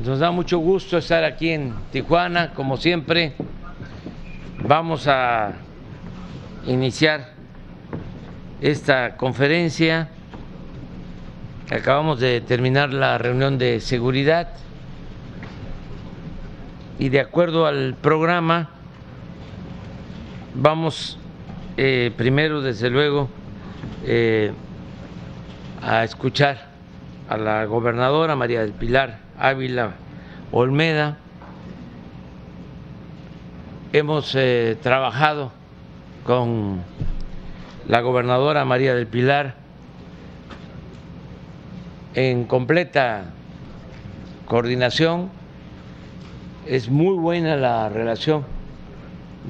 Pues nos da mucho gusto estar aquí en Tijuana, como siempre. Vamos a iniciar esta conferencia. Acabamos de terminar la reunión de seguridad y de acuerdo al programa vamos eh, primero, desde luego, eh, a escuchar a la gobernadora María del Pilar Ávila Olmeda. Hemos eh, trabajado con la gobernadora María del Pilar en completa coordinación. Es muy buena la relación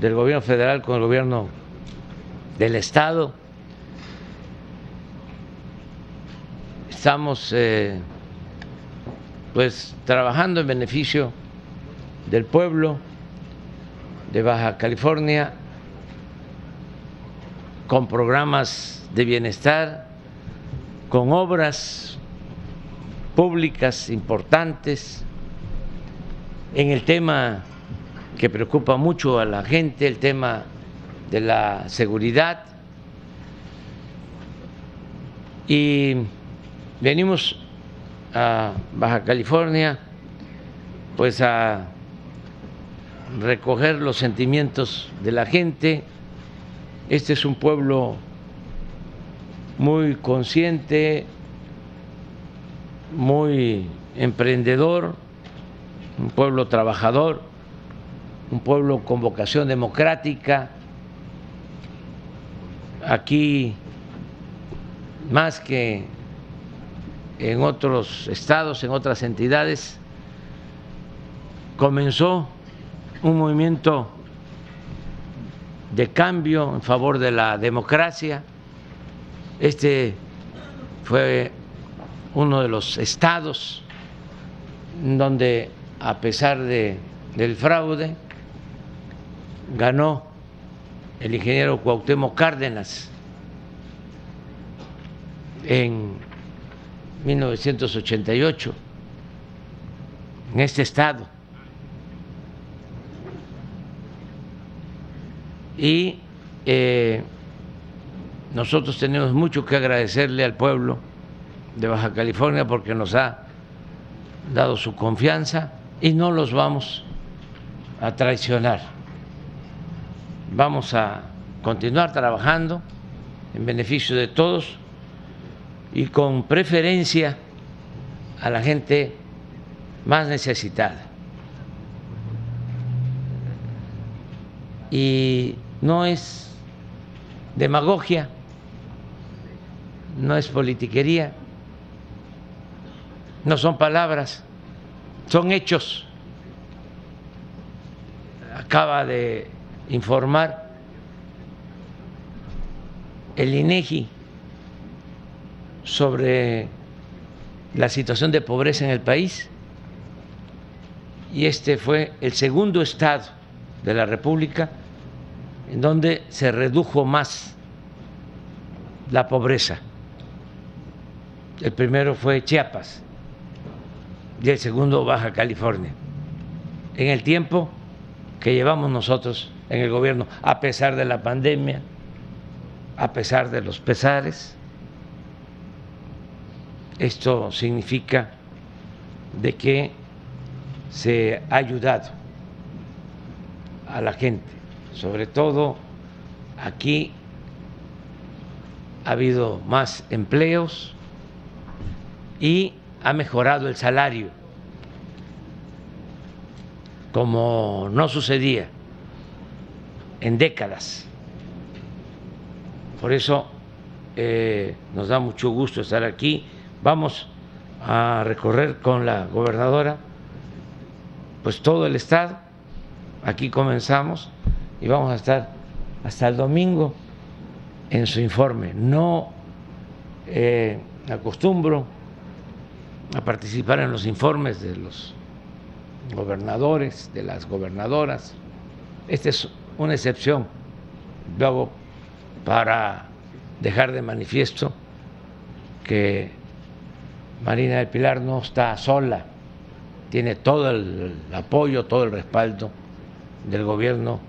del gobierno federal con el gobierno del Estado. Estamos eh, pues trabajando en beneficio del pueblo de Baja California, con programas de bienestar, con obras públicas importantes, en el tema que preocupa mucho a la gente, el tema de la seguridad. Y venimos a Baja California, pues a recoger los sentimientos de la gente. Este es un pueblo muy consciente, muy emprendedor, un pueblo trabajador, un pueblo con vocación democrática. Aquí, más que en otros estados, en otras entidades, comenzó un movimiento de cambio en favor de la democracia. Este fue uno de los estados donde, a pesar del fraude, ganó el ingeniero Cuauhtémoc Cárdenas en 1988 en este estado. Y eh, nosotros tenemos mucho que agradecerle al pueblo de Baja California porque nos ha dado su confianza y no los vamos a traicionar. Vamos a continuar trabajando en beneficio de todos y con preferencia a la gente más necesitada. Y no es demagogia, no es politiquería, no son palabras, son hechos. Acaba de informar el INEGI sobre la situación de pobreza en el país y este fue el segundo estado de la República en donde se redujo más la pobreza. El primero fue Chiapas y el segundo Baja California. En el tiempo que llevamos nosotros en el gobierno, a pesar de la pandemia, a pesar de los pesares, esto significa de que se ha ayudado a la gente, sobre todo aquí ha habido más empleos y ha mejorado el salario, como no sucedía en décadas. Por eso eh, nos da mucho gusto estar aquí. Vamos a recorrer con la gobernadora pues todo el estado. Aquí comenzamos y vamos a estar hasta el domingo en su informe. No eh, acostumbro a participar en los informes de los gobernadores, de las gobernadoras. Esta es una excepción. Luego, para dejar de manifiesto que Marina del Pilar no está sola, tiene todo el apoyo, todo el respaldo del gobierno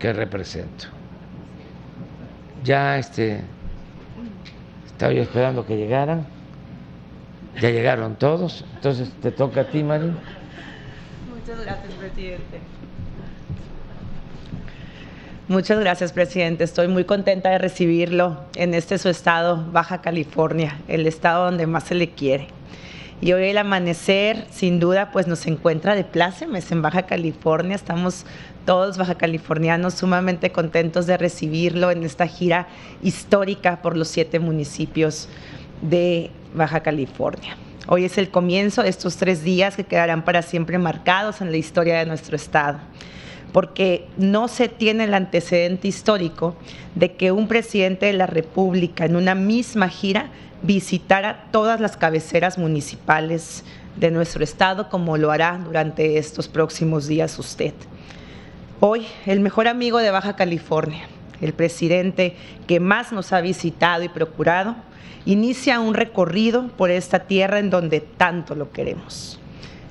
que represento. Ya este, estaba esperando que llegaran, ya llegaron todos, entonces te toca a ti, Marina. Muchas gracias, presidente. Muchas gracias, presidente. Estoy muy contenta de recibirlo en este su estado, Baja California, el estado donde más se le quiere. Y hoy el amanecer, sin duda, pues nos encuentra de plácemes en Baja California. Estamos todos baja californianos sumamente contentos de recibirlo en esta gira histórica por los siete municipios de Baja California. Hoy es el comienzo de estos tres días que quedarán para siempre marcados en la historia de nuestro estado porque no se tiene el antecedente histórico de que un presidente de la República en una misma gira visitara todas las cabeceras municipales de nuestro estado como lo hará durante estos próximos días usted. Hoy, el mejor amigo de Baja California, el presidente que más nos ha visitado y procurado, inicia un recorrido por esta tierra en donde tanto lo queremos.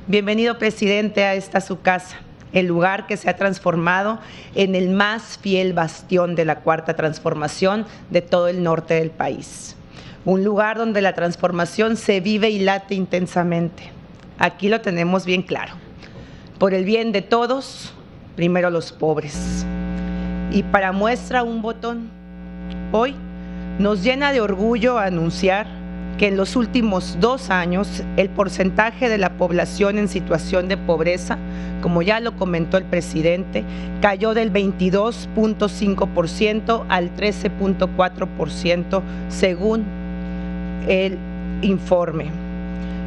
Bienvenido, presidente, a esta su casa el lugar que se ha transformado en el más fiel bastión de la cuarta transformación de todo el norte del país. Un lugar donde la transformación se vive y late intensamente. Aquí lo tenemos bien claro. Por el bien de todos, primero los pobres. Y para muestra un botón, hoy nos llena de orgullo anunciar que en los últimos dos años el porcentaje de la población en situación de pobreza, como ya lo comentó el presidente, cayó del 22.5% al 13.4% según el informe.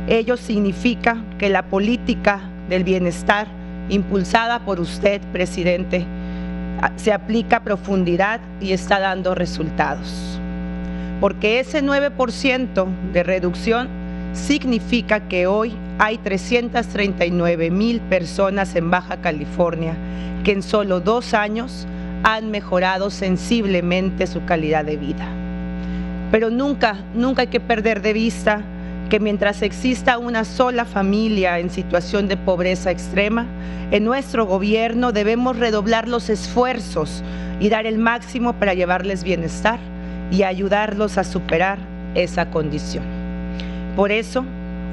Ello significa que la política del bienestar impulsada por usted, presidente, se aplica a profundidad y está dando resultados porque ese 9% de reducción significa que hoy hay 339 mil personas en Baja California que en solo dos años han mejorado sensiblemente su calidad de vida. Pero nunca, nunca hay que perder de vista que mientras exista una sola familia en situación de pobreza extrema, en nuestro gobierno debemos redoblar los esfuerzos y dar el máximo para llevarles bienestar y ayudarlos a superar esa condición. Por eso,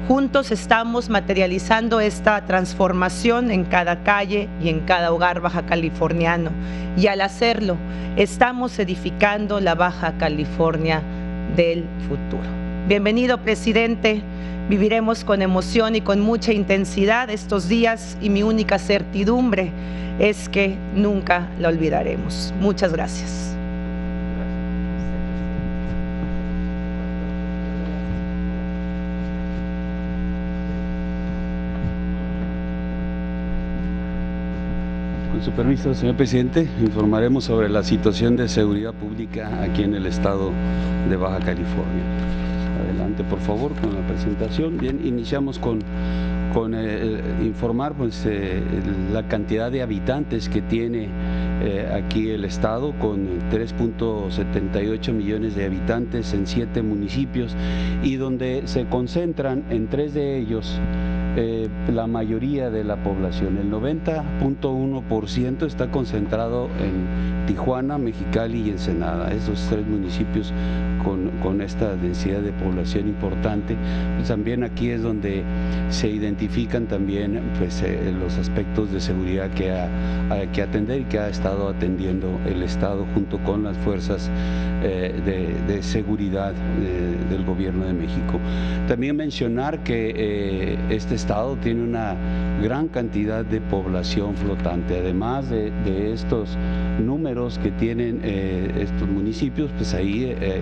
juntos estamos materializando esta transformación en cada calle y en cada hogar baja californiano. Y al hacerlo, estamos edificando la Baja California del futuro. Bienvenido, presidente. Viviremos con emoción y con mucha intensidad estos días y mi única certidumbre es que nunca la olvidaremos. Muchas gracias. Con permiso, señor presidente, informaremos sobre la situación de seguridad pública aquí en el estado de Baja California. Adelante, por favor, con la presentación. Bien, iniciamos con, con eh, eh, informar pues, eh, la cantidad de habitantes que tiene aquí el estado con 3.78 millones de habitantes en siete municipios y donde se concentran en tres de ellos eh, la mayoría de la población. El 90.1% está concentrado en Tijuana, Mexicali y Ensenada, esos tres municipios con, esta densidad de población importante. Pues también aquí es donde se identifican también pues, eh, los aspectos de seguridad que hay que atender y que ha estado atendiendo el Estado junto con las fuerzas eh, de, de, seguridad del gobierno de México. También mencionar que este estado tiene una gran cantidad de población flotante. Además de, estos números que tienen eh, estos municipios, pues ahí eh,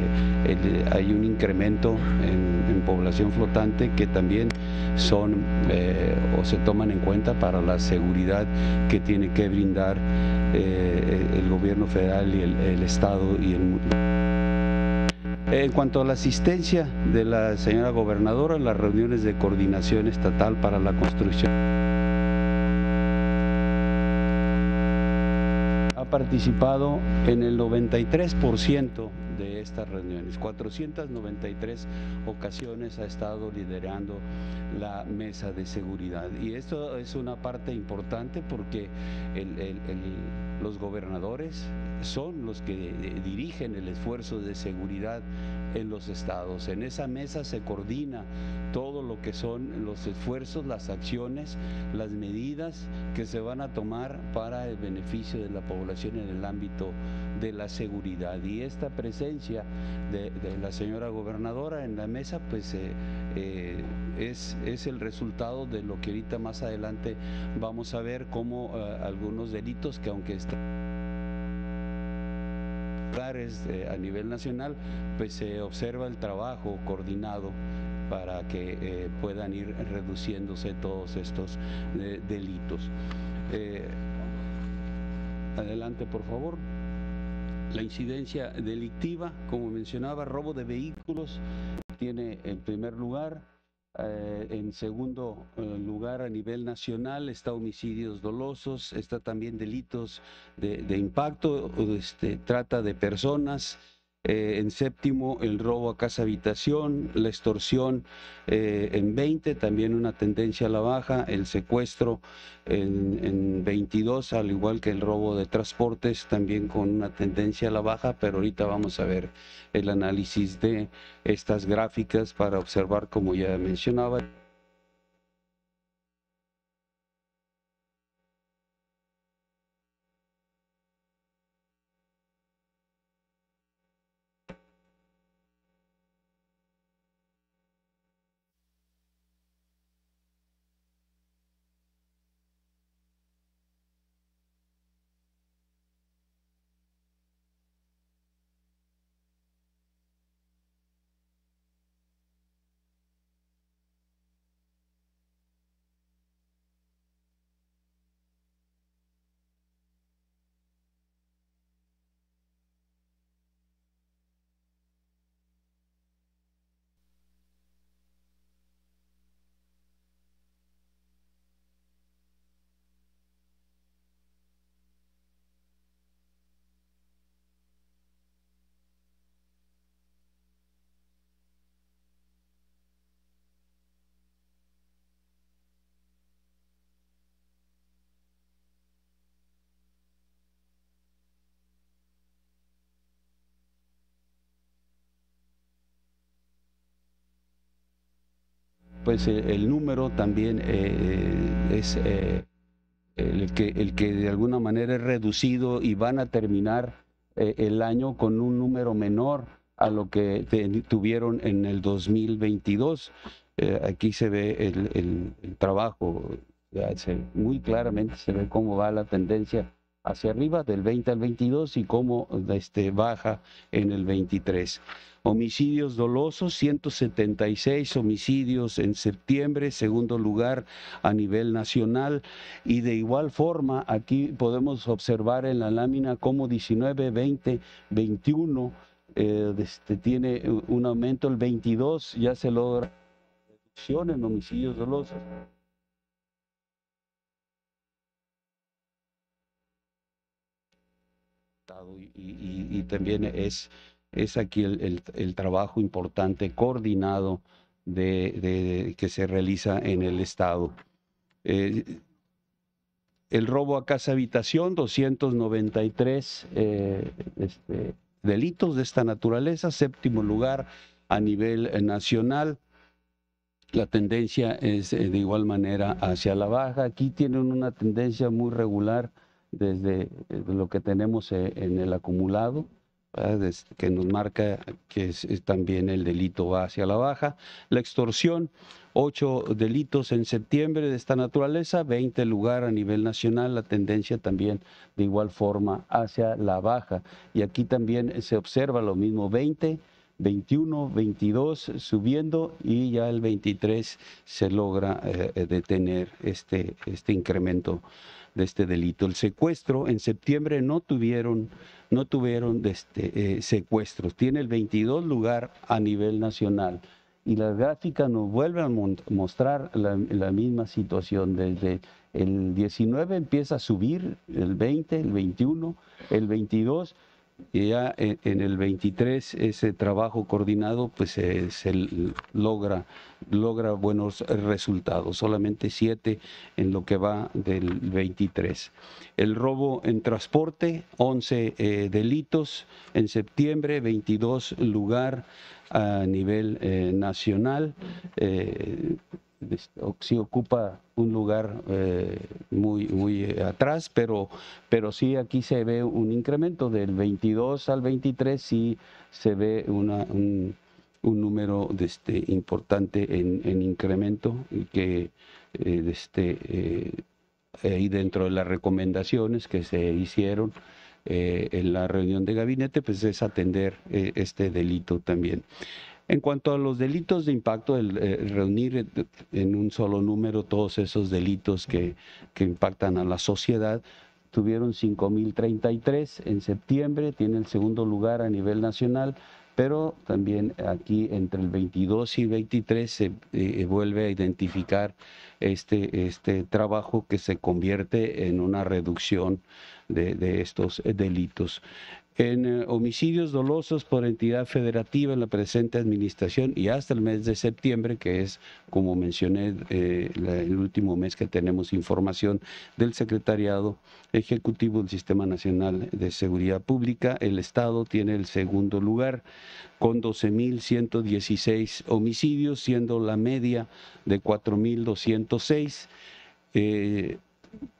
hay un incremento en, población flotante que también son eh, o se toman en cuenta para la seguridad que tiene que brindar el gobierno federal y el, Estado y el eh, en cuanto a la asistencia de la señora gobernadora en las reuniones de coordinación estatal para la construcción, ha participado en el 93% estas reuniones. 493 ocasiones ha estado liderando la mesa de seguridad. Y esto es una parte importante porque los gobernadores son los que eh, dirigen el esfuerzo de seguridad en los estados. En esa mesa se coordina todo lo que son los esfuerzos, las acciones, las medidas que se van a tomar para el beneficio de la población en el ámbito de la seguridad. Y esta presencia de, la señora gobernadora en la mesa, pues eh, eh, es, el resultado de lo que ahorita más adelante vamos a ver como eh, algunos delitos que aunque están a nivel nacional, pues se observa el trabajo coordinado para que puedan ir reduciéndose todos estos delitos. adelante, por favor la incidencia delictiva, como mencionaba, robo de vehículos tiene en primer lugar, eh, en segundo eh, lugar a nivel nacional está homicidios dolosos, está también delitos de, impacto, este, trata de personas, eh, en séptimo el robo a casa habitación, la extorsión eh, en 20, también una tendencia a la baja, el secuestro en, en, 22, al igual que el robo de transportes, también con una tendencia a la baja, pero ahorita vamos a ver el análisis de estas gráficas para observar, como ya mencionaba, pues eh, el número también eh, eh, es el, que, de alguna manera es reducido y van a terminar el año con un número menor a lo que tuvieron en el 2022. aquí se ve el trabajo, muy claramente se ve cómo va la tendencia hacia arriba del 20 al 22 y cómo este, baja en el 23. Homicidios dolosos, 176 homicidios en septiembre, segundo lugar a nivel nacional. Y de igual forma, aquí podemos observar en la lámina cómo 19, 20, 21 este, tiene un aumento, el 22 ya se logra reducción en homicidios dolosos. y, también es, es aquí el, trabajo importante, coordinado que se realiza en el Estado. Eh, el robo a casa habitación, 293 eh, este, delitos de esta naturaleza, séptimo lugar a nivel nacional. La tendencia es eh, de igual manera hacia la baja. Aquí tienen una tendencia muy regular desde eh, lo que tenemos eh, en el acumulado, que nos marca que también el delito va hacia la baja. La extorsión, ocho delitos en septiembre de esta naturaleza, 20 lugar a nivel nacional, la tendencia también de igual forma hacia la baja. Y aquí también se observa lo mismo, 20. 21, 22 subiendo y ya el 23 se logra eh, detener este, este incremento de este delito. El secuestro en septiembre no tuvieron, no tuvieron este, eh, secuestros. Tiene el 22 lugar a nivel nacional. Y la gráfica nos vuelve a mostrar la, la misma situación. Desde el 19 empieza a subir, el 20, el 21, el 22 y ya eh, en, el 23 ese trabajo coordinado pues eh, se, logra, logra buenos resultados, solamente siete en lo que va del 23. El robo en transporte, 11 eh, delitos en septiembre, 22 lugar a nivel nacional. Este, sí ocupa un lugar eh, muy, muy eh, atrás, pero, pero sí aquí se ve un incremento del 22 al 23, sí se ve una, un, número este, importante en, incremento que eh, este, eh, dentro de las recomendaciones que se hicieron en la reunión de gabinete, pues es atender este delito también. En cuanto a los delitos de impacto, el, eh, reunir en un solo número todos esos delitos que, impactan a la sociedad, tuvieron 5.033 en septiembre, tiene el segundo lugar a nivel nacional, pero también aquí entre el 22 y 23 se eh, vuelve a identificar este, este, trabajo que se convierte en una reducción de, de estos delitos en eh, homicidios dolosos por entidad federativa en la presente administración y hasta el mes de septiembre, que es, como mencioné, eh, el último mes que tenemos información del Secretariado Ejecutivo del Sistema Nacional de Seguridad Pública, el Estado tiene el segundo lugar con 12.116 homicidios, siendo la media de 4.206. Eh,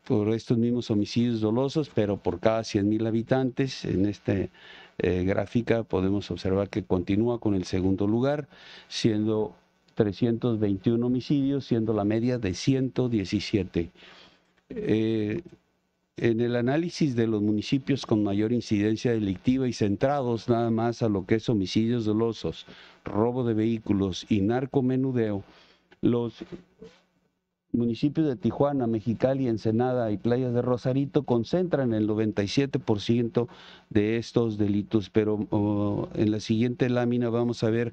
por estos mismos homicidios dolosos, pero por cada 100.000 habitantes. En esta eh, gráfica podemos observar que continúa con el segundo lugar, siendo 321 homicidios, siendo la media de 117. Eh, en el análisis de los municipios con mayor incidencia delictiva y centrados nada más a lo que es homicidios dolosos, robo de vehículos y narcomenudeo, los municipios de Tijuana, Mexicali, Ensenada y Playas de Rosarito concentran el 97% de estos delitos, pero oh, en la siguiente lámina vamos a ver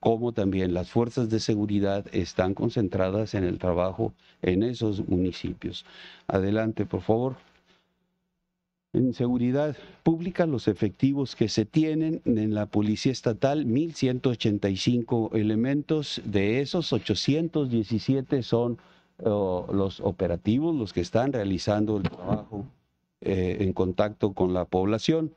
cómo también las fuerzas de seguridad están concentradas en el trabajo en esos municipios. Adelante, por favor. En seguridad pública, los efectivos que se tienen en la Policía Estatal, 1.185 elementos, de esos 817 son los operativos, los que están realizando el trabajo eh, en contacto con la población.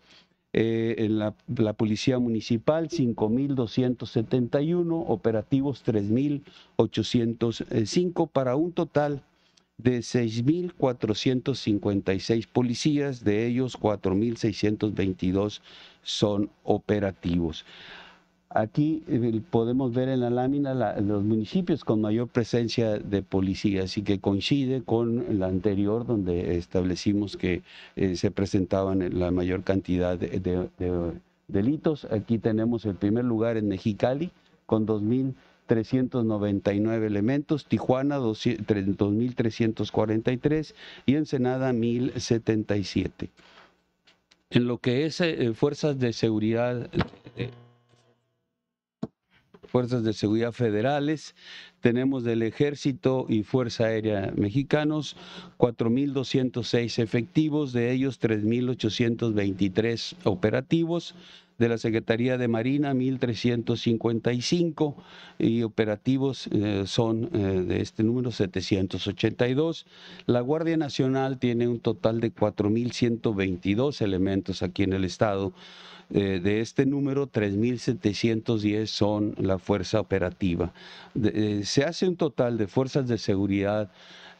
Eh, en la, la, Policía Municipal 5.271, operativos 3.805, para un total de 6.456 policías, de ellos 4.622 son operativos. Aquí eh, podemos ver en la lámina los municipios con mayor presencia de policía, así que coincide con la anterior donde establecimos que eh, se presentaban la mayor cantidad de, delitos. Aquí tenemos el primer lugar en Mexicali con 2.399 elementos, Tijuana 2.343 y Ensenada 1.077. En lo que es eh, fuerzas de seguridad fuerzas de seguridad federales, tenemos del Ejército y Fuerza Aérea mexicanos 4.206 efectivos, de ellos 3.823 operativos, de la Secretaría de Marina 1.355 y operativos eh, son eh, de este número 782. La Guardia Nacional tiene un total de 4.122 elementos aquí en el estado. Eh, de este número, 3.710 son la fuerza operativa. Eh, se hace un total de fuerzas de seguridad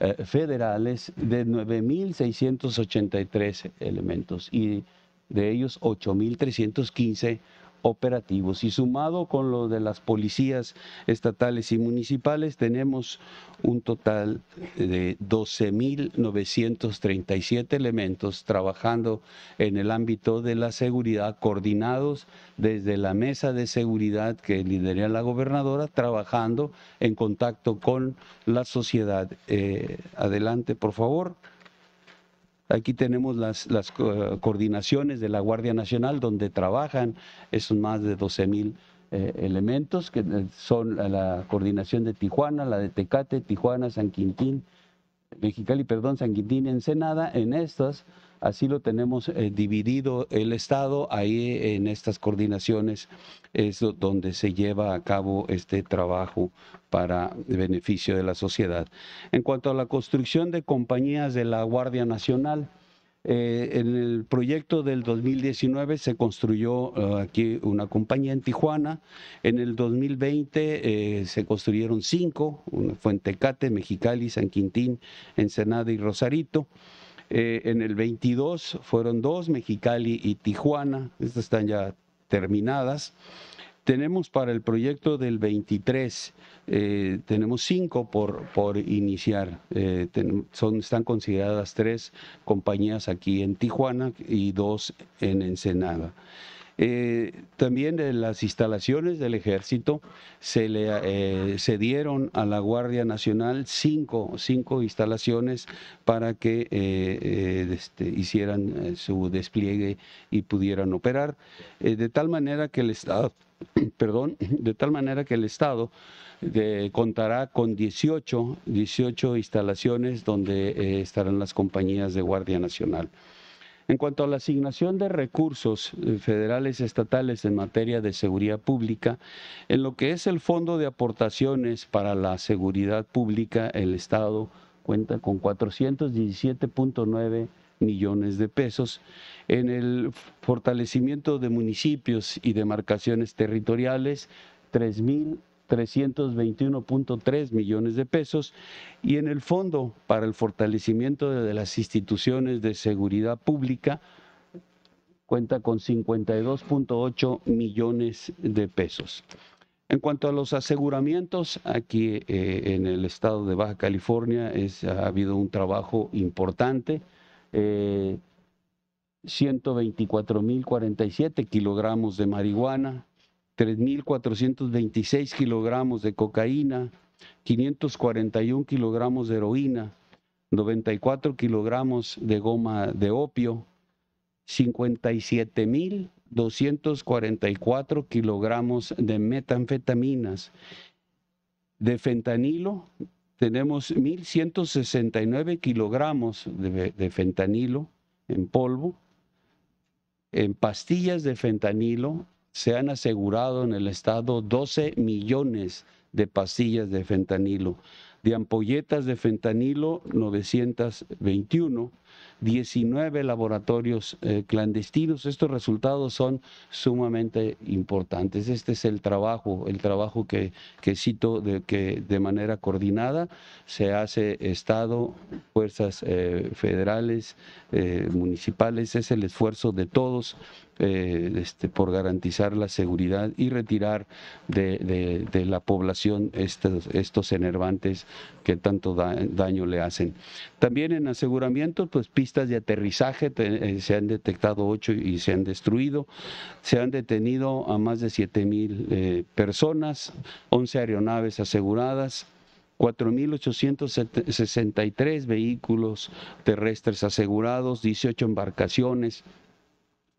eh, federales de 9.683 elementos y de ellos 8.315 operativos. Y sumado con lo de las policías estatales y municipales, tenemos un total de 12.937 elementos trabajando en el ámbito de la seguridad, coordinados desde la mesa de seguridad que lidera la gobernadora, trabajando en contacto con la sociedad. Eh, adelante, por favor. Aquí tenemos las, coordinaciones de la Guardia Nacional donde trabajan esos más de 12 mil eh, elementos, que eh, son la coordinación de Tijuana, la de Tecate, Tijuana, San Quintín, Mexicali, perdón, San Quintín, Ensenada. En estas Así lo tenemos eh, dividido el Estado. Ahí en estas coordinaciones es donde se lleva a cabo este trabajo para beneficio de la sociedad. En cuanto a la construcción de compañías de la Guardia Nacional, eh, en el proyecto del 2019 se construyó eh, aquí una compañía en Tijuana. En el 2020 se construyeron cinco, una Mexicali, San Quintín, Ensenada y Rosarito. Eh, en el 22 fueron dos, Mexicali y Tijuana. Estas están ya terminadas. Tenemos para el proyecto del 23, eh, tenemos cinco por, por iniciar. Eh, son, están consideradas tres compañías aquí en Tijuana y dos en Ensenada. Eh, también de las instalaciones del ejército se le eh, dieron a la Guardia Nacional cinco, cinco instalaciones para que eh, eh, este, hicieran su despliegue y pudieran operar, de tal manera que el Estado de tal manera que el Estado contará con 18, 18 instalaciones donde estarán las compañías de Guardia Nacional. En cuanto a la asignación de recursos eh, federales y estatales en materia de seguridad pública, en lo que es el Fondo de Aportaciones para la Seguridad Pública, el Estado cuenta con 417.9 millones de pesos, en el fortalecimiento de municipios y demarcaciones territoriales, 3.000 321.3 millones de pesos y en el Fondo para el Fortalecimiento de las Instituciones de Seguridad Pública cuenta con 52.8 millones de pesos. En cuanto a los aseguramientos, aquí eh, en el estado de Baja California ha habido un trabajo importante. 124.047 eh, kilogramos de marihuana, 3.426 kilogramos de cocaína, 541 kilogramos de heroína, 94 kilogramos de goma de opio, 57.244 kilogramos de metanfetaminas. De fentanilo tenemos 1.169 kilogramos de, de fentanilo en polvo, en pastillas de fentanilo se han asegurado en el estado 12 millones de pastillas de fentanilo, de ampolletas de fentanilo 921, 19 laboratorios eh, clandestinos. Estos resultados son sumamente importantes. Este es el trabajo, el trabajo que, cito de que de manera coordinada se hace Estado, fuerzas eh, federales, eh, municipales. Es el esfuerzo de todos eh, este, por garantizar la seguridad y retirar de, la población estos, enervantes que tanto daño le hacen. También en aseguramiento, pues pistas de aterrizaje, eh, se han detectado ocho y se han destruido. Se han detenido a más de 7 mil eh, personas, 11 aeronaves aseguradas. 4.863 vehículos terrestres asegurados, 18 embarcaciones,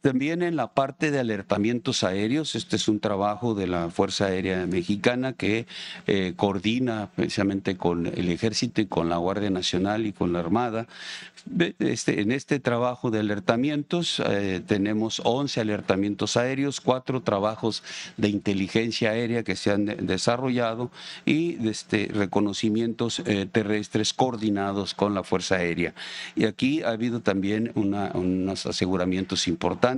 También en la parte de alertamientos aéreos, este es un trabajo de la Fuerza Aérea Mexicana que eh, coordina precisamente con el Ejército y con la Guardia Nacional y con la Armada. Este, en este trabajo de alertamientos eh, tenemos 11 alertamientos aéreos, cuatro trabajos de inteligencia aérea que se han desarrollado y este, reconocimientos eh, terrestres coordinados con la Fuerza Aérea. Y aquí ha habido también unos aseguramientos importantes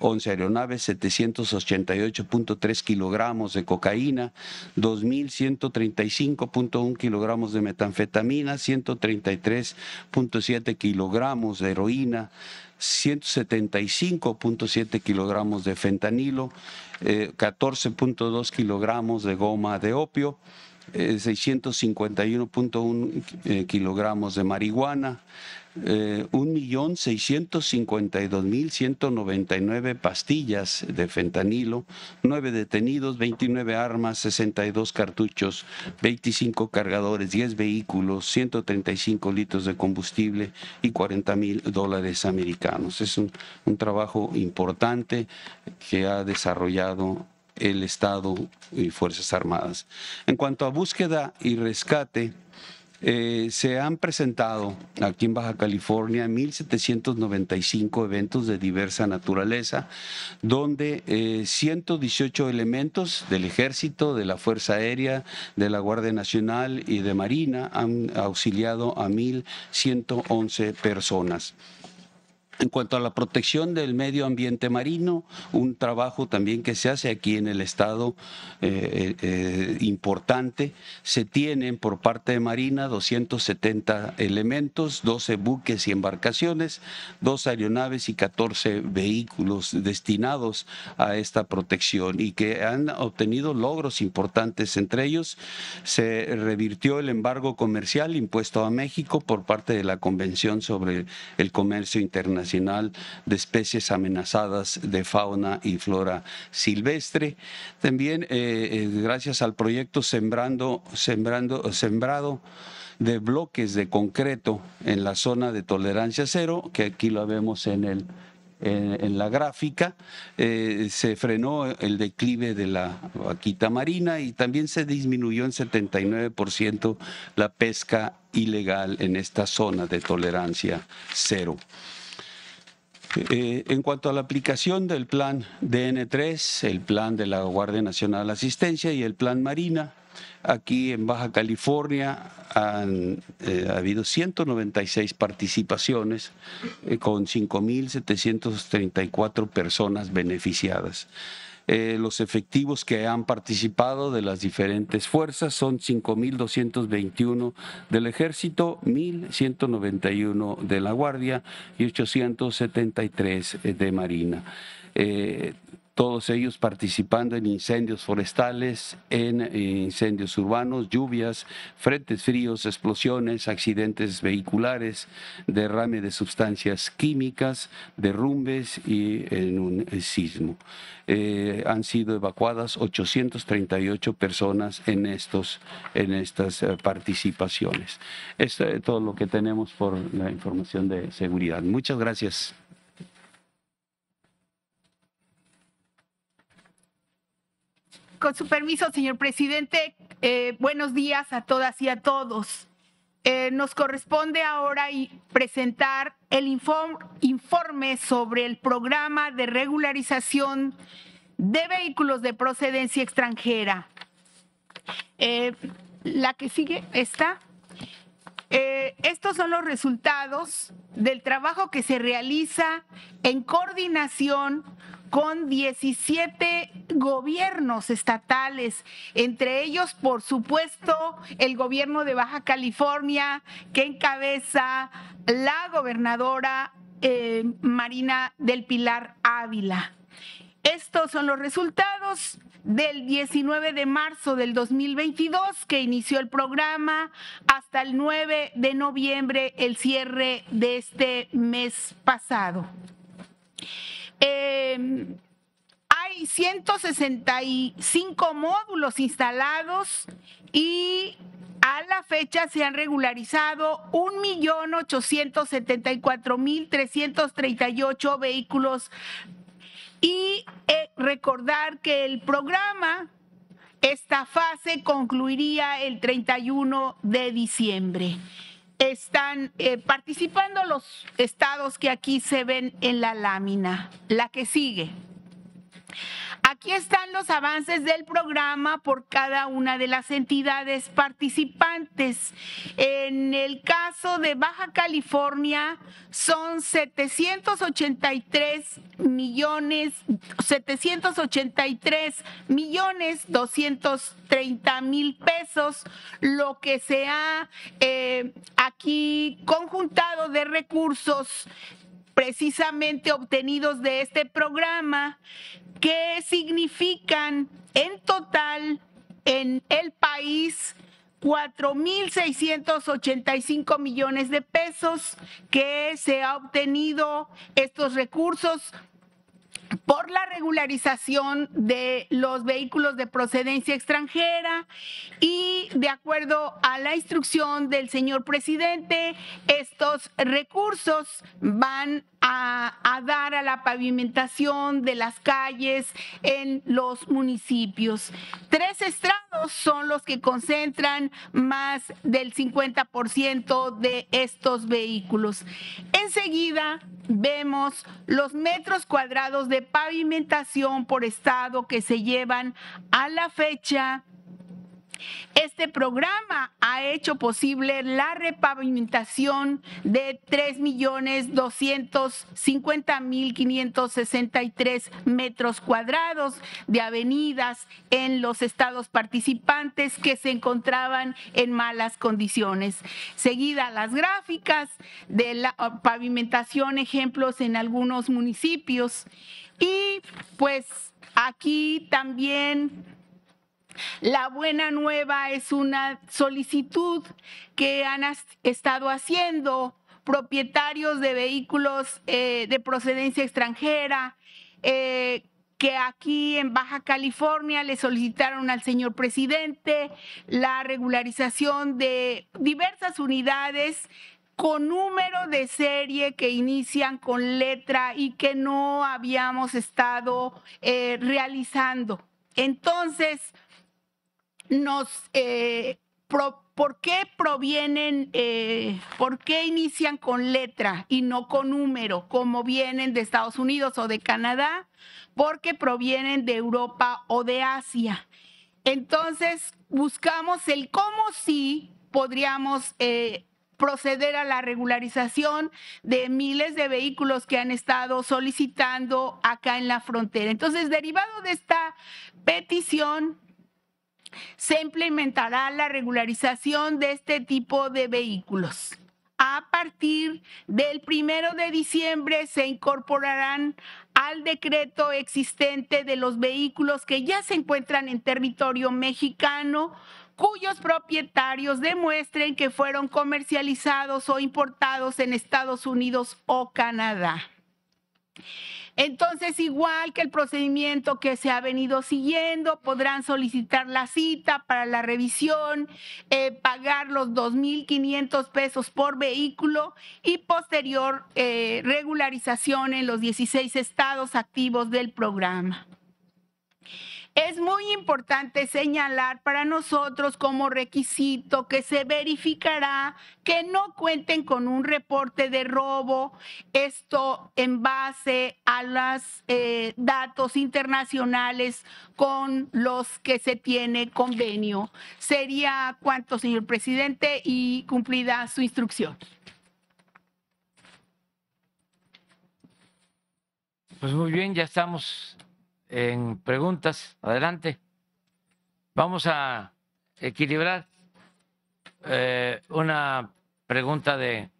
11 eh, aeronaves, 788.3 kilogramos de cocaína, 2.135.1 kilogramos de metanfetamina, 133.7 kilogramos de heroína, 175.7 kilogramos de fentanilo, 14.2 eh, kilogramos de goma de opio. 651.1 eh, kilogramos de marihuana, 1.652.199 eh, pastillas de fentanilo, 9 detenidos, 29 armas, 62 cartuchos, 25 cargadores, 10 vehículos, 135 litros de combustible y 40 mil dólares americanos. Es un trabajo importante que ha desarrollado el Estado y Fuerzas Armadas. En cuanto a búsqueda y rescate, eh, se han presentado aquí en Baja California 1.795 eventos de diversa naturaleza, donde 118 eh, elementos del ejército, de la Fuerza Aérea, de la Guardia Nacional y de Marina han auxiliado a 1.111 personas. En cuanto a la protección del medio ambiente marino, un trabajo también que se hace aquí en el Estado eh, eh, eh, importante, se tienen por parte de Marina 270 elementos, 12 buques y embarcaciones, dos aeronaves y 14 vehículos destinados a esta protección y que han obtenido logros importantes. Entre ellos, se revirtió el embargo comercial impuesto a México por parte de la Convención sobre el Comercio Internacional Nacional de Especies Amenazadas de Fauna y Flora Silvestre. También eh, eh, gracias al proyecto Sembrando, Sembrando, Sembrado de bloques de concreto en la zona de tolerancia cero, que aquí lo vemos en el en, la gráfica, eh, se frenó el declive de la vaquita marina y también se disminuyó en 79% la pesca ilegal en esta zona de tolerancia cero. Eh, en cuanto a la aplicación del plan DN3, el plan de la Guardia Nacional de Asistencia y el plan Marina, aquí en Baja California han eh, ha habido 196 participaciones eh, con 5.734 personas beneficiadas. Eh, los efectivos que han participado de las diferentes fuerzas son 5.221 del ejército, 1.191 de la guardia y 873 de marina. Eh, todos ellos participando en incendios forestales, en eh, incendios urbanos, lluvias, frentes fríos, explosiones, accidentes vehiculares, derrame de sustancias químicas, derrumbes y en un eh, sismo. Eh, han sido evacuadas 838 personas en, estos, en estas participaciones. Esto es todo lo que tenemos por la información de seguridad. Muchas gracias. con su permiso, señor presidente, eh, buenos días a todas y a todos. Eh, nos corresponde ahora presentar el informe sobre el programa de regularización de vehículos de procedencia extranjera. Eh, la que sigue, está estos son los resultados del trabajo que se realiza en coordinación con 17 gobiernos estatales, entre ellos, por supuesto, el gobierno de Baja California, que encabeza la gobernadora eh, Marina del Pilar Ávila. Estos son los resultados del 19 de marzo del 2022 que inició el programa hasta el 9 de noviembre, el cierre de este mes pasado. Em, hay 165 módulos instalados y a la fecha se han regularizado 1.874.338 vehículos y eh, recordar que el programa, esta fase concluiría el 31 de diciembre están eh, participando los estados que aquí se ven en la lámina. La que sigue. Aquí están los avances del programa por cada una de las entidades participantes. En el caso de Baja California son 783 millones 783 millones 230 mil pesos, lo que se ha eh, aquí conjuntado de recursos precisamente obtenidos de este programa, que significan en total en el país 4.685 millones de pesos que se ha obtenido estos recursos por la regularización de los vehículos de procedencia extranjera y de acuerdo a la instrucción del señor presidente, estos recursos van a, dar a la pavimentación de las calles en los municipios. Tres estrados son los que concentran más del 50% de estos vehículos. Enseguida vemos los metros cuadrados de pavimentación por estado que se llevan a la fecha este programa ha hecho posible la repavimentación de 3.250.563 metros cuadrados de avenidas en los estados participantes que se encontraban en malas condiciones. Seguida las gráficas de la pavimentación, ejemplos en algunos municipios. Y pues aquí también la buena nueva es una solicitud que han estado haciendo propietarios de vehículos eh, de procedencia extranjera, eh, que aquí en Baja California le solicitaron al señor presidente la regularización de diversas unidades con número de serie que inician con letra y que no habíamos estado eh, realizando. Entonces, nos... Eh, ¿Por qué provienen, eh, por qué inician con letra y no con número, como vienen de Estados Unidos o de Canadá? Porque provienen de Europa o de Asia. Entonces, buscamos el cómo sí podríamos eh, proceder a la regularización de miles de vehículos que han estado solicitando acá en la frontera. Entonces, derivado de esta petición, se implementará la regularización de este tipo de vehículos. A partir del primero de diciembre se incorporarán al decreto existente de los vehículos que ya se encuentran en territorio mexicano cuyos propietarios demuestren que fueron comercializados o importados en Estados Unidos o Canadá. Entonces, igual que el procedimiento que se ha venido siguiendo, podrán solicitar la cita para la revisión, eh, pagar los 2.500 pesos por vehículo y posterior eh, regularización en los 16 estados activos del programa. Es muy importante señalar para nosotros como requisito que se verificará que no cuenten con un reporte de robo, esto en base a los eh, datos internacionales con los que se tiene convenio. Sería cuánto, señor presidente, y cumplida su instrucción. Pues muy bien, ya estamos en preguntas. Adelante. Vamos a equilibrar eh, una pregunta de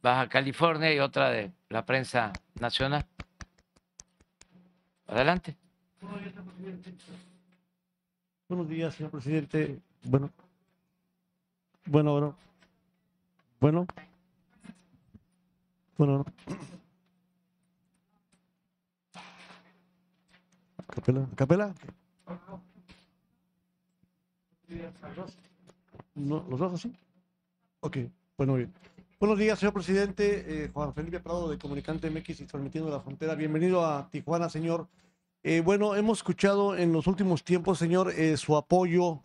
Baja California y otra de la prensa nacional. Adelante. Buenos días, señor presidente. bueno, bueno, bueno, bueno. ¿Capela? ¿Capela? ¿No? ¿Los dos así? Ok, bueno, pues bien. Buenos días, señor presidente. Eh, Juan Felipe Prado, de Comunicante MX y Transmitiendo la Frontera. Bienvenido a Tijuana, señor. Eh, bueno, hemos escuchado en los últimos tiempos, señor, eh, su apoyo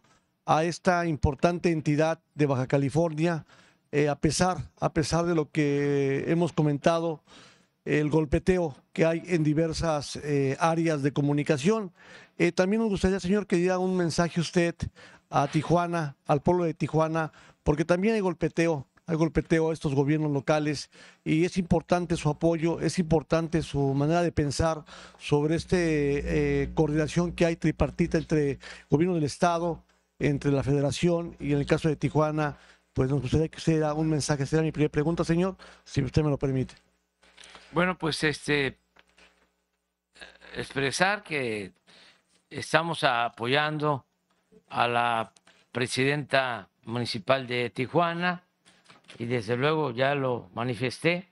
a esta importante entidad de Baja California, a pesar, a pesar de lo que hemos comentado el golpeteo que hay en diversas eh, áreas de comunicación. Eh, también nos gustaría, señor, que diera un mensaje usted a Tijuana, al pueblo de Tijuana, porque también hay golpeteo, hay golpeteo a estos gobiernos locales y es importante su apoyo, es importante su manera de pensar sobre esta eh, coordinación que hay tripartita entre gobierno del Estado, entre la Federación y en el caso de Tijuana, pues nos gustaría que usted diera un mensaje. Será mi primera pregunta, señor, si usted me lo permite. Bueno, pues este expresar que estamos apoyando a la presidenta municipal de Tijuana y desde luego ya lo manifesté.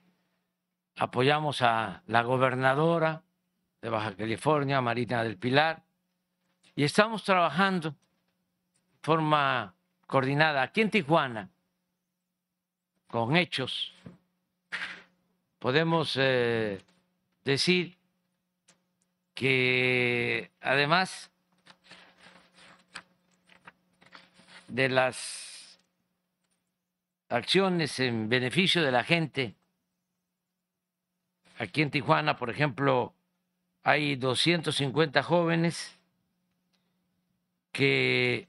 Apoyamos a la gobernadora de Baja California, Marina del Pilar, y estamos trabajando de forma coordinada aquí en Tijuana con hechos podemos eh, decir que además de las acciones en beneficio de la gente, aquí en Tijuana, por ejemplo, hay 250 jóvenes que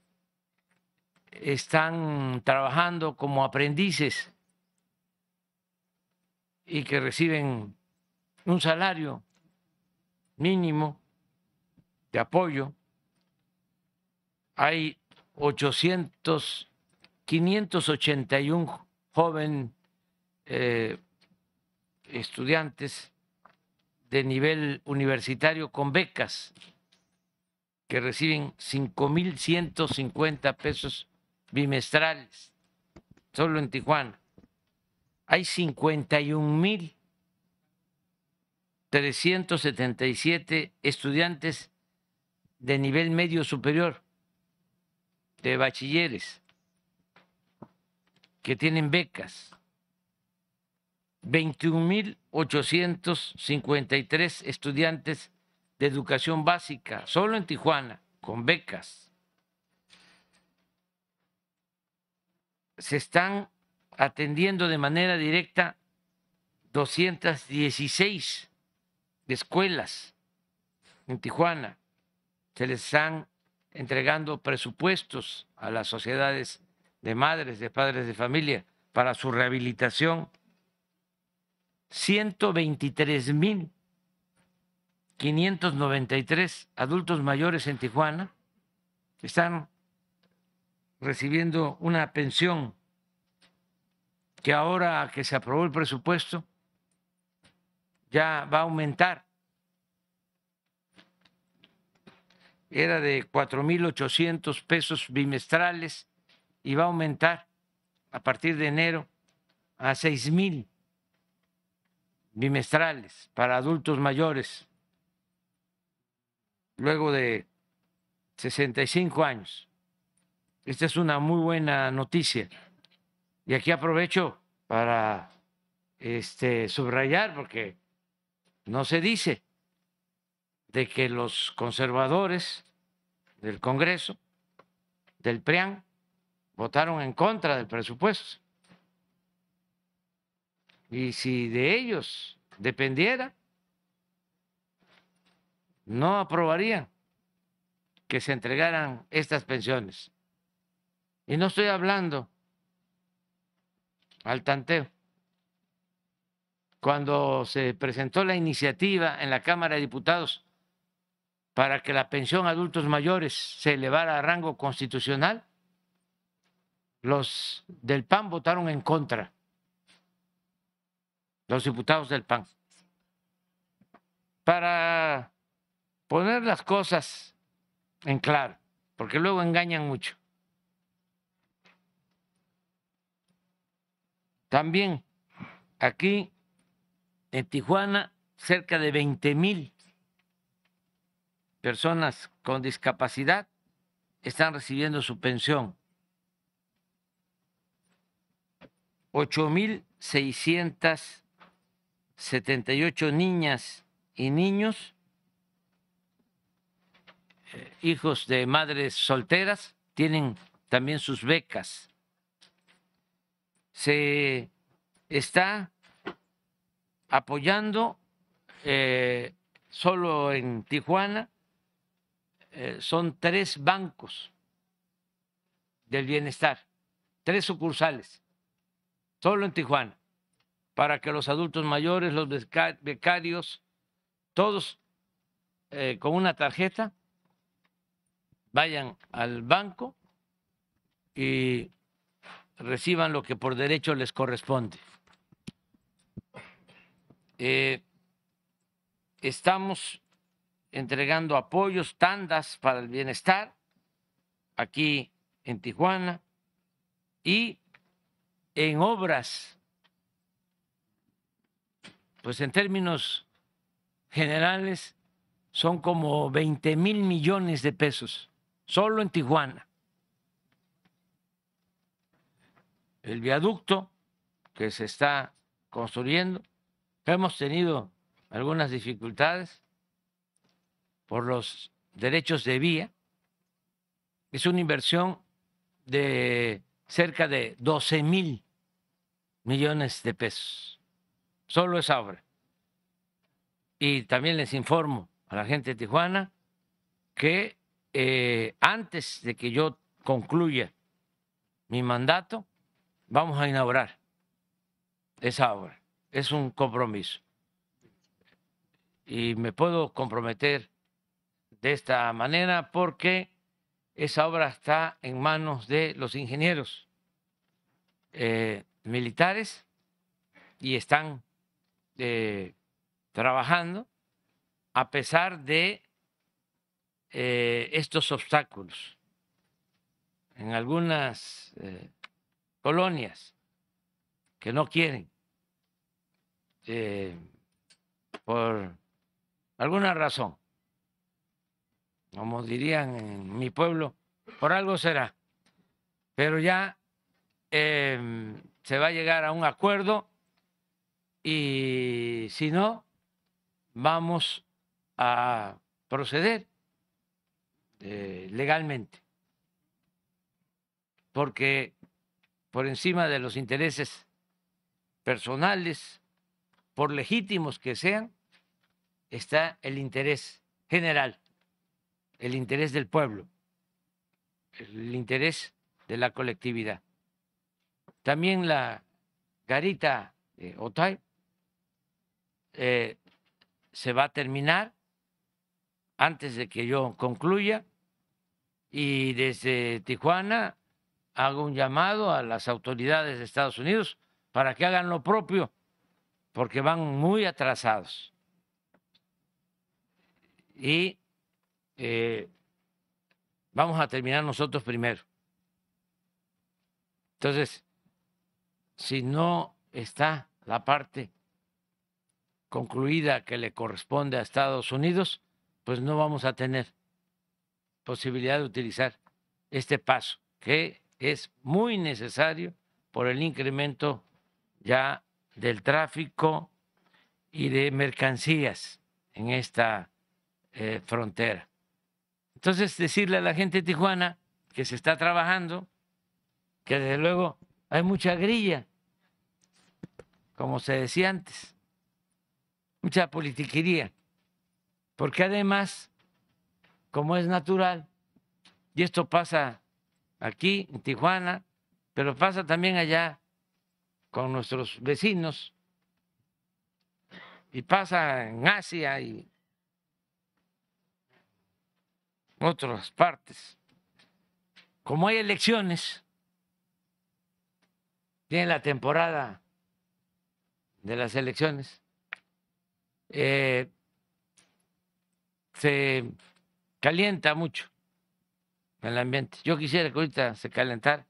están trabajando como aprendices y que reciben un salario mínimo de apoyo. Hay 800, 581 jóvenes estudiantes de nivel universitario con becas que reciben 5.150 pesos bimestrales, solo en Tijuana hay 51.377 estudiantes de nivel medio superior, de bachilleres, que tienen becas. 21.853 estudiantes de educación básica, solo en Tijuana, con becas. Se están atendiendo de manera directa 216 escuelas en Tijuana. Se les están entregando presupuestos a las sociedades de madres, de padres de familia para su rehabilitación. 123 mil 593 adultos mayores en Tijuana están recibiendo una pensión que ahora que se aprobó el presupuesto ya va a aumentar. Era de 4.800 pesos bimestrales y va a aumentar a partir de enero a 6.000 bimestrales para adultos mayores, luego de 65 años. Esta es una muy buena noticia. Y aquí aprovecho para este, subrayar, porque no se dice, de que los conservadores del Congreso, del PRIAN, votaron en contra del presupuesto. Y si de ellos dependiera, no aprobarían que se entregaran estas pensiones. Y no estoy hablando al tanteo. Cuando se presentó la iniciativa en la Cámara de Diputados para que la pensión a adultos mayores se elevara a rango constitucional, los del PAN votaron en contra, los diputados del PAN. Para poner las cosas en claro, porque luego engañan mucho. También aquí en Tijuana, cerca de 20 mil personas con discapacidad están recibiendo su pensión. 8.678 niñas y niños, eh, hijos de madres solteras, tienen también sus becas se está apoyando eh, solo en Tijuana, eh, son tres bancos del bienestar, tres sucursales, solo en Tijuana, para que los adultos mayores, los becarios, todos eh, con una tarjeta, vayan al banco y reciban lo que por derecho les corresponde. Eh, estamos entregando apoyos, tandas para el bienestar aquí en Tijuana y en obras, pues en términos generales son como 20 mil millones de pesos, solo en Tijuana. el viaducto que se está construyendo. Hemos tenido algunas dificultades por los derechos de vía. Es una inversión de cerca de 12 mil millones de pesos. Solo es obra. Y también les informo a la gente de Tijuana que eh, antes de que yo concluya mi mandato, vamos a inaugurar esa obra. Es un compromiso. Y me puedo comprometer de esta manera porque esa obra está en manos de los ingenieros eh, militares y están eh, trabajando a pesar de eh, estos obstáculos. En algunas colonias que no quieren, eh, por alguna razón, como dirían en mi pueblo, por algo será, pero ya em, se va a llegar a un acuerdo y si no, vamos a proceder eh, legalmente, porque por encima de los intereses personales, por legítimos que sean, está el interés general, el interés del pueblo, el interés de la colectividad. También la garita de Otay eh, se va a terminar antes de que yo concluya y desde Tijuana hago un llamado a las autoridades de Estados Unidos para que hagan lo propio, porque van muy atrasados. Y eh, vamos a terminar nosotros primero. Entonces, si no está la parte concluida que le corresponde a Estados Unidos, pues no vamos a tener posibilidad de utilizar este paso, que es muy necesario por el incremento ya del tráfico y de mercancías en esta eh, frontera. Entonces, decirle a la gente de Tijuana que se está trabajando, que desde luego hay mucha grilla, como se decía antes, mucha politiquería, porque además, como es natural, y esto pasa aquí en Tijuana, pero pasa también allá con nuestros vecinos y pasa en Asia y otras partes. Como hay elecciones, tiene la temporada de las elecciones, eh, se calienta mucho el ambiente. Yo quisiera que ahorita se calentara,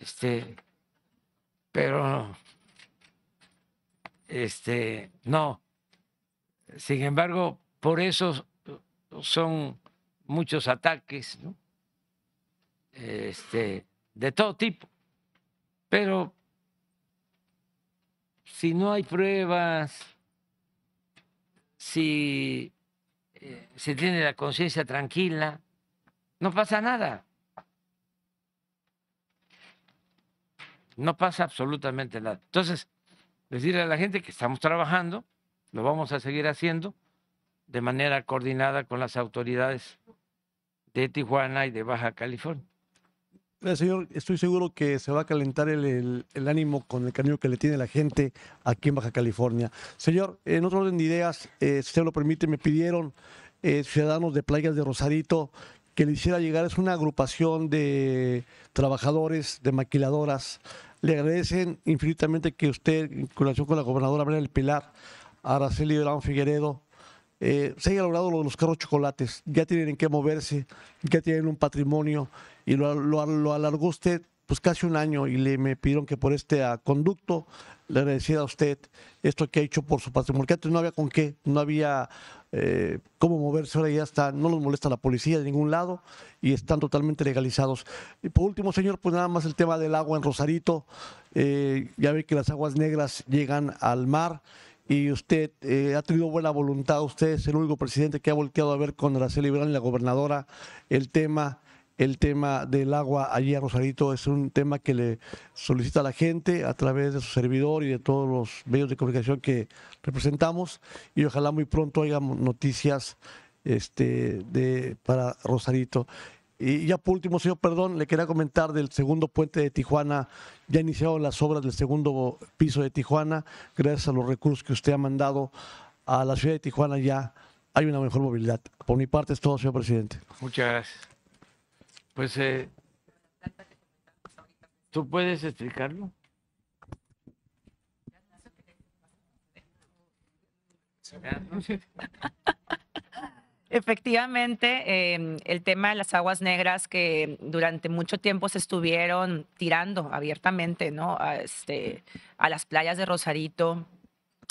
este, pero este, no. Sin embargo, por eso son muchos ataques, Este, de todo tipo. Pero si no hay pruebas, si eh, se tiene la conciencia tranquila, no pasa nada. No pasa absolutamente nada. Entonces, decirle a la gente que estamos trabajando, lo vamos a seguir haciendo de manera coordinada con las autoridades de Tijuana y de Baja California. Señor, estoy seguro que se va a calentar el, ánimo con el cariño que le tiene la gente aquí en Baja California. Señor, en otro orden de ideas, eh, si se lo permite, me pidieron eh, ciudadanos de Playas de Rosarito que le hiciera llegar es una agrupación de trabajadores, de maquiladoras. Le agradecen infinitamente que usted, en relación con la gobernadora María del Pilar, Araceli Brown Figueredo, eh, se haya logrado lo de los carros chocolates. Ya tienen en qué moverse, ya tienen un patrimonio y lo, lo, alargó usted pues casi un año y le me pidieron que por este ah, conducto le agradeciera a usted esto que ha hecho por su patrimonio, porque antes no había con qué, no había eh, cómo moverse. Ahora ya está, no los molesta la policía de ningún lado y están totalmente legalizados. Y por último, señor, pues nada más el tema del agua en Rosarito. Eh, ya ve que las aguas negras llegan al mar y usted eh, ha tenido buena voluntad, usted es el único presidente que ha volteado a ver con la Brán y la gobernadora el tema el tema del agua allí a Rosarito es un tema que le solicita la gente a través de su servidor y de todos los medios de comunicación que representamos y ojalá muy pronto haya noticias este, de, para Rosarito. Y ya por último, señor, perdón, le quería comentar del segundo puente de Tijuana. Ya iniciado las obras del segundo piso de Tijuana, gracias a los recursos que usted ha mandado a la ciudad de Tijuana ya hay una mejor movilidad. Por mi parte es todo, señor presidente. Muchas gracias. Pues, eh, ¿tú puedes explicarlo? Efectivamente, em, el tema de las aguas negras que durante mucho tiempo se estuvieron tirando abiertamente ¿no? este, a las playas de Rosarito,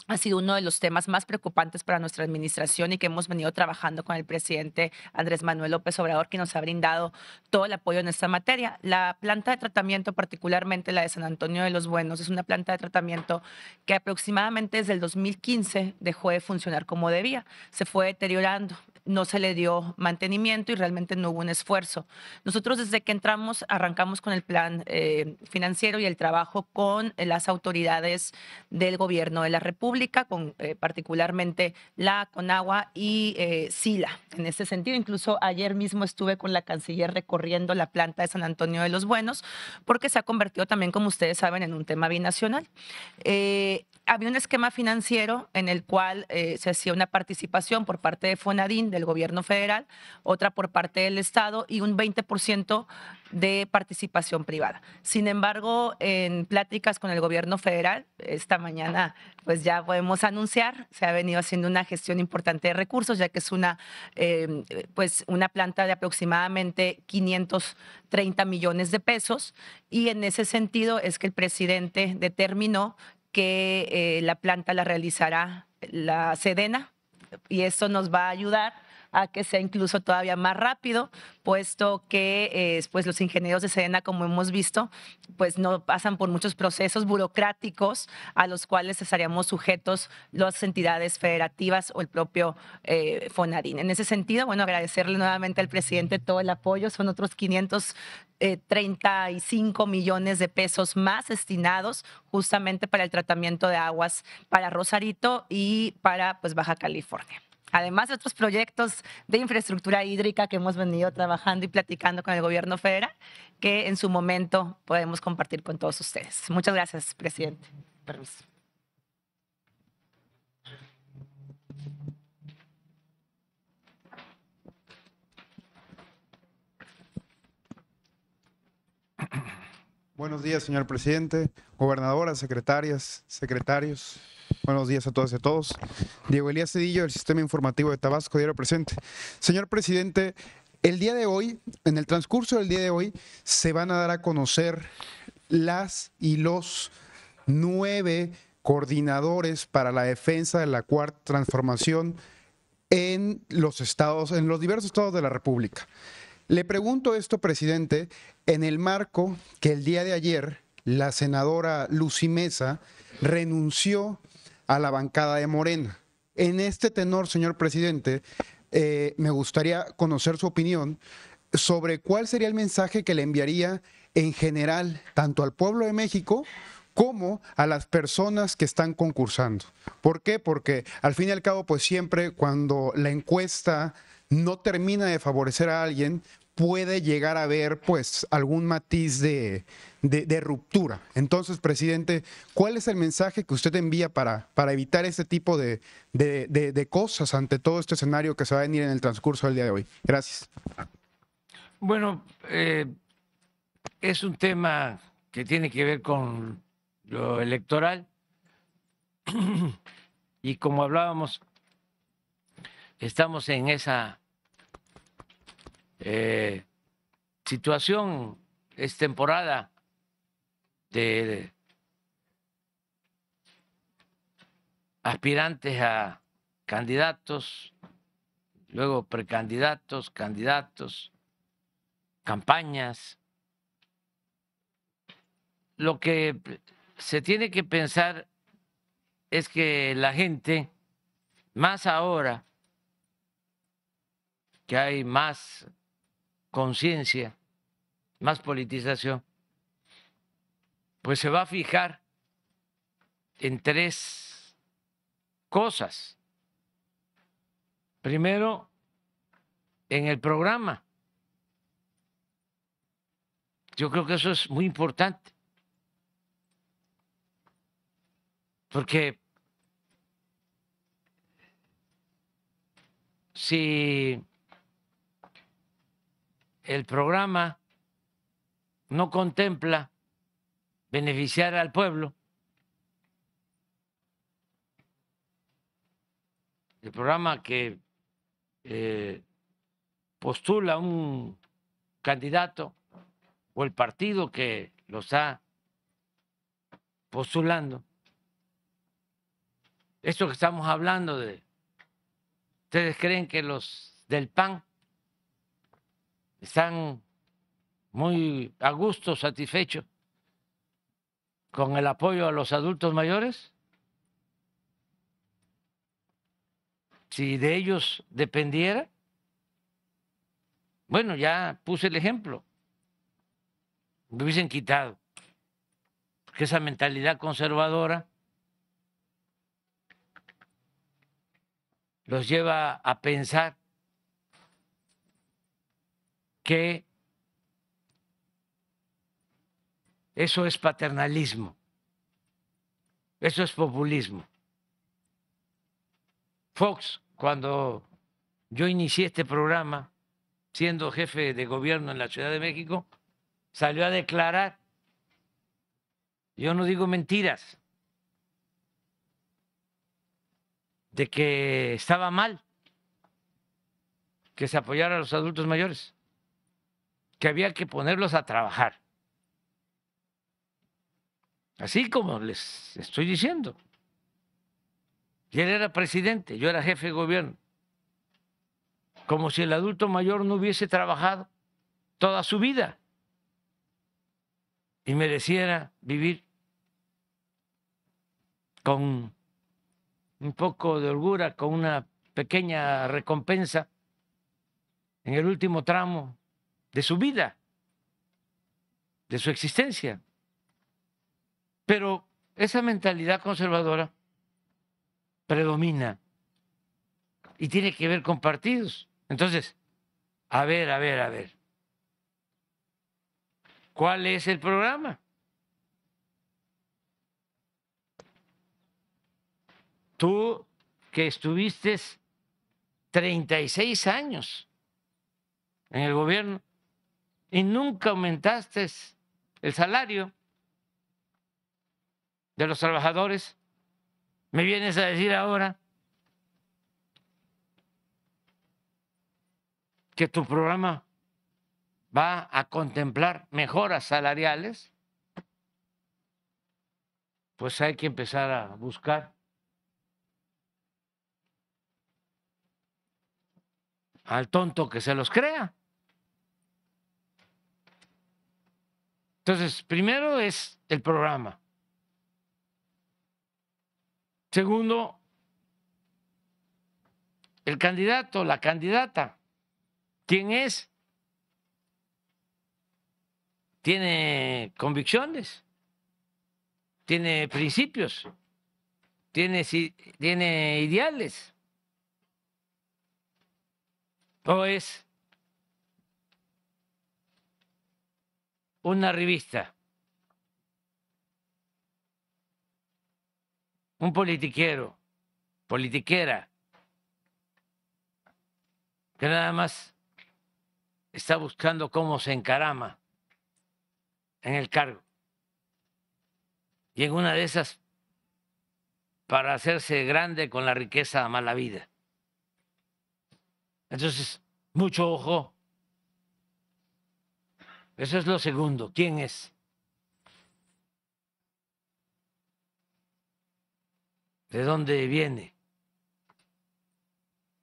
ha sido uno de los temas más preocupantes para nuestra administración y que hemos venido trabajando con el presidente Andrés Manuel López Obrador, que nos ha brindado todo el apoyo en esta materia. La planta de tratamiento, particularmente la de San Antonio de los Buenos, es una planta de tratamiento que aproximadamente desde el 2015 dejó de funcionar como debía, se fue deteriorando no se le dio mantenimiento y realmente no hubo un esfuerzo. Nosotros desde que entramos arrancamos con el plan eh, financiero y el trabajo con las autoridades del gobierno de la República, con eh, particularmente la Conagua y eh, Sila. En ese sentido, incluso ayer mismo estuve con la canciller recorriendo la planta de San Antonio de los Buenos, porque se ha convertido también, como ustedes saben, en un tema binacional había un esquema financiero en el cual eh, se hacía una participación por parte de Fonadín, del gobierno federal, otra por parte del Estado y un 20% de participación privada. Sin embargo, en pláticas con el gobierno federal, esta mañana pues ya podemos anunciar, se ha venido haciendo una gestión importante de recursos, ya que es una, eh, pues una planta de aproximadamente 530 millones de pesos y en ese sentido es que el presidente determinó que eh, la planta la realizará eh, la Sedena y eso nos va a ayudar a que sea incluso todavía más rápido, puesto que eh, pues, los ingenieros de Sedena, como hemos visto, pues no pasan por muchos procesos burocráticos a los cuales estaríamos sujetos las entidades federativas o el propio eh, En ese sentido, bueno, agradecerle nuevamente al presidente todo el apoyo, son otros 535 eh, millones de pesos más destinados justamente para el tratamiento de aguas para Rosarito y para pues Baja California además de otros proyectos de infraestructura hídrica que hemos venido trabajando y platicando con el gobierno federal, que en su momento podemos compartir con todos ustedes. Muchas gracias, presidente. Permiso. Buenos días, señor presidente, gobernadoras, secretarias, secretarios. Buenos días a todas y a todos. Diego Elías Cedillo, del Sistema Informativo de Tabasco, Diario Presente. Señor presidente, el día de hoy, en el transcurso del día de hoy, se van a dar a conocer las y los nueve coordinadores para la defensa de la cuarta transformación en los estados, en los diversos estados de la República. Le pregunto esto, presidente, en el marco que el día de ayer la senadora Lucy Mesa renunció a a la bancada de Morena. En este tenor, señor presidente, eh, me gustaría conocer su opinión sobre cuál sería el mensaje que le enviaría en general tanto al pueblo de México como a las personas que están concursando. ¿Por qué? Porque al fin y al cabo, pues siempre cuando la encuesta no termina de favorecer a alguien, puede llegar a haber pues algún matiz de, ruptura. Entonces, presidente, ¿cuál es el mensaje que usted envía para, para evitar este tipo de, cosas ante todo este escenario que se va a venir en el transcurso del día de hoy? Gracias. Bueno, eh, es un tema que tiene que ver con lo electoral y como hablábamos, estamos en esa eh, situación, es temporada de aspirantes a candidatos, luego precandidatos, candidatos, campañas. Lo que se tiene que pensar es que la gente, más ahora que hay más conciencia, más politización, pues se va a fijar en tres cosas. Primero, en el programa. Yo creo que eso es muy importante, porque si el programa no contempla beneficiar al pueblo. El programa que eh, postula un candidato o el partido que los está postulando. Esto que estamos hablando de, ¿ustedes creen que los del PAN están muy a gusto, satisfechos con el apoyo a los adultos mayores? Si de ellos dependiera, bueno, ya puse el ejemplo, me hubiesen quitado, porque esa mentalidad conservadora los lleva a pensar que eso es paternalismo, eso es populismo. Fox, cuando yo inicié este programa, siendo jefe de gobierno en la Ciudad de México, salió a declarar, yo no digo mentiras, de que estaba mal que se apoyara a los adultos mayores que había que ponerlos a trabajar. Así como les estoy diciendo. Y él era presidente, yo era jefe de gobierno. Como si el adulto mayor no hubiese trabajado toda su vida y mereciera vivir con un poco de holgura, con una pequeña recompensa en el último tramo de su vida, de su existencia. Pero esa mentalidad conservadora predomina y tiene que ver con partidos. Entonces, a ver, a ver, a ver. ¿Cuál es el programa? Tú que estuviste 36 años en el gobierno, y nunca aumentaste el salario de los trabajadores. ¿Me vienes a decir ahora que tu programa va a contemplar mejoras salariales? Pues hay que empezar a buscar al tonto que se los crea. Entonces, primero es el programa. Segundo, el candidato, la candidata. ¿Quién es? Tiene convicciones, tiene principios, tiene, tiene ideales. ¿O es una revista, un politiquero, politiquera, que nada más está buscando cómo se encarama en el cargo. Y en una de esas, para hacerse grande con la riqueza, mala vida. Entonces, mucho ojo eso es lo segundo. ¿Quién es? ¿De dónde viene?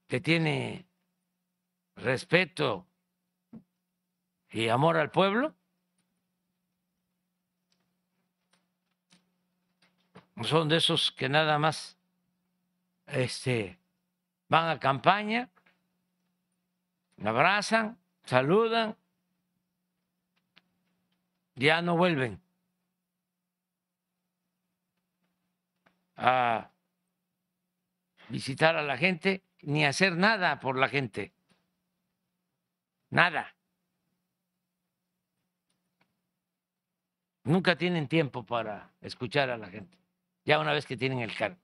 Que tiene respeto y amor al pueblo. Son de esos que nada más este, van a campaña, abrazan, saludan ya no vuelven a visitar a la gente ni hacer nada por la gente. Nada. Nunca tienen tiempo para escuchar a la gente, ya una vez que tienen el cargo.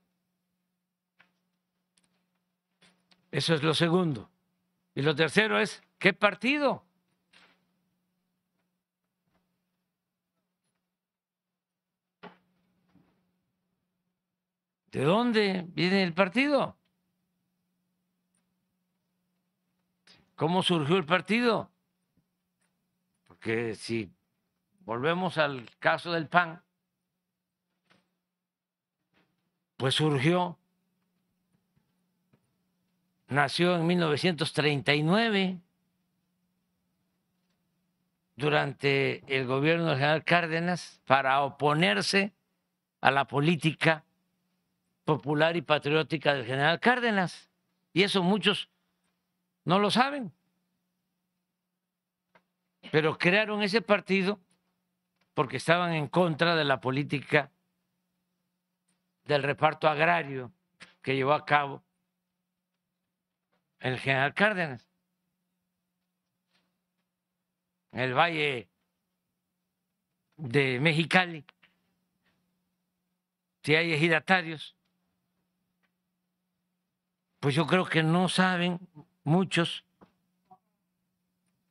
Eso es lo segundo. Y lo tercero es, ¿qué partido? ¿De dónde viene el partido? ¿Cómo surgió el partido? Porque si volvemos al caso del PAN, pues surgió, nació en 1939 durante el gobierno del general Cárdenas para oponerse a la política popular y patriótica del general Cárdenas. Y eso muchos no lo saben. Pero crearon ese partido porque estaban en contra de la política del reparto agrario que llevó a cabo el general Cárdenas. En el Valle de Mexicali, si hay ejidatarios pues yo creo que no saben muchos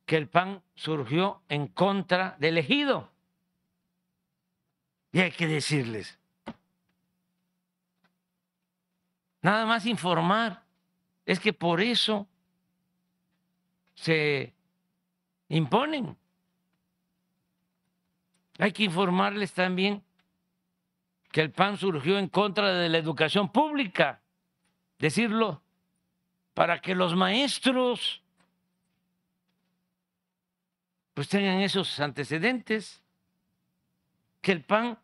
que el PAN surgió en contra del ejido. Y hay que decirles, nada más informar, es que por eso se imponen. Hay que informarles también que el PAN surgió en contra de la educación pública decirlo, para que los maestros pues tengan esos antecedentes, que el PAN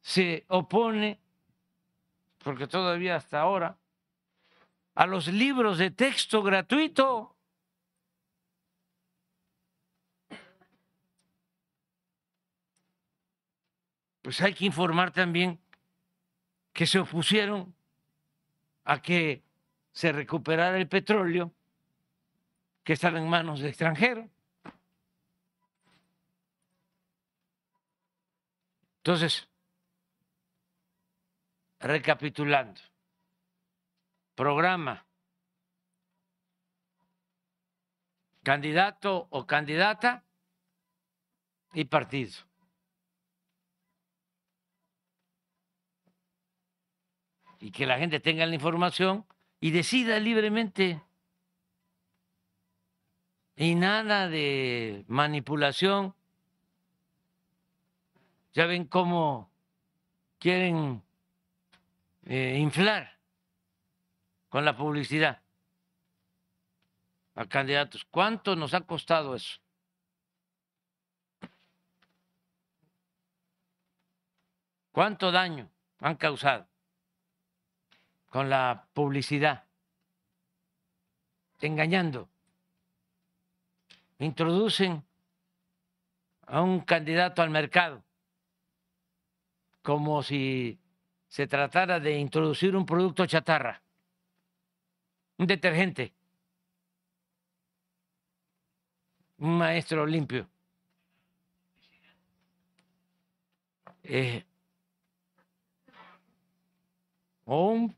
se opone, porque todavía hasta ahora, a los libros de texto gratuito. Pues hay que informar también que se opusieron a que se recuperara el petróleo que estaba en manos de extranjeros. Entonces, recapitulando, programa, candidato o candidata y partido. y que la gente tenga la información y decida libremente. Y nada de manipulación. Ya ven cómo quieren eh, inflar con la publicidad a candidatos. ¿Cuánto nos ha costado eso? ¿Cuánto daño han causado? con la publicidad, engañando. Introducen a un candidato al mercado como si se tratara de introducir un producto chatarra, un detergente, un maestro limpio. Eh, o un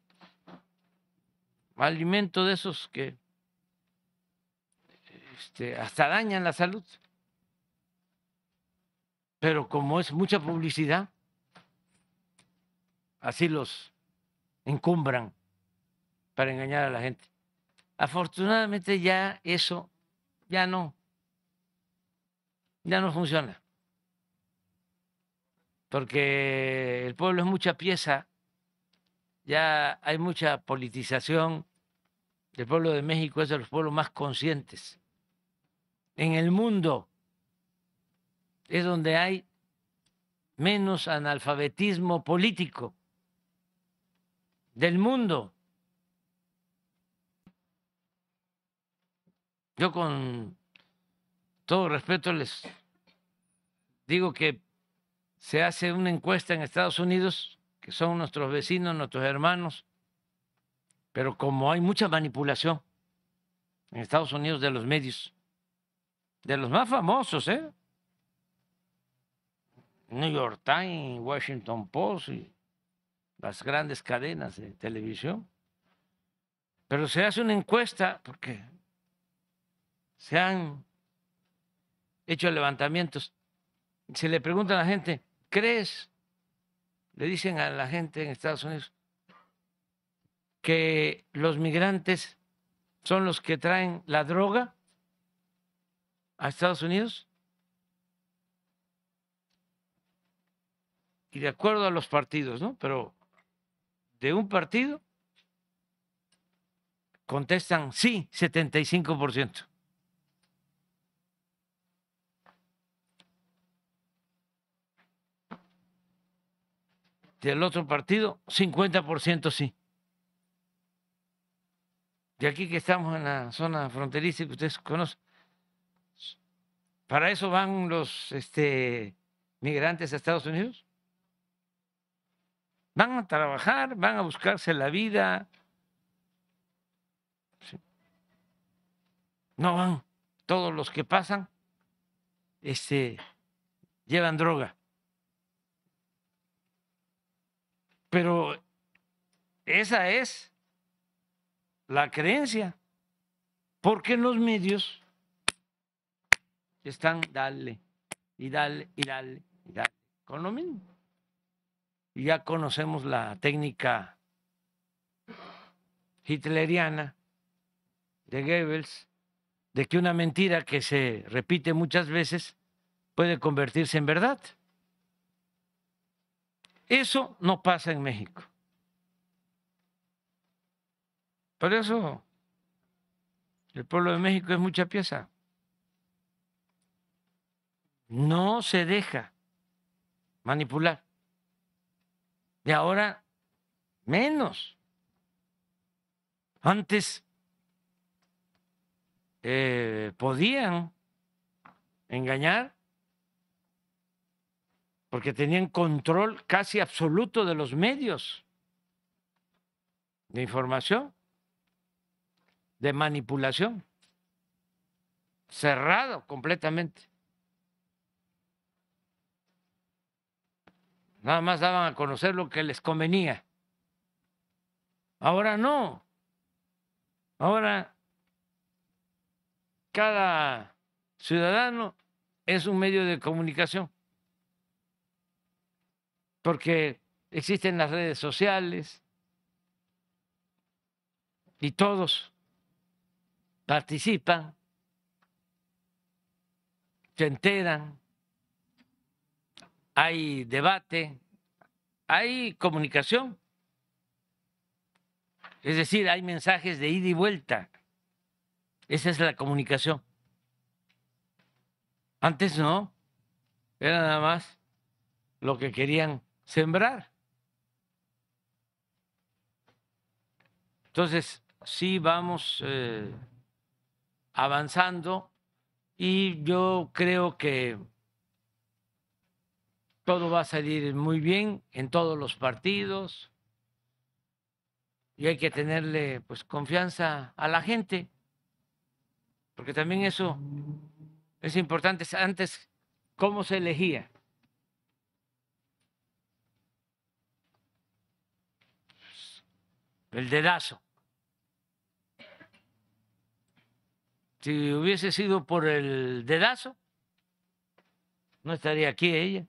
alimento de esos que este, hasta dañan la salud. Pero como es mucha publicidad, así los encumbran para engañar a la gente. Afortunadamente ya eso, ya no, ya no funciona. Porque el pueblo es mucha pieza, ya hay mucha politización, el pueblo de México es de los pueblos más conscientes. En el mundo es donde hay menos analfabetismo político del mundo. Yo con todo respeto les digo que se hace una encuesta en Estados Unidos, que son nuestros vecinos, nuestros hermanos, pero como hay mucha manipulación en Estados Unidos de los medios, de los más famosos, ¿eh? New York Times, Washington Post y las grandes cadenas de televisión. Pero se hace una encuesta porque se han hecho levantamientos. Se le pregunta a la gente, ¿crees? Le dicen a la gente en Estados Unidos, que los migrantes son los que traen la droga a Estados Unidos? Y de acuerdo a los partidos, ¿no? Pero de un partido contestan sí, 75%. Del otro partido, 50% sí de aquí que estamos en la zona fronteriza que ustedes conocen. ¿Para eso van los este, migrantes a Estados Unidos? Van a trabajar, van a buscarse la vida. No van. Todos los que pasan este, llevan droga. Pero esa es la creencia, porque los medios están dale y dale y dale y dale con lo mismo. Y ya conocemos la técnica hitleriana de Goebbels de que una mentira que se repite muchas veces puede convertirse en verdad. Eso no pasa en México. Por eso el pueblo de México es mucha pieza. No se deja manipular. De ahora, menos. Antes eh, podían engañar porque tenían control casi absoluto de los medios de información de manipulación, cerrado completamente. Nada más daban a conocer lo que les convenía. Ahora no. Ahora cada ciudadano es un medio de comunicación. Porque existen las redes sociales y todos participan, se enteran, hay debate, hay comunicación. Es decir, hay mensajes de ida y vuelta. Esa es la comunicación. Antes no, era nada más lo que querían sembrar. Entonces, sí vamos eh, avanzando y yo creo que todo va a salir muy bien en todos los partidos y hay que tenerle pues confianza a la gente porque también eso es importante antes cómo se elegía el dedazo Si hubiese sido por el dedazo, no estaría aquí ella.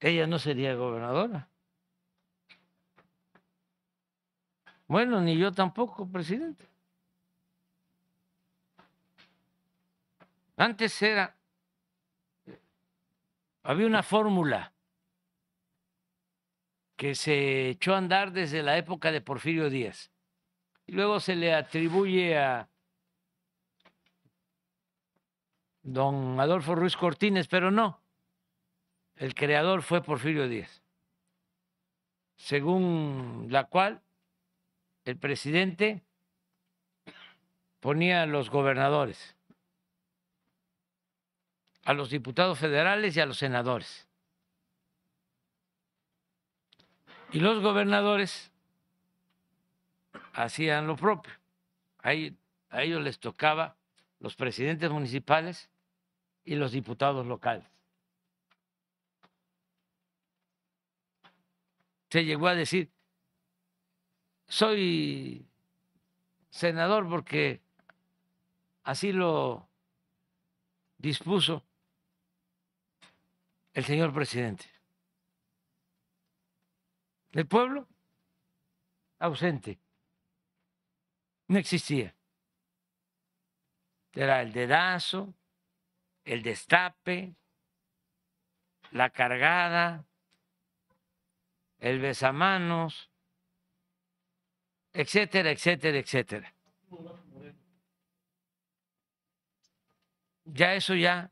Ella no sería gobernadora. Bueno, ni yo tampoco, presidente. Antes era, había una fórmula que se echó a andar desde la época de Porfirio Díaz. Luego se le atribuye a don Adolfo Ruiz Cortines, pero no, el creador fue Porfirio Díaz, según la cual el presidente ponía a los gobernadores, a los diputados federales y a los senadores. Y los gobernadores hacían lo propio. a ellos les tocaba los presidentes municipales y los diputados locales. Se llegó a decir, soy senador porque así lo dispuso el señor presidente. El pueblo ausente no existía. Era el dedazo, el destape, la cargada, el besamanos, etcétera, etcétera, etcétera. Ya eso ya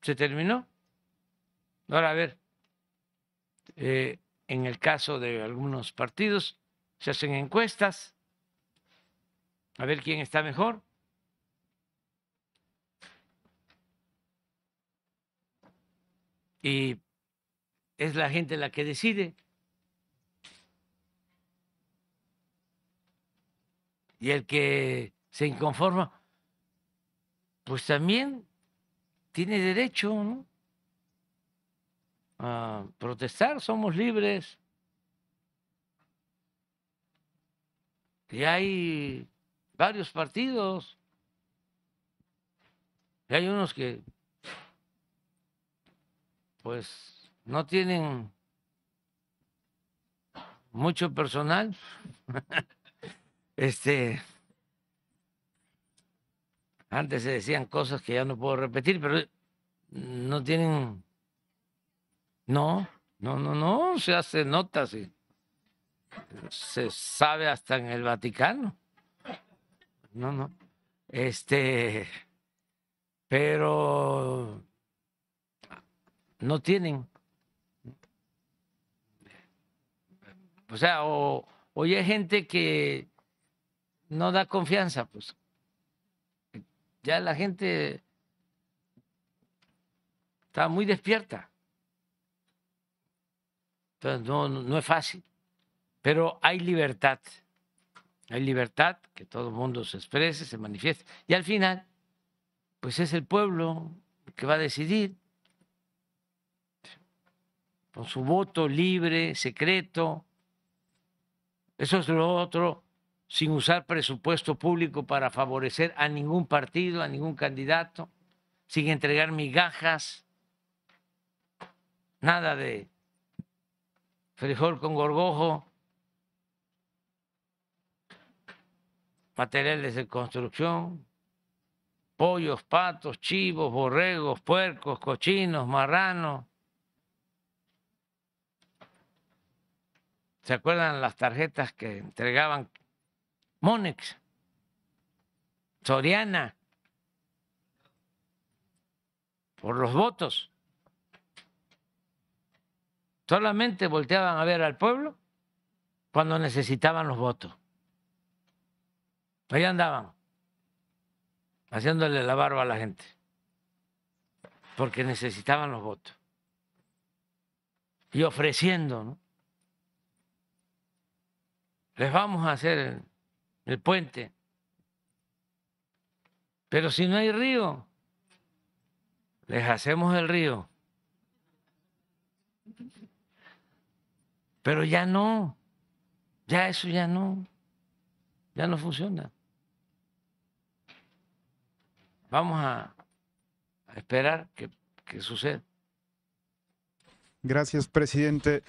se terminó. Ahora a ver, eh, en el caso de algunos partidos se hacen encuestas a ver quién está mejor. Y es la gente la que decide. Y el que se inconforma, pues también tiene derecho ¿no? a protestar, somos libres. Y hay varios partidos. Y hay unos que, pues, no tienen mucho personal. este. Antes se decían cosas que ya no puedo repetir, pero no tienen. No, no, no, no. Se hace nota y se sabe hasta en el Vaticano no, no. Este, pero no tienen. O sea, o, hay gente que no da confianza, pues. Ya la gente está muy despierta. Entonces, no es fácil. Pero hay libertad hay libertad, que todo el mundo se exprese, se manifieste. Y al final, pues es el pueblo que va a decidir con su voto libre, secreto. Eso es lo otro, sin usar presupuesto público para favorecer a ningún partido, a ningún candidato, sin entregar migajas, nada de frijol con gorgojo. materiales de construcción, pollos, patos, chivos, borregos, puercos, cochinos, marranos. ¿Se acuerdan las tarjetas que entregaban Monex, Soriana, por los votos? Solamente volteaban a ver al pueblo cuando necesitaban los votos. Ahí andaban, haciéndole la barba a la gente, porque necesitaban los votos. Y ofreciendo, ¿no? Les vamos a hacer el puente. Pero si no hay río, les hacemos el río. Pero ya no, ya eso ya no, ya no funciona. Vamos a, esperar que, que suceda. Gracias, presidente.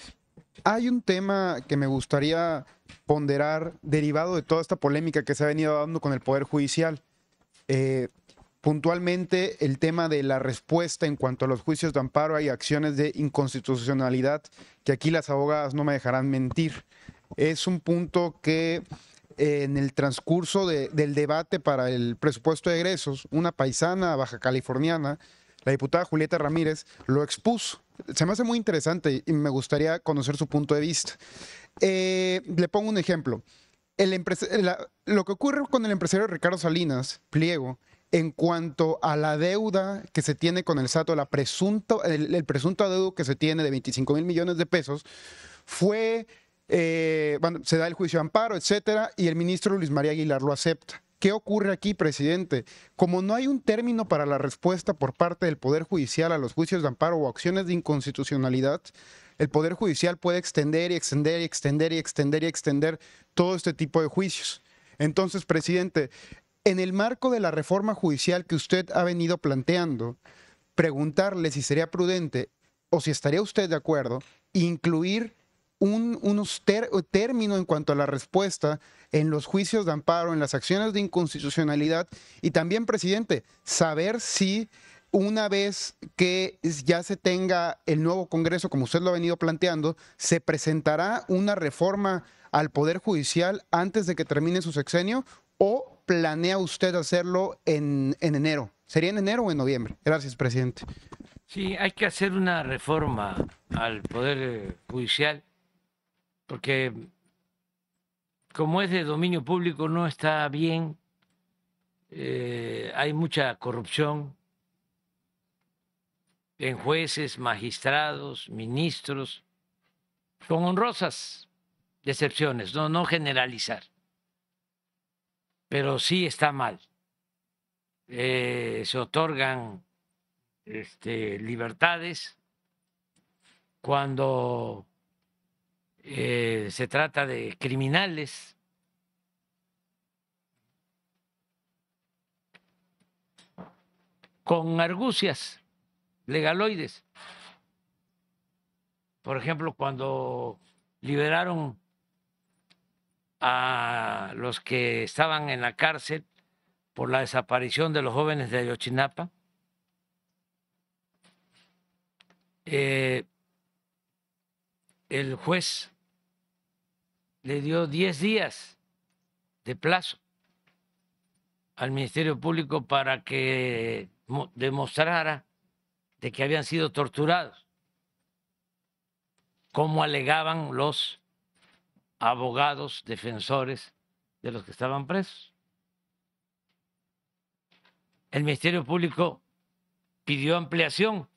Hay un tema que me gustaría ponderar derivado de toda esta polémica que se ha venido dando con el Poder Judicial. Eh, puntualmente el tema de la respuesta en cuanto a los juicios de amparo y acciones de inconstitucionalidad, que aquí las abogadas no me dejarán mentir. Es un punto que en el transcurso del debate para el presupuesto de egresos, una paisana baja californiana, la diputada Julieta Ramírez, lo expuso. Se me hace muy interesante y me gustaría conocer su punto de vista. Eh, le pongo un ejemplo. lo que ocurre con el empresario Ricardo Salinas, pliego, en cuanto a la deuda que se tiene con el SATO, la presunto, el, el presunto adeudo que se tiene de 25 mil millones de pesos, fue eh, se da el juicio de amparo, etcétera, y el ministro Luis María Aguilar lo acepta. ¿Qué ocurre aquí, presidente? Como no hay un término para la respuesta por parte del Poder Judicial a los juicios de amparo o acciones de inconstitucionalidad, el Poder Judicial puede extender y extender y extender y extender y extender todo este tipo de juicios. Entonces, presidente, en el marco de la reforma judicial que usted ha venido planteando, preguntarle si sería prudente o si estaría usted de acuerdo incluir un, unos eh, términos en cuanto a la respuesta en los juicios de amparo, en las acciones de inconstitucionalidad y también, presidente, saber si una vez que ya se tenga el nuevo Congreso, como usted lo ha venido planteando, se presentará una reforma al Poder Judicial antes de que termine su sexenio o planea usted hacerlo en, en enero? ¿Sería en enero o en noviembre? Gracias, presidente. Sí, hay que hacer una reforma al Poder Judicial porque como es de dominio público no está bien, eh, hay mucha corrupción en jueces, magistrados, ministros, con honrosas decepciones, no, no generalizar, pero sí está mal. Eh, se otorgan este, libertades cuando eh, se trata de criminales. con argucias, legaloides. Por ejemplo, cuando liberaron a los que estaban en la cárcel por la desaparición de los jóvenes de Ayochinapa, eh, el juez le dio 10 días de plazo al Ministerio Público para que demostrara de que habían sido torturados, como alegaban los abogados defensores de los que estaban presos. El Ministerio Público pidió ampliación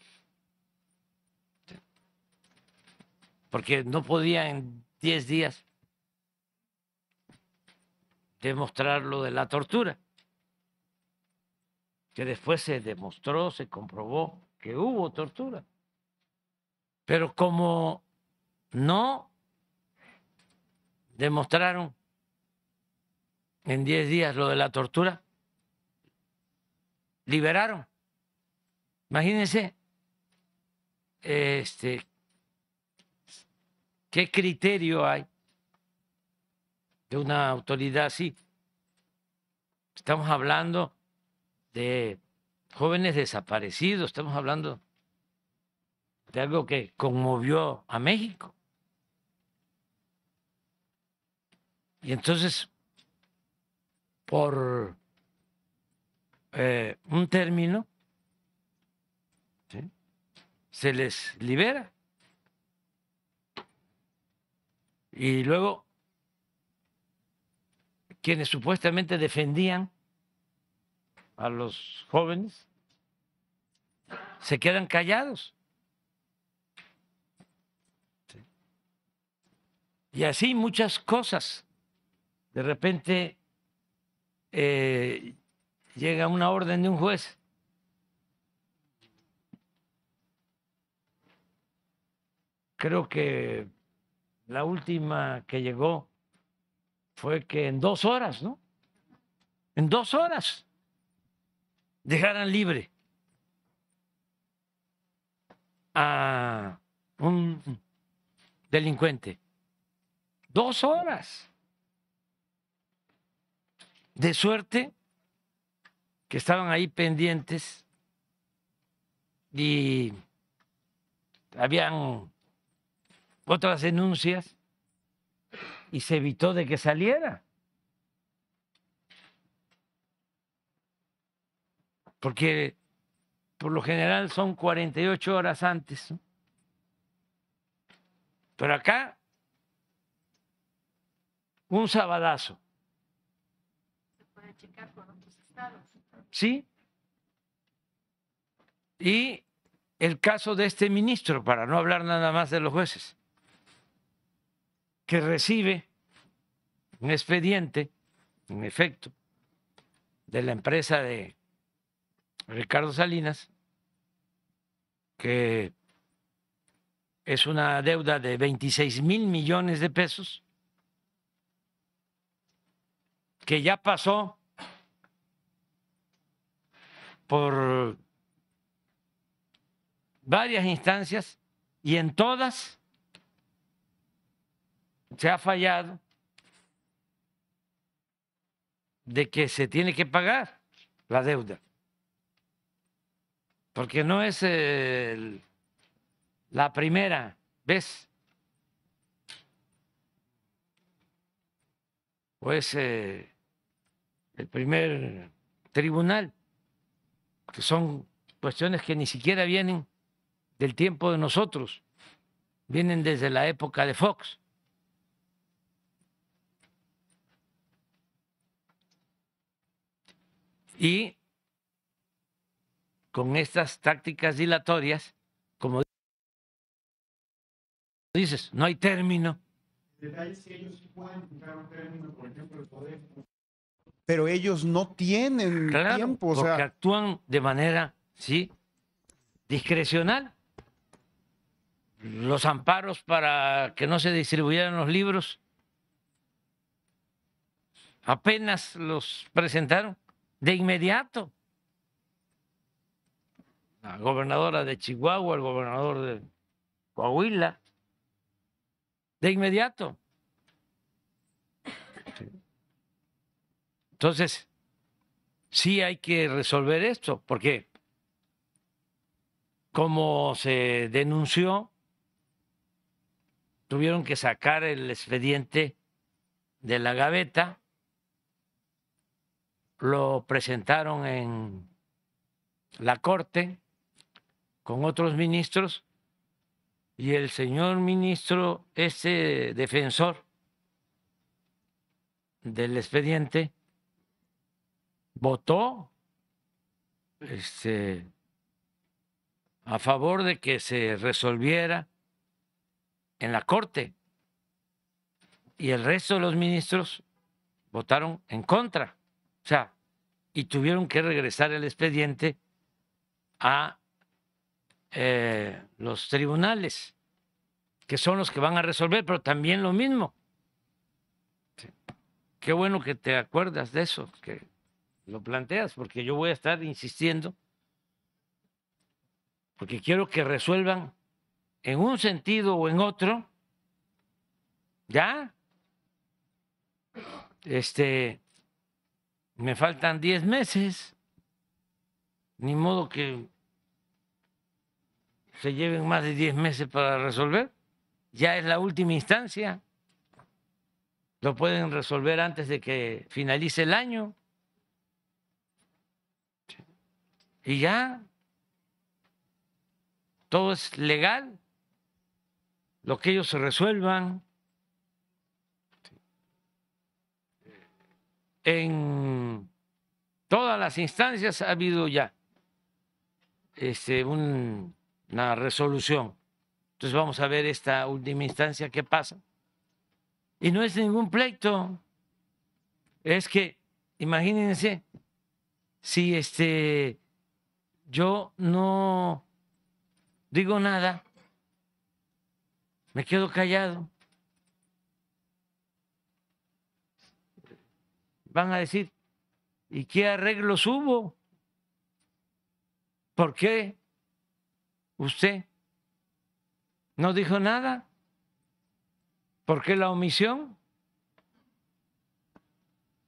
porque no podía en 10 días demostrar lo de la tortura, que después se demostró, se comprobó que hubo tortura. Pero como no demostraron en 10 días lo de la tortura, liberaron. Imagínense este, ¿Qué criterio hay de una autoridad así? Estamos hablando de jóvenes desaparecidos, estamos hablando de algo que conmovió a México. Y entonces, por eh, un término, se les libera. Y luego, quienes supuestamente defendían a los jóvenes, se quedan callados. Y así muchas cosas. De repente eh, llega una orden de un juez. Creo que la última que llegó fue que en dos horas, ¿no? En dos horas dejaran libre a un delincuente. Dos horas. De suerte que estaban ahí pendientes y habían otras denuncias y se evitó de que saliera. Porque por lo general son 48 horas antes. Pero acá, un sabadazo. Se puede checar Sí. Y el caso de este ministro, para no hablar nada más de los jueces que recibe un expediente, en efecto, de la empresa de Ricardo Salinas, que es una deuda de 26 mil millones de pesos, que ya pasó por varias instancias y en todas se ha fallado de que se tiene que pagar la deuda, porque no es la primera vez, o es eh, el primer tribunal, que son cuestiones que ni siquiera vienen del tiempo de nosotros, vienen desde la época de Fox. Y con estas tácticas dilatorias, como dices, no hay término. Pero ellos no tienen tiempo. O actúan de manera, sí, discrecional. Los amparos para que no se distribuyeran los libros apenas los presentaron de inmediato. La gobernadora de Chihuahua, el gobernador de Coahuila, de inmediato. Entonces, sí hay que resolver esto, porque como se denunció, tuvieron que sacar el expediente de la gaveta lo presentaron en la Corte con otros ministros y el señor ministro, ese defensor del expediente, votó este, a favor de que se resolviera en la Corte y el resto de los ministros votaron en contra. O sea, y tuvieron que regresar el expediente a eh, los tribunales, que son los que van a resolver, pero también lo mismo. Qué bueno que te acuerdas de eso, que lo planteas, porque yo voy a estar insistiendo, porque quiero que resuelvan en un sentido o en otro, ¿ya? Este, me faltan 10 meses, ni modo que se lleven más de 10 meses para resolver, ya es la última instancia, lo pueden resolver antes de que finalice el año. Y ya, todo es legal, lo que ellos se resuelvan. En instancias ha habido ya este, una resolución. Entonces vamos a ver esta última instancia qué pasa. Y no es ningún pleito. Es que, imagínense, si este, yo no digo nada, me quedo callado. Van a decir, ¿Y qué arreglos hubo? ¿Por qué usted no dijo nada? ¿Por qué la omisión?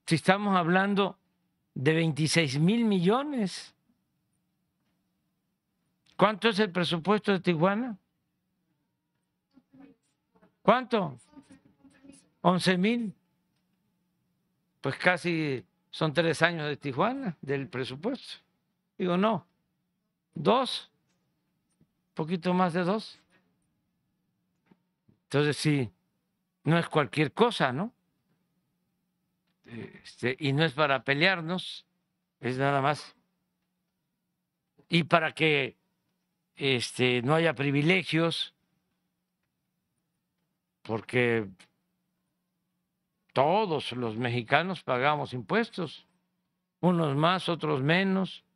Si estamos hablando de 26 mil millones. ¿Cuánto es el presupuesto de Tijuana? ¿Cuánto? 11 mil. Pues casi son tres años de Tijuana del presupuesto. Digo, no, dos, poquito más de dos. Entonces sí, no es cualquier cosa, ¿no? Este, y no es para pelearnos, es nada más. Y para que este, no haya privilegios, porque todos los mexicanos pagamos impuestos, unos más, otros menos,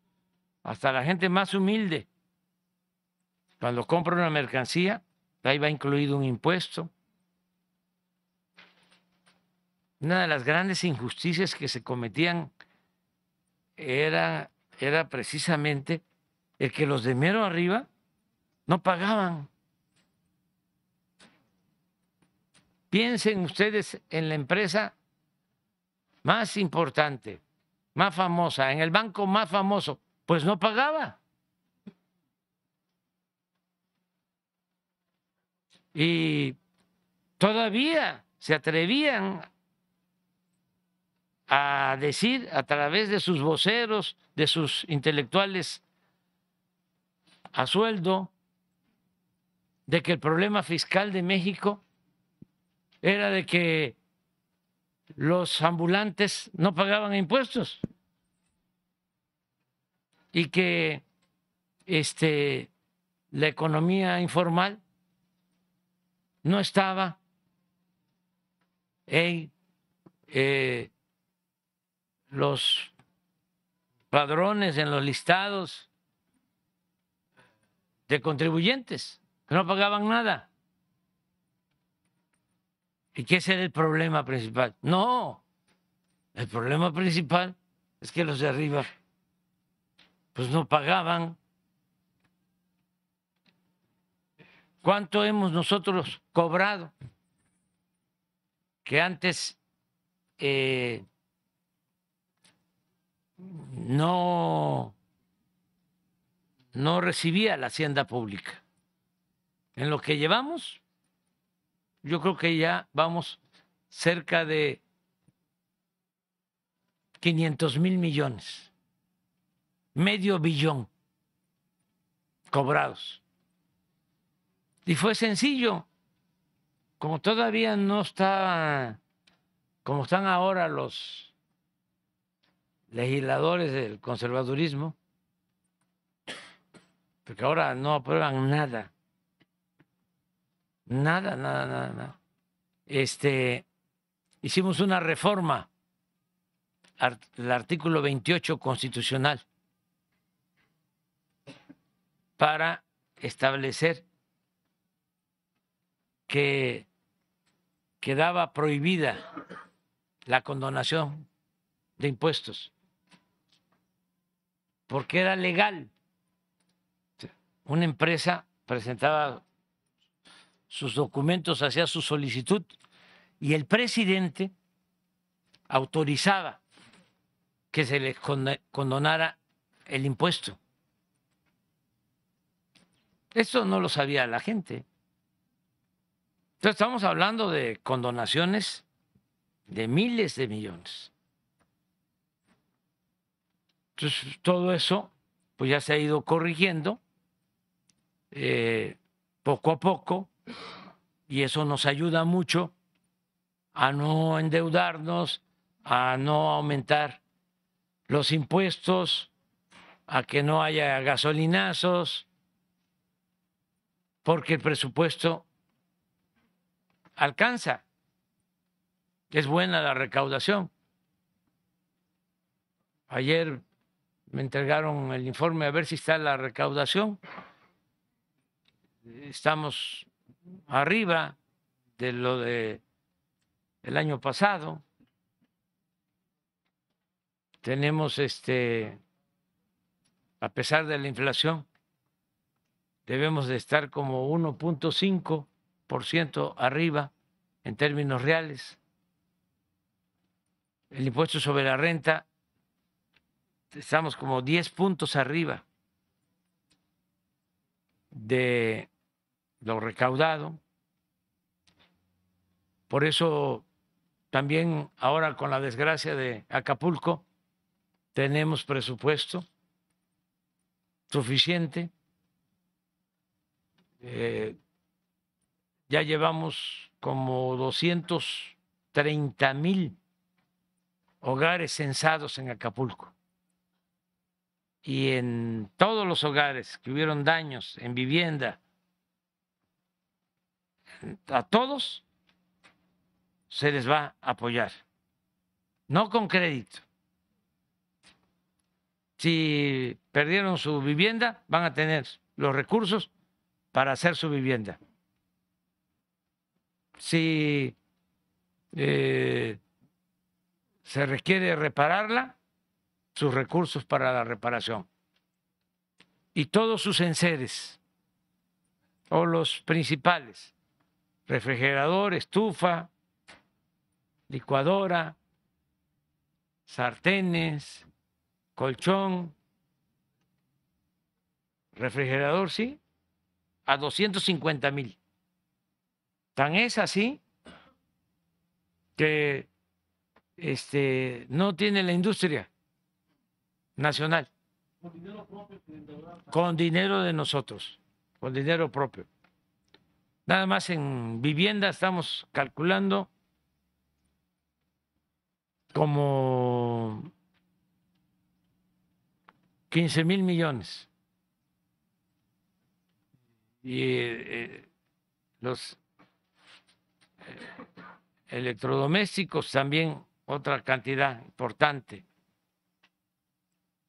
hasta la gente más humilde. Cuando compra una mercancía, ahí va incluido un impuesto. Una de las grandes injusticias que se cometían era, era precisamente el que los de mero arriba no pagaban. Piensen ustedes en la empresa más importante, más famosa, en el banco más famoso, pues no pagaba. Y todavía se atrevían a decir a través de sus voceros, de sus intelectuales a sueldo, de que el problema fiscal de México era de que los ambulantes no pagaban impuestos y que este, la economía informal no estaba en eh, los padrones, en los listados de contribuyentes, que no pagaban nada y qué es el problema principal. No, el problema principal es que los de arriba pues no pagaban. ¿Cuánto hemos nosotros cobrado? Que antes eh, no, no recibía la hacienda pública. En lo que llevamos, yo creo que ya vamos cerca de 500 mil millones, medio billón cobrados. Y fue sencillo, como todavía no está, como están ahora los legisladores del conservadurismo, porque ahora no aprueban nada Nada, nada, nada, nada. Este, hicimos una reforma el artículo 28 constitucional para establecer que quedaba prohibida la condonación de impuestos, porque era legal. Una empresa presentaba sus documentos hacia su solicitud y el presidente autorizaba que se les condonara el impuesto. Eso no lo sabía la gente. Entonces estamos hablando de condonaciones de miles de millones. Entonces todo eso pues ya se ha ido corrigiendo eh, poco a poco y eso nos ayuda mucho a no endeudarnos, a no aumentar los impuestos, a que no haya gasolinazos, porque el presupuesto alcanza. Es buena la recaudación. Ayer me entregaron el informe a ver si está la recaudación. Estamos arriba de lo de el año pasado. Tenemos este a pesar de la inflación debemos de estar como 1.5% arriba en términos reales. El impuesto sobre la renta estamos como 10 puntos arriba de lo recaudado. Por eso también ahora con la desgracia de Acapulco tenemos presupuesto suficiente. Eh, ya llevamos como 230 mil hogares censados en Acapulco. Y en todos los hogares que hubieron daños en vivienda, a todos se les va a apoyar, no con crédito. Si perdieron su vivienda, van a tener los recursos para hacer su vivienda. Si eh, se requiere repararla, sus recursos para la reparación. Y todos sus enseres o los principales refrigerador, estufa, licuadora, sartenes, colchón, refrigerador, sí, a 250 mil. Tan es así que este, no tiene la industria nacional. Con dinero propio. Con dinero de nosotros, con dinero propio. Nada más en vivienda estamos calculando como 15 mil millones. Y eh, eh, los eh, electrodomésticos también otra cantidad importante.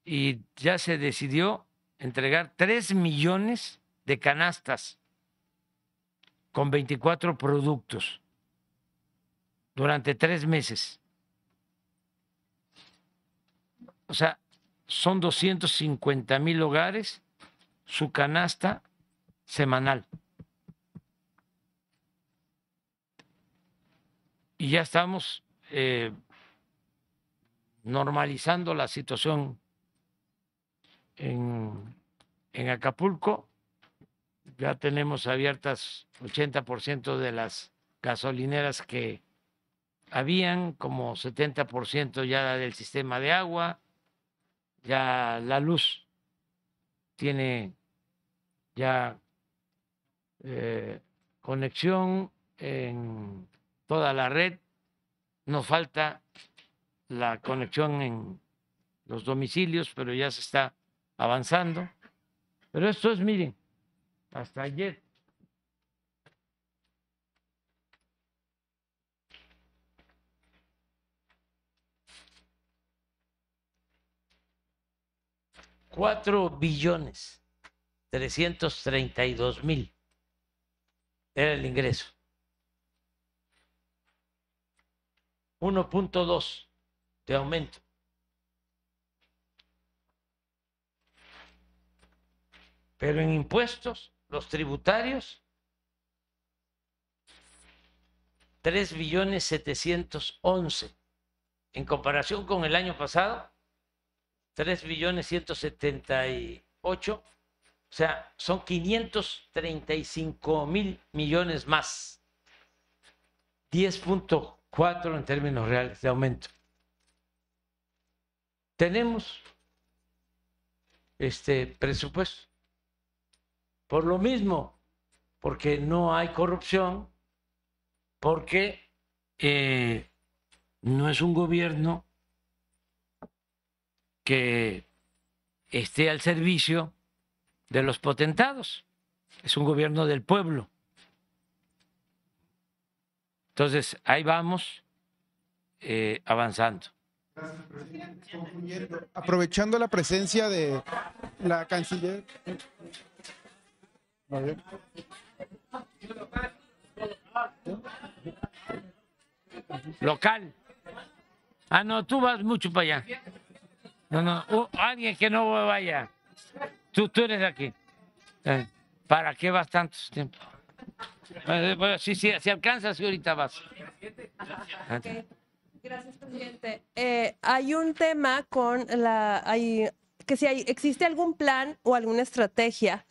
Y ya se decidió entregar 3 millones de canastas con 24 productos durante tres meses. O sea, son 250 mil hogares su canasta semanal. Y ya estamos eh, normalizando la situación en, en Acapulco ya tenemos abiertas 80% de las gasolineras que habían, como 70% ya del sistema de agua, ya la luz tiene ya eh, conexión en toda la red, nos falta la conexión en los domicilios, pero ya se está avanzando. Pero esto es, miren, hasta ayer. Cuatro billones trescientos treinta y dos mil era el ingreso. uno punto dos de aumento. Pero en impuestos los tributarios, 3 billones 711. En comparación con el año pasado, 3 billones 178. O sea, son 535 mil millones más. 10.4 en términos reales de aumento. Tenemos este presupuesto por lo mismo, porque no hay corrupción, porque eh, no es un gobierno que esté al servicio de los potentados, es un gobierno del pueblo. Entonces, ahí vamos eh, avanzando. Aprovechando la presencia de la canciller. Local. Ah, no, tú vas mucho para allá. No, no, alguien que no vaya. Tú, tú eres de aquí. Eh, ¿Para qué vas tantos tiempo? Bueno, sí, sí, si alcanzas, ahorita vas. Gracias, presidente. Eh, hay un tema con la. Hay, que si hay, existe algún plan o alguna estrategia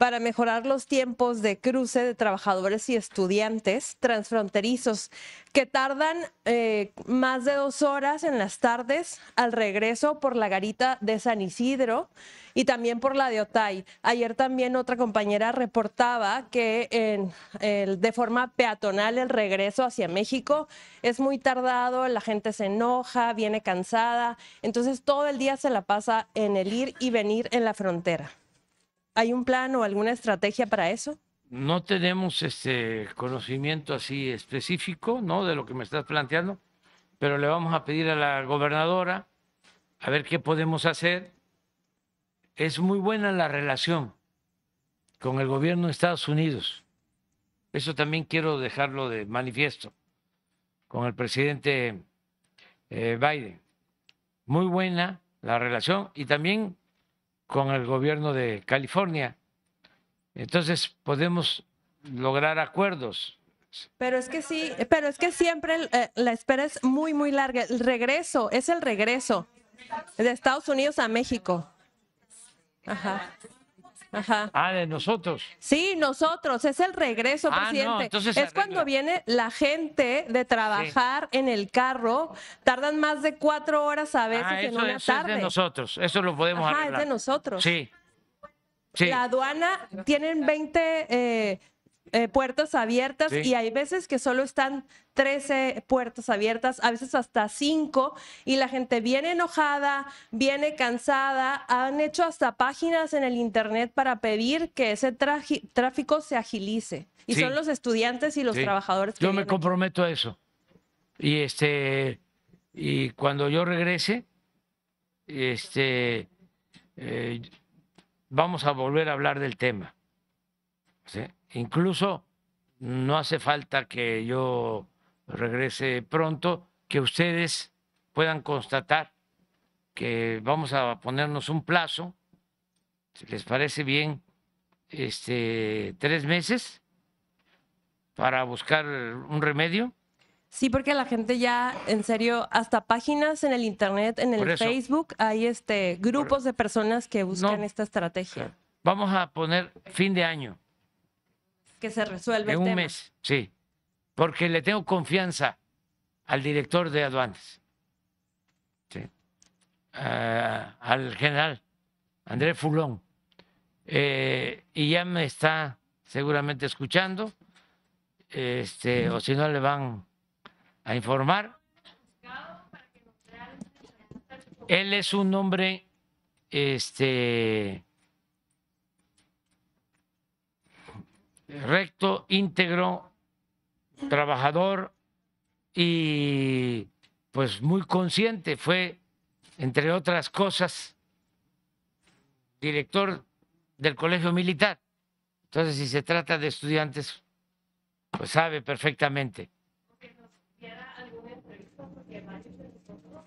para mejorar los tiempos de cruce de trabajadores y estudiantes transfronterizos que tardan eh, más de dos horas en las tardes al regreso por la garita de San Isidro y también por la de Otay. Ayer también otra compañera reportaba que de forma peatonal el regreso hacia México es muy tardado, la gente se enoja, viene cansada, entonces todo el día se la pasa en el ir y venir en la frontera. ¿Hay un plan o alguna estrategia para eso? No tenemos este conocimiento así específico, ¿no? De lo que me estás planteando, pero le vamos a pedir a la gobernadora a ver qué podemos hacer. Es muy buena la relación con el gobierno de Estados Unidos. Eso también quiero dejarlo de manifiesto con el presidente eh, Biden. Muy buena la relación y también con el gobierno de California. Entonces podemos lograr acuerdos. Pero es que sí, pero es que siempre eh, la espera es muy, muy larga. El regreso, es el regreso de Estados Unidos a México. Ajá. Ajá. Ah, de nosotros. Sí, nosotros. Es el regreso, ah, presidente. es cuando viene la gente de trabajar en el carro. Tardan más de cuatro horas a veces ah, en una tarde. Es de nosotros. Eso lo podemos Ajá, es de nosotros. Sí. La aduana tienen 20. Eh, puertas abiertas y hay veces que solo están 13 puertas abiertas, a veces hasta 5 y la gente viene enojada, viene cansada, han hecho hasta páginas en el internet para pedir que ese tráfico se agilice y son los estudiantes y los trabajadores. yo me comprometo a eso y este y cuando yo regrese este eh, vamos a volver a hablar del tema. ¿sí? Incluso no hace falta que yo regrese pronto, que ustedes puedan constatar que vamos a ponernos un plazo, si les parece bien, este, tres meses para buscar un remedio. Sí, porque la gente ya, en serio, hasta páginas en el internet, en el Facebook, hay este grupos de personas que buscan esta estrategia. Vamos a poner fin de año que se resuelve. En un mes, sí, porque le tengo confianza al director de aduanas, ¿sí? Ah, al general Andrés Fulón, eh, y ya me está seguramente escuchando, este, o si no le van a informar. Él es un hombre este, recto, íntegro, trabajador y pues muy consciente. Fue, entre otras cosas, director del colegio militar. Entonces, si se trata de estudiantes, pues sabe perfectamente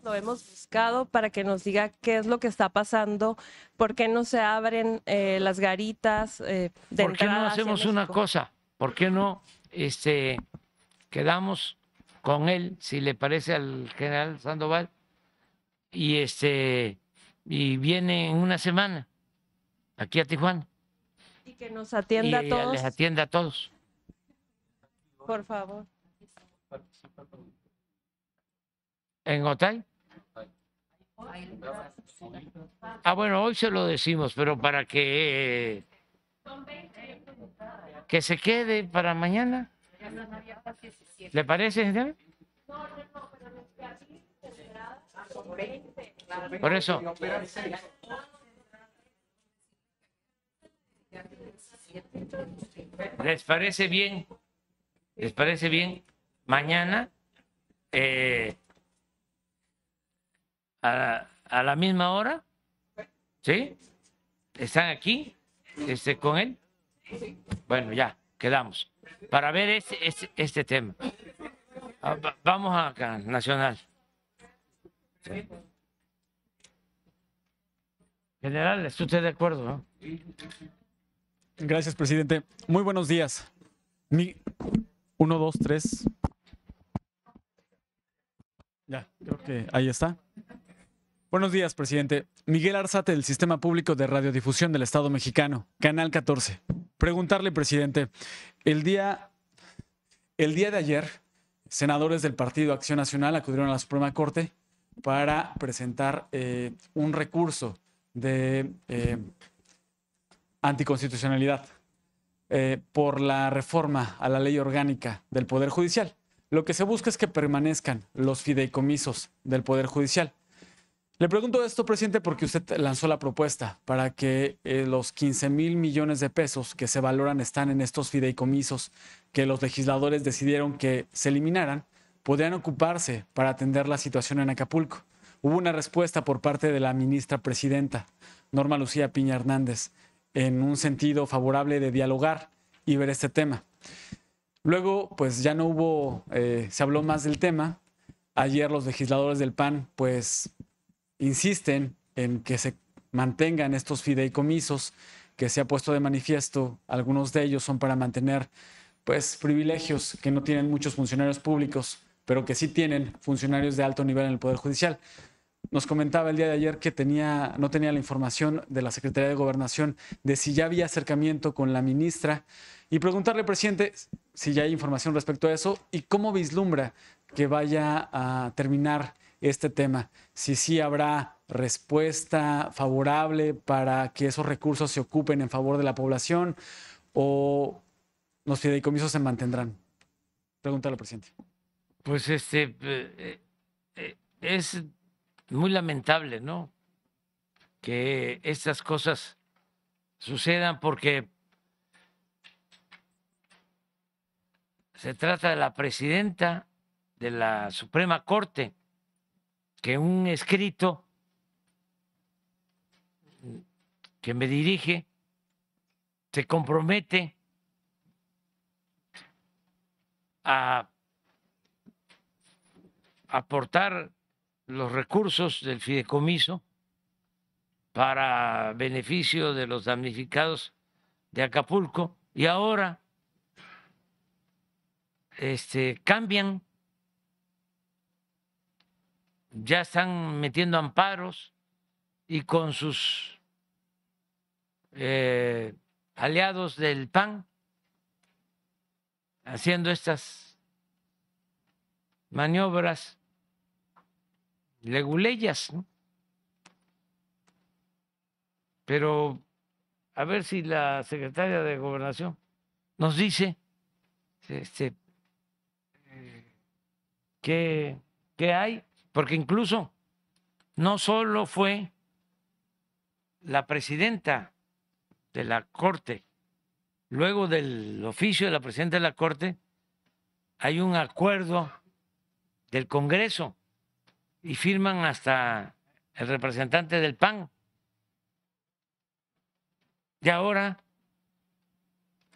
lo hemos buscado para que nos diga qué es lo que está pasando, por qué no se abren eh, las garitas. Eh, ¿Por qué no hacemos una cosa? ¿Por qué no este, quedamos con él, si le parece al general Sandoval, y, este, y viene en una semana aquí a Tijuana? Y que nos atienda a todos. Les atienda a todos. Por favor. ¿En Otay? Ah, bueno, hoy se lo decimos, pero para que que se quede para mañana. ¿Le parece? No, Por eso. ¿Les parece bien? ¿Les parece bien? Mañana eh, a la, misma hora? ¿Sí? ¿Están aquí este, con él? Bueno, ya, quedamos. Para ver ese este, tema. Ah, vamos acá, Nacional. General, ¿está usted de acuerdo? Gracias, presidente. Muy buenos días. Mi... Uno, dos, tres. Ya, creo que ahí está. Buenos días, presidente. Miguel Arzate del Sistema Público de Radiodifusión del Estado Mexicano, Canal 14. Preguntarle, presidente, el día, el día de ayer, senadores del Partido Acción Nacional acudieron a la Suprema Corte para presentar eh, un recurso de eh, anticonstitucionalidad eh, por la reforma a la ley orgánica del Poder Judicial. Lo que se busca es que permanezcan los fideicomisos del Poder Judicial le pregunto esto, presidente, porque usted lanzó la propuesta para que eh, los 15 mil millones de pesos que se valoran están en estos fideicomisos que los legisladores decidieron que se eliminaran, podrían ocuparse para atender la situación en Acapulco. Hubo una respuesta por parte de la ministra presidenta, Norma Lucía Piña Hernández, en un sentido favorable de dialogar y ver este tema. Luego, pues ya no hubo, eh, se habló más del tema. Ayer los legisladores del PAN, pues insisten en que se mantengan estos fideicomisos que se ha puesto de manifiesto. Algunos de ellos son para mantener pues privilegios que no tienen muchos funcionarios públicos, pero que sí tienen funcionarios de alto nivel en el Poder Judicial. Nos comentaba el día de ayer que tenía, no tenía la información de la Secretaría de Gobernación de si ya había acercamiento con la ministra y preguntarle, presidente, si ya hay información respecto a eso y cómo vislumbra que vaya a terminar este tema, si sí habrá respuesta favorable para que esos recursos se ocupen en favor de la población o los fideicomisos se mantendrán. Pregúntale, presidente. Pues este eh, eh, es muy lamentable, ¿no? Que estas cosas sucedan porque se trata de la presidenta de la Suprema Corte que un escrito que me dirige se compromete a aportar los recursos del fideicomiso para beneficio de los damnificados de Acapulco y ahora este, cambian ya están metiendo amparos y con sus eh, aliados del PAN haciendo estas maniobras leguleyas, Pero a ver si la secretaria de Gobernación nos dice este, eh, qué hay porque incluso no solo fue la presidenta de la Corte, luego del oficio de la presidenta de la Corte, hay un acuerdo del Congreso y firman hasta el representante del PAN. Y ahora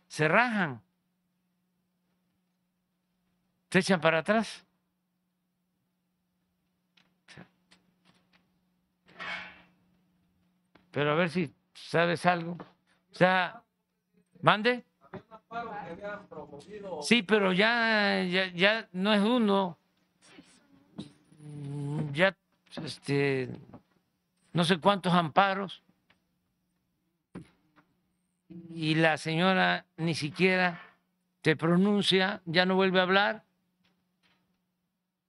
se rajan, se echan para atrás. pero a ver si sabes algo. O sea, mande. Sí, pero ya, ya, no es uno. Ya, este, no sé cuántos amparos. Y la señora ni siquiera te pronuncia, ya no vuelve a hablar.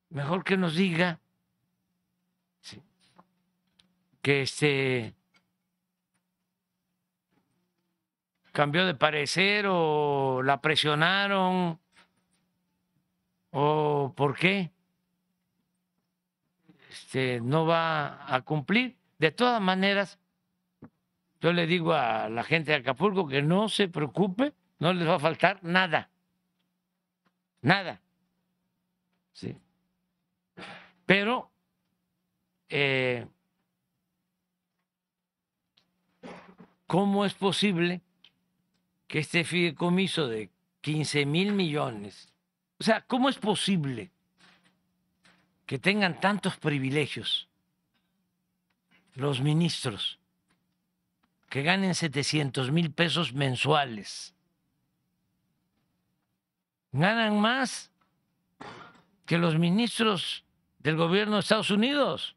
Mejor que nos diga que este cambió de parecer o la presionaron o por qué este, no va a cumplir. De todas maneras, yo le digo a la gente de Acapulco que no se preocupe, no les va a faltar nada, nada. Sí. Pero eh, ¿cómo es posible que este fideicomiso de 15 mil millones, o sea, ¿cómo es posible que tengan tantos privilegios los ministros, que ganen 700 mil pesos mensuales? Ganan más que los ministros del gobierno de Estados Unidos.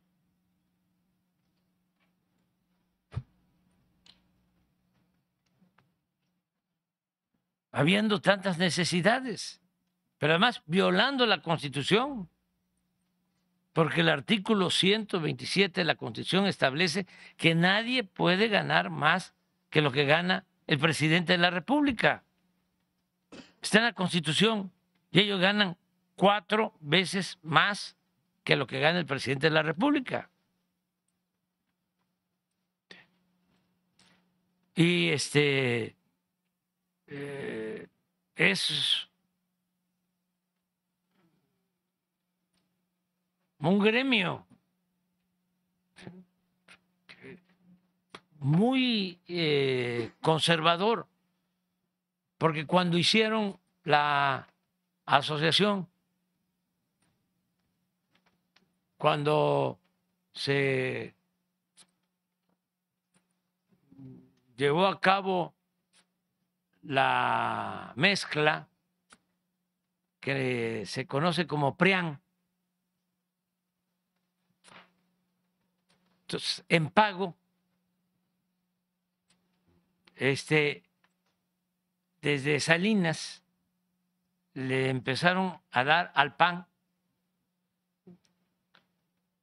habiendo tantas necesidades, pero además violando la Constitución, porque el artículo 127 de la Constitución establece que nadie puede ganar más que lo que gana el presidente de la República. Está en la Constitución y ellos ganan cuatro veces más que lo que gana el presidente de la República. Y este, eh, es un gremio muy eh, conservador, porque cuando hicieron la asociación, cuando se llevó a cabo la mezcla que se conoce como PRIAN. Entonces, en pago, este, desde Salinas le empezaron a dar al PAN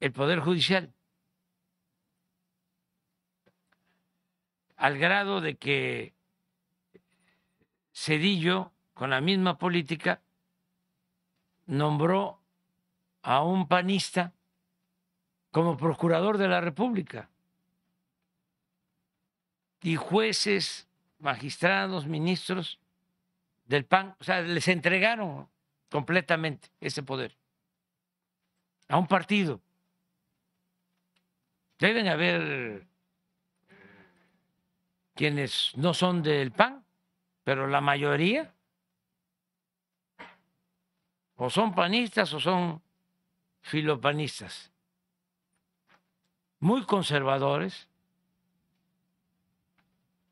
el Poder Judicial, al grado de que Cedillo, con la misma política, nombró a un panista como procurador de la República y jueces, magistrados, ministros del PAN, o sea, les entregaron completamente ese poder a un partido. Deben haber eh, quienes no son del PAN, pero la mayoría o son panistas o son filopanistas, muy conservadores,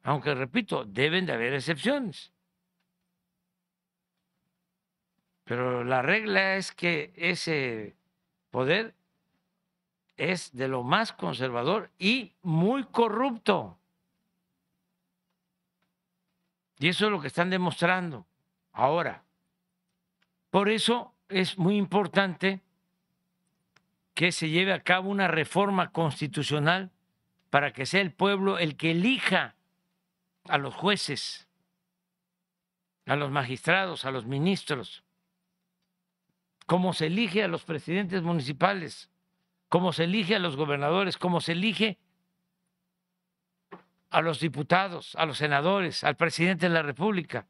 aunque repito, deben de haber excepciones. Pero la regla es que ese poder es de lo más conservador y muy corrupto. Y eso es lo que están demostrando ahora. Por eso es muy importante que se lleve a cabo una reforma constitucional para que sea el pueblo el que elija a los jueces, a los magistrados, a los ministros, como se elige a los presidentes municipales, como se elige a los gobernadores, como se elige a los diputados, a los senadores, al presidente de la República,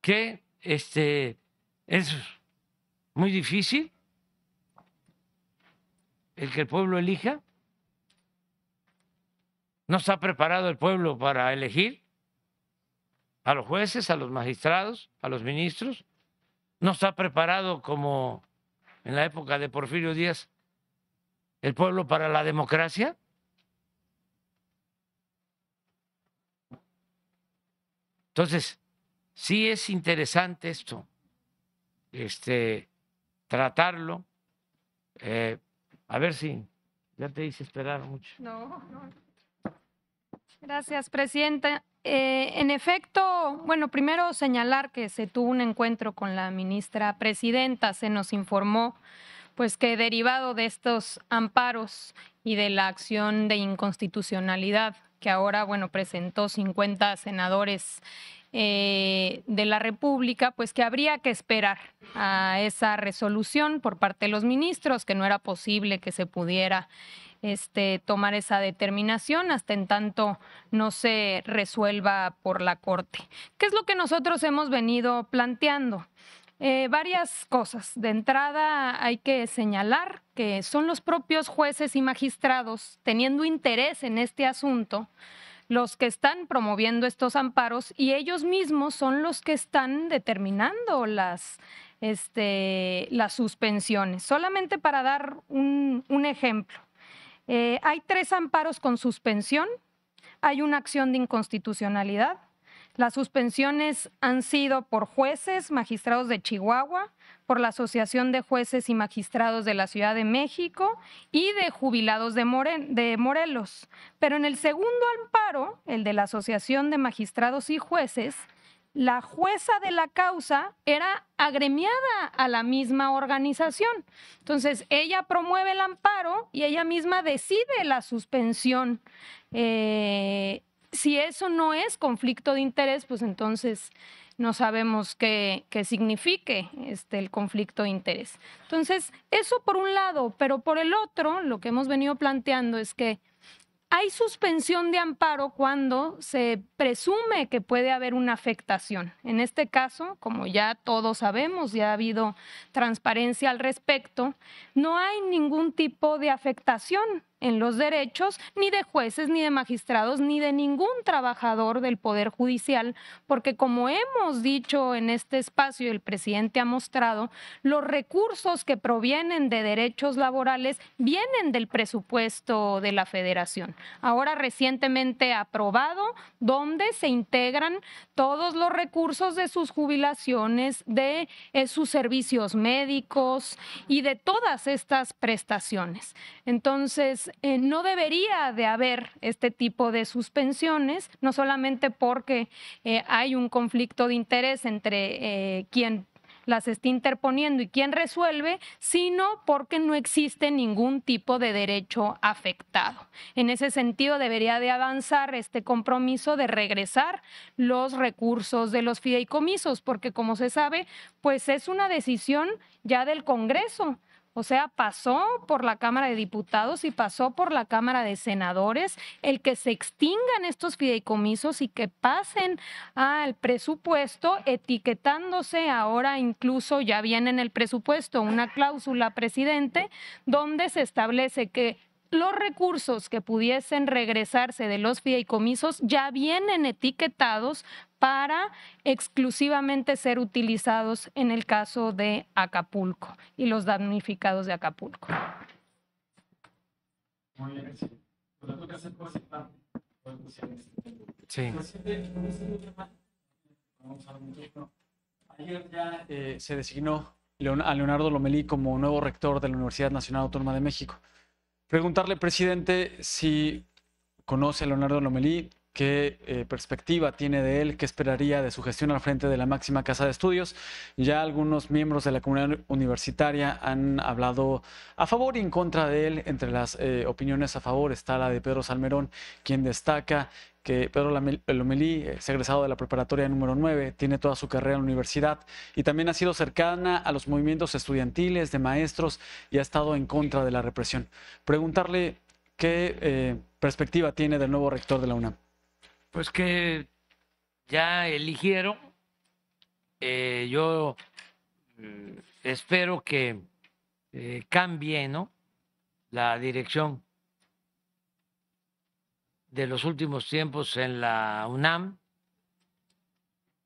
que este, es muy difícil el que el pueblo elija. No está preparado el pueblo para elegir a los jueces, a los magistrados, a los ministros. No está preparado como en la época de Porfirio Díaz el pueblo para la democracia? Entonces, sí es interesante esto, este, tratarlo. Eh, a ver si ya te hice esperar mucho. No, Gracias, presidenta. Eh, en efecto, bueno, primero señalar que se tuvo un encuentro con la ministra presidenta, se nos informó pues que derivado de estos amparos y de la acción de inconstitucionalidad que ahora, bueno, presentó 50 senadores eh, de la República, pues que habría que esperar a esa resolución por parte de los ministros, que no era posible que se pudiera este, tomar esa determinación hasta en tanto no se resuelva por la Corte. ¿Qué es lo que nosotros hemos venido planteando? Eh, varias cosas. De entrada, hay que señalar que son los propios jueces y magistrados, teniendo interés en este asunto, los que están promoviendo estos amparos y ellos mismos son los que están determinando las, este, las suspensiones. Solamente para dar un, ejemplo, eh, hay tres amparos con suspensión, hay una acción de inconstitucionalidad las suspensiones han sido por jueces, magistrados de Chihuahua, por la Asociación de Jueces y Magistrados de la Ciudad de México y de jubilados de, Morelos. Pero en el segundo amparo, el de la Asociación de Magistrados y Jueces, la jueza de la causa era agremiada a la misma organización. Entonces, ella promueve el amparo y ella misma decide la suspensión eh, si eso no es conflicto de interés, pues entonces no sabemos qué, signifique este, el conflicto de interés. Entonces, eso por un lado, pero por el otro, lo que hemos venido planteando es que hay suspensión de amparo cuando se presume que puede haber una afectación. En este caso, como ya todos sabemos, ya ha habido transparencia al respecto, no hay ningún tipo de afectación en los derechos ni de jueces, ni de magistrados, ni de ningún trabajador del Poder Judicial, porque como hemos dicho en este espacio, el presidente ha mostrado, los recursos que provienen de derechos laborales vienen del presupuesto de la federación. Ahora recientemente aprobado, donde se integran todos los recursos de sus jubilaciones, de eh, sus servicios médicos y de todas estas prestaciones. Entonces, eh, no debería de haber este tipo de suspensiones, no solamente porque eh, hay un conflicto de interés entre eh, quien las está interponiendo y quien resuelve, sino porque no existe ningún tipo de derecho afectado. En ese sentido, debería de avanzar este compromiso de regresar los recursos de los fideicomisos, porque como se sabe, pues es una decisión ya del Congreso. O sea, pasó por la Cámara de Diputados y pasó por la Cámara de Senadores el que se extingan estos fideicomisos y que pasen al presupuesto, etiquetándose ahora incluso ya viene en el presupuesto una cláusula, presidente, donde se establece que los recursos que pudiesen regresarse de los fideicomisos ya vienen etiquetados para exclusivamente ser utilizados en el caso de Acapulco y los damnificados de Acapulco. Sí. Ayer ya eh, se designó a Leonardo Lomelí como nuevo rector de la Universidad Nacional Autónoma de México. Preguntarle, presidente, si conoce a Leonardo Lomelí, qué eh, perspectiva tiene de él, qué esperaría de su gestión al frente de la máxima casa de estudios. Ya algunos miembros de la comunidad universitaria han hablado a favor y en contra de él. Entre las eh, opiniones a favor está la de Pedro Salmerón, quien destaca que Pedro Lomelí eh, es egresado de la preparatoria número 9, tiene toda su carrera en la universidad y también ha sido cercana a los movimientos estudiantiles, de maestros y ha estado en contra de la represión. Preguntarle qué eh, perspectiva tiene del nuevo rector de la UNAM. Pues que ya eligieron, eh, yo mm, espero que cambie la dirección de los últimos tiempos en la UNAM,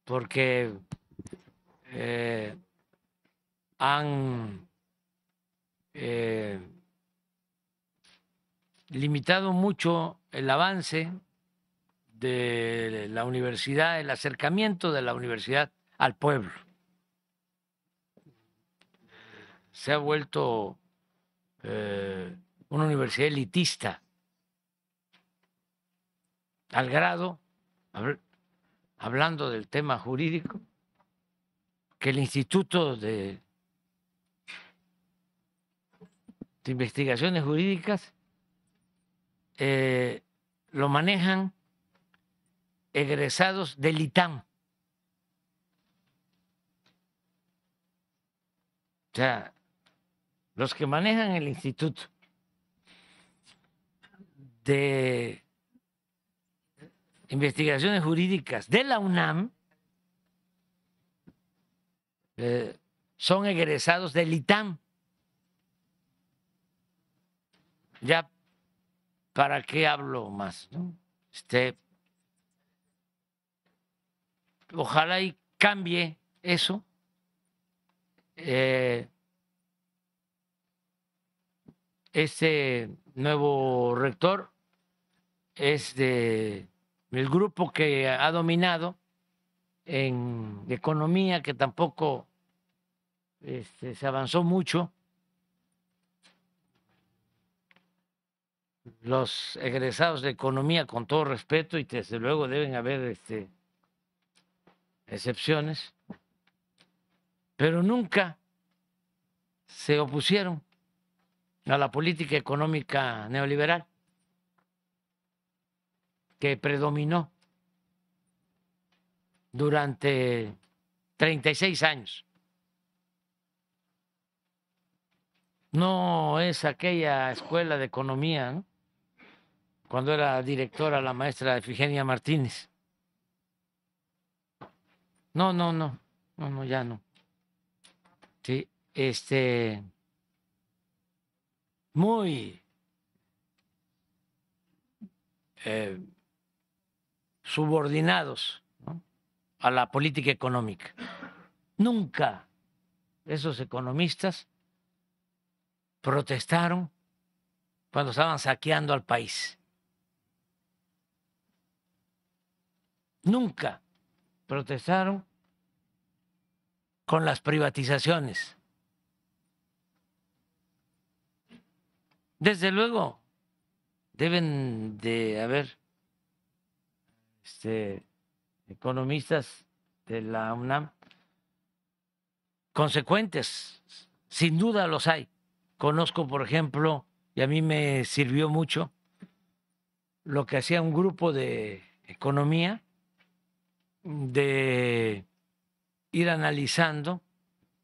porque eh, han eh, limitado mucho el avance de la universidad, el acercamiento de la universidad al pueblo. Se ha vuelto eh, una universidad elitista al grado, hablando del tema jurídico, que el Instituto de, Investigaciones Jurídicas eh, lo manejan egresados del ITAM. O sea, los que manejan el instituto de investigaciones jurídicas de la UNAM eh, son egresados del ITAM. Ya, ¿para qué hablo más? Este, ojalá y cambie eso. Eh, este nuevo rector es de el grupo que ha dominado en economía, que tampoco este, se avanzó mucho, los egresados de economía, con todo respeto, y desde luego deben haber este, excepciones, pero nunca se opusieron a la política económica neoliberal que predominó durante 36 años. No es aquella escuela de economía, cuando era directora la maestra Efigenia Martínez. No, no, no, no, no, ya no. Sí, este, muy eh, subordinados a la política económica. Nunca esos economistas protestaron cuando estaban saqueando al país. Nunca protestaron con las privatizaciones. Desde luego, deben de haber este, economistas de la UNAM consecuentes, sin duda los hay. Conozco, por ejemplo, y a mí me sirvió mucho lo que hacía un grupo de economía de ir analizando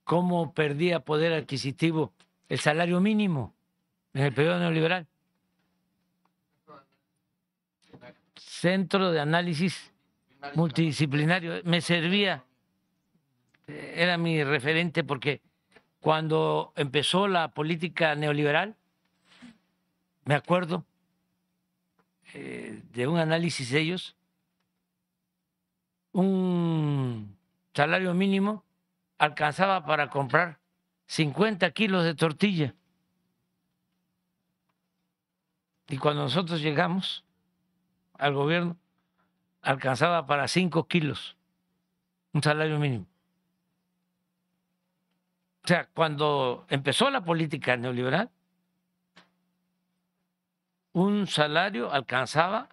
cómo perdía poder adquisitivo el salario mínimo en el periodo neoliberal. Centro de Análisis Multidisciplinario. Me servía, eh, era mi referente porque cuando empezó la política neoliberal, me acuerdo eh, de un análisis de ellos, un salario mínimo alcanzaba para comprar 50 kilos de tortilla. Y cuando nosotros llegamos, al gobierno alcanzaba para 5 kilos un salario mínimo. O sea, cuando empezó la política neoliberal, un salario alcanzaba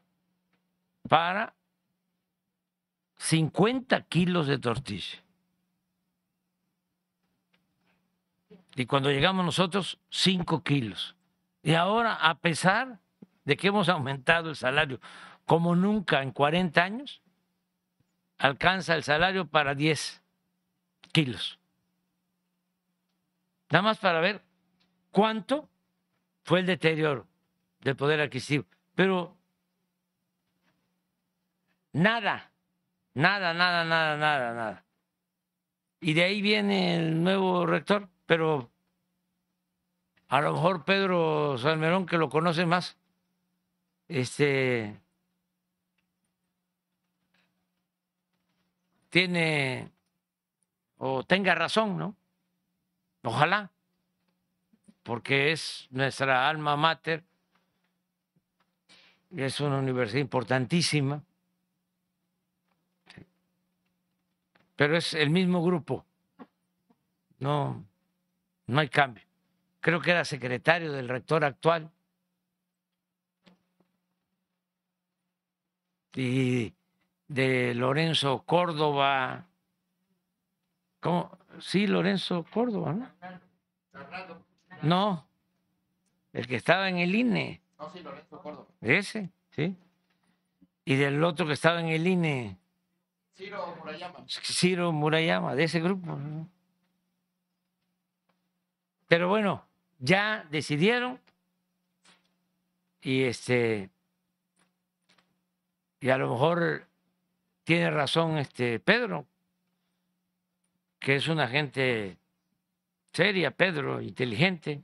para 50 kilos de tortilla. Y cuando llegamos nosotros, 5 kilos. Y ahora, a pesar de que hemos aumentado el salario como nunca en 40 años, alcanza el salario para 10 kilos. Nada más para ver cuánto fue el deterioro del poder adquisitivo. Pero nada, nada, nada, nada, nada, nada. Y de ahí viene el nuevo rector, pero a lo mejor Pedro Salmerón, que lo conoce más, este, tiene o tenga razón, ¿no? Ojalá, porque es nuestra alma mater, es una universidad importantísima, pero es el mismo grupo, no, no hay cambio. Creo que era secretario del rector actual y de Lorenzo Córdoba. ¿Cómo? Sí, Lorenzo Córdoba, ¿no? No, el que estaba en el INE. No, sí, Lorenzo Córdoba. Ese, sí. Y del otro que estaba en el INE. Ciro Murayama. Ciro Murayama, de ese grupo. Pero bueno, ya decidieron y este y a lo mejor tiene razón este Pedro, que es una gente seria, Pedro, inteligente.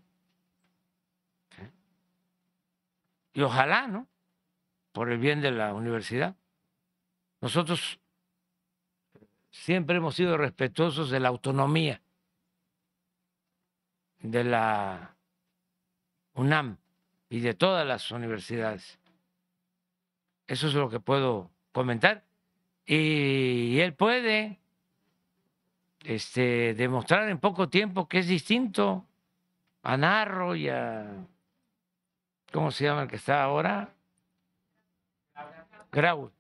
Y ojalá, ¿no? Por el bien de la universidad. Nosotros siempre hemos sido respetuosos de la autonomía de la UNAM y de todas las universidades. Eso es lo que puedo comentar y él puede este, demostrar en poco tiempo que es distinto a Narro y a, ¿cómo se llama el que está ahora? Grau.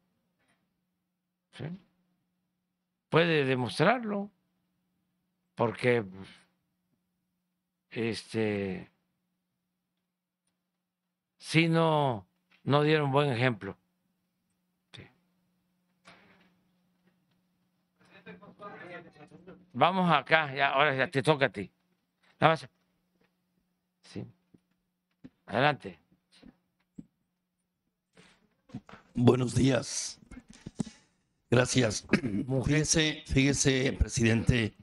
Puede demostrarlo porque este si no no dieron buen ejemplo. Vamos acá, ya, ahora ya te toca a ti. Sí. Adelante. Buenos días. Gracias. Fíjese, fíjese, presidente,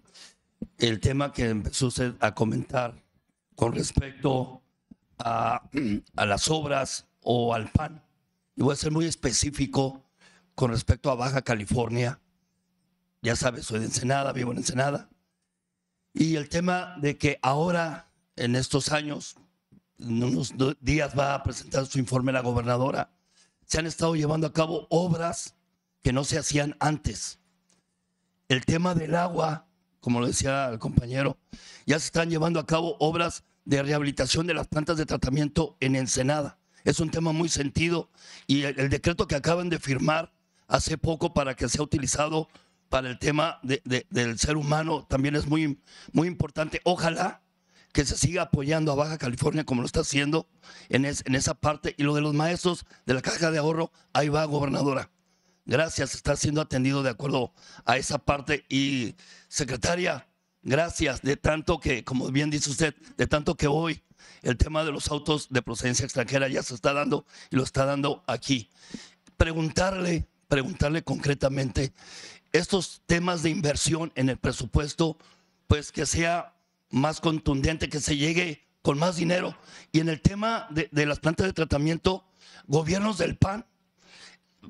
el tema que empezó usted a comentar con respecto a, a las obras o al PAN. Y voy a ser muy específico con respecto a Baja California ya sabes, soy de Ensenada, vivo en Ensenada. Y el tema de que ahora, en estos años, en unos días va a presentar su informe la gobernadora, se han estado llevando a cabo obras que no se hacían antes. El tema del agua, como lo decía el compañero, ya se están llevando a cabo obras de rehabilitación de las plantas de tratamiento en Ensenada. Es un tema muy sentido y el, el decreto que acaban de firmar hace poco para que sea utilizado para el tema del ser humano también es muy, muy importante. Ojalá que se siga apoyando a Baja California como lo está haciendo en, en esa parte. Y lo de los maestros de la caja de ahorro, ahí va, gobernadora. Gracias, está siendo atendido de acuerdo a esa parte. Y secretaria, gracias de tanto que, como bien dice usted, de tanto que hoy el tema de los autos de procedencia extranjera ya se está dando y lo está dando aquí. Preguntarle, preguntarle concretamente, estos temas de inversión en el presupuesto, pues que sea más contundente, que se llegue con más dinero. Y en el tema de, las plantas de tratamiento, gobiernos del PAN,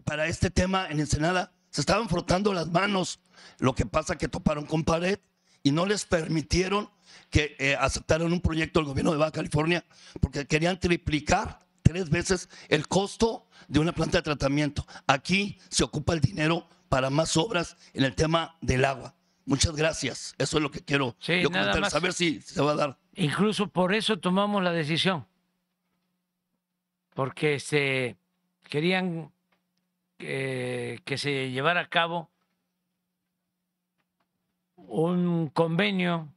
para este tema en Ensenada, se estaban frotando las manos. Lo que pasa que toparon con pared y no les permitieron que eh, aceptaran un proyecto del gobierno de Baja California porque querían triplicar tres veces el costo de una planta de tratamiento. Aquí se ocupa el dinero para más obras en el tema del agua. Muchas gracias. Eso es lo que quiero saber si se va a dar. Incluso por eso tomamos la decisión. Porque se querían eh, que se llevara a cabo un convenio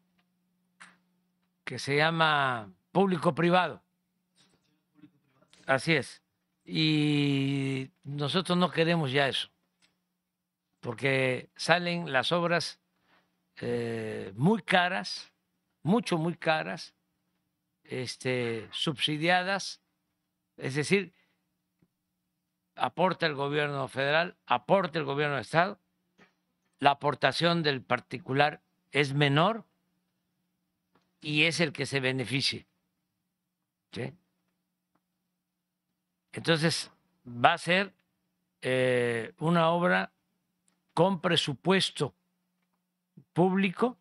que se llama público-privado. Así es. Y nosotros no queremos ya eso porque salen las obras eh, muy caras, mucho, muy caras, este, subsidiadas, es decir, aporta el gobierno federal, aporta el gobierno de Estado, la aportación del particular es menor y es el que se beneficie. Entonces, va a ser eh, una obra con presupuesto público,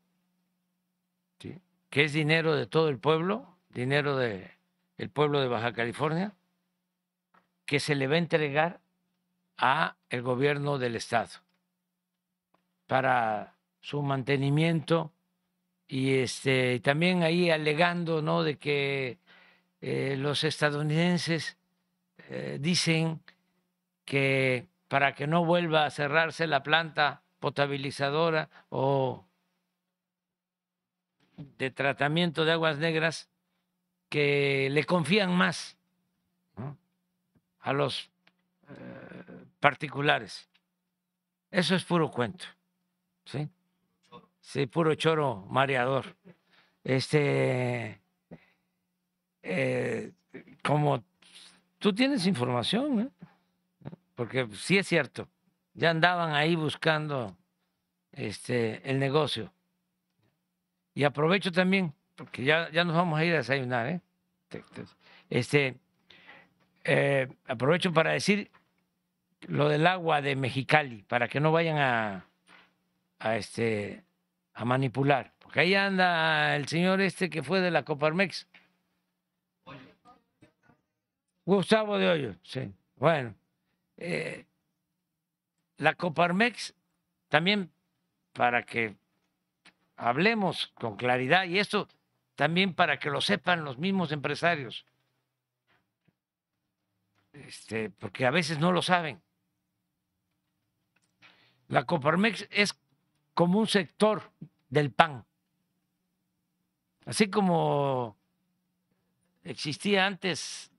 que es dinero de todo el pueblo, dinero del pueblo de Baja California, que se le va a entregar a el gobierno del estado para su mantenimiento y este también ahí alegando no de que eh, los estadounidenses eh, dicen que para que no vuelva a cerrarse la planta potabilizadora o de tratamiento de aguas negras que le confían más a los eh, particulares. Eso es puro cuento, ¿sí? Sí, puro choro mareador. Este, eh, como tú tienes información, ¿eh? porque sí es cierto, ya andaban ahí buscando este, el negocio. Y aprovecho también, porque ya, ya nos vamos a ir a desayunar, ¿eh? Este, eh, aprovecho para decir lo del agua de Mexicali, para que no vayan a, este, a manipular. Porque ahí anda el señor este que fue de la Coparmex. Gustavo de Hoyo, sí. Bueno, eh, la Coparmex, también para que hablemos con claridad, y esto también para que lo sepan los mismos empresarios, este, porque a veces no lo saben. La Coparmex es como un sector del PAN. Así como existía antes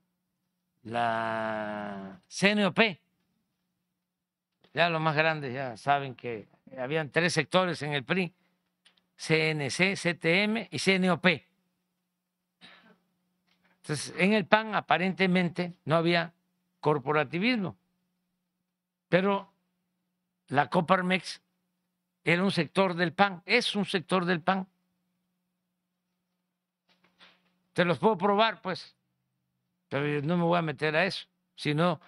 la CNOP, ya los más grandes ya saben que habían tres sectores en el PRI, CNC, CTM y CNOP. Entonces, en el PAN aparentemente no había corporativismo, pero la Coparmex era un sector del PAN, es un sector del PAN. Te los puedo probar, pues, pero no me voy a meter a eso, sino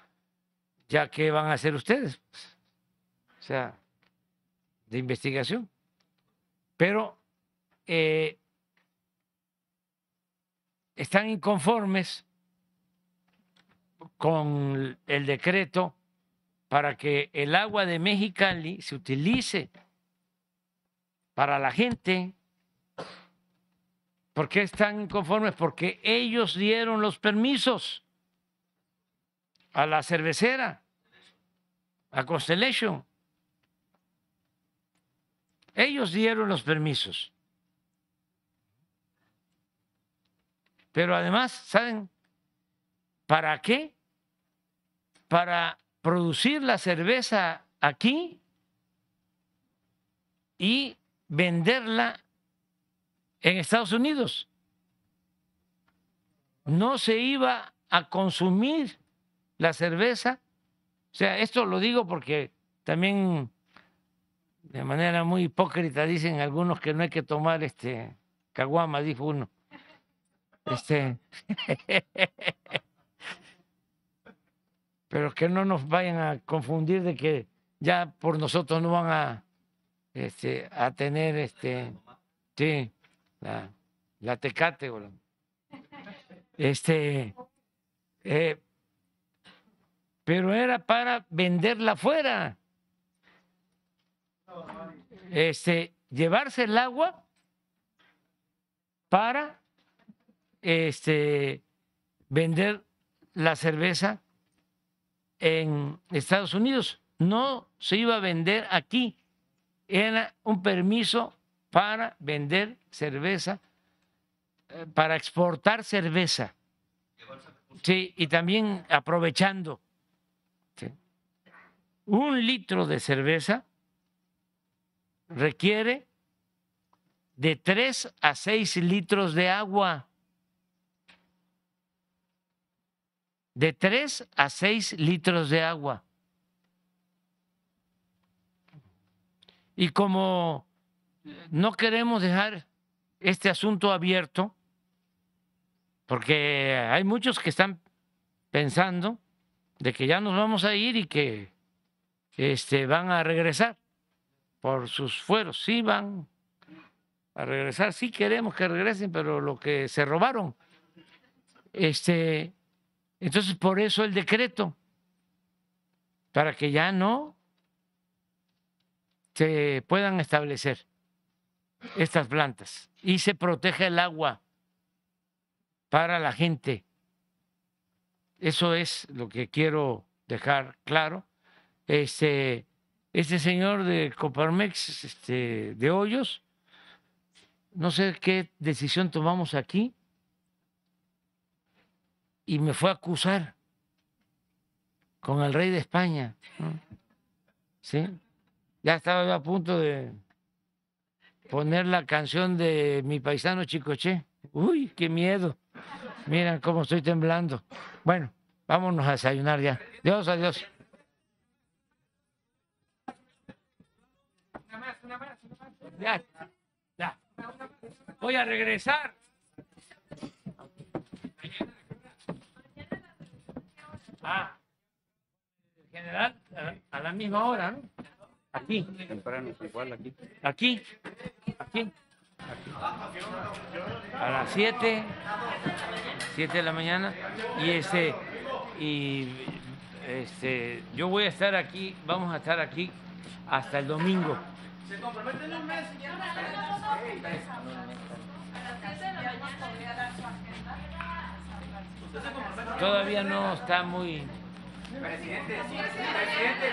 ya qué van a hacer ustedes. Pues o sea, de investigación. Pero eh, están inconformes con el decreto para que el agua de Mexicali se utilice para la gente. ¿Por qué están inconformes? Porque ellos dieron los permisos a la cervecera, a Constellation. Ellos dieron los permisos. Pero además, ¿saben para qué? Para producir la cerveza aquí y venderla en Estados Unidos. No se iba a consumir la cerveza. O sea, esto lo digo porque también de manera muy hipócrita, dicen algunos que no hay que tomar este caguama, dijo uno. Este. Pero que no nos vayan a confundir de que ya por nosotros no van a, este, a tener este. Sí, la, tecate, Este. Eh, pero era para venderla fuera este, llevarse el agua para este, vender la cerveza en Estados Unidos. No se iba a vender aquí. Era un permiso para vender cerveza, eh, para exportar cerveza. Sí, y también aprovechando. Un litro de cerveza requiere de 3 a 6 litros de agua. De 3 a 6 litros de agua. Y como no queremos dejar este asunto abierto, porque hay muchos que están pensando de que ya nos vamos a ir y que este, van a regresar por sus fueros. Sí van a regresar, sí queremos que regresen, pero lo que se robaron. Este, entonces, por eso el decreto, para que ya no se puedan establecer estas plantas y se proteja el agua para la gente. Eso es lo que quiero dejar claro. Este, este señor de Coparmex, este, de Hoyos, no sé qué decisión tomamos aquí, y me fue a acusar con el rey de España. ¿Sí? Ya estaba yo a punto de poner la canción de mi paisano Chicoche. Uy, qué miedo. Miren cómo estoy temblando. Bueno, vámonos a desayunar ya. Dios, adiós. Voy a regresar. Ah. general, a la misma hora, ¿no? Aquí. aquí. Aquí. A las 7, 7 de la mañana. Y ese este, yo voy a estar aquí, vamos a estar aquí hasta el domingo. Se comprometen un mes. Todavía no está muy. Presidente, presidente,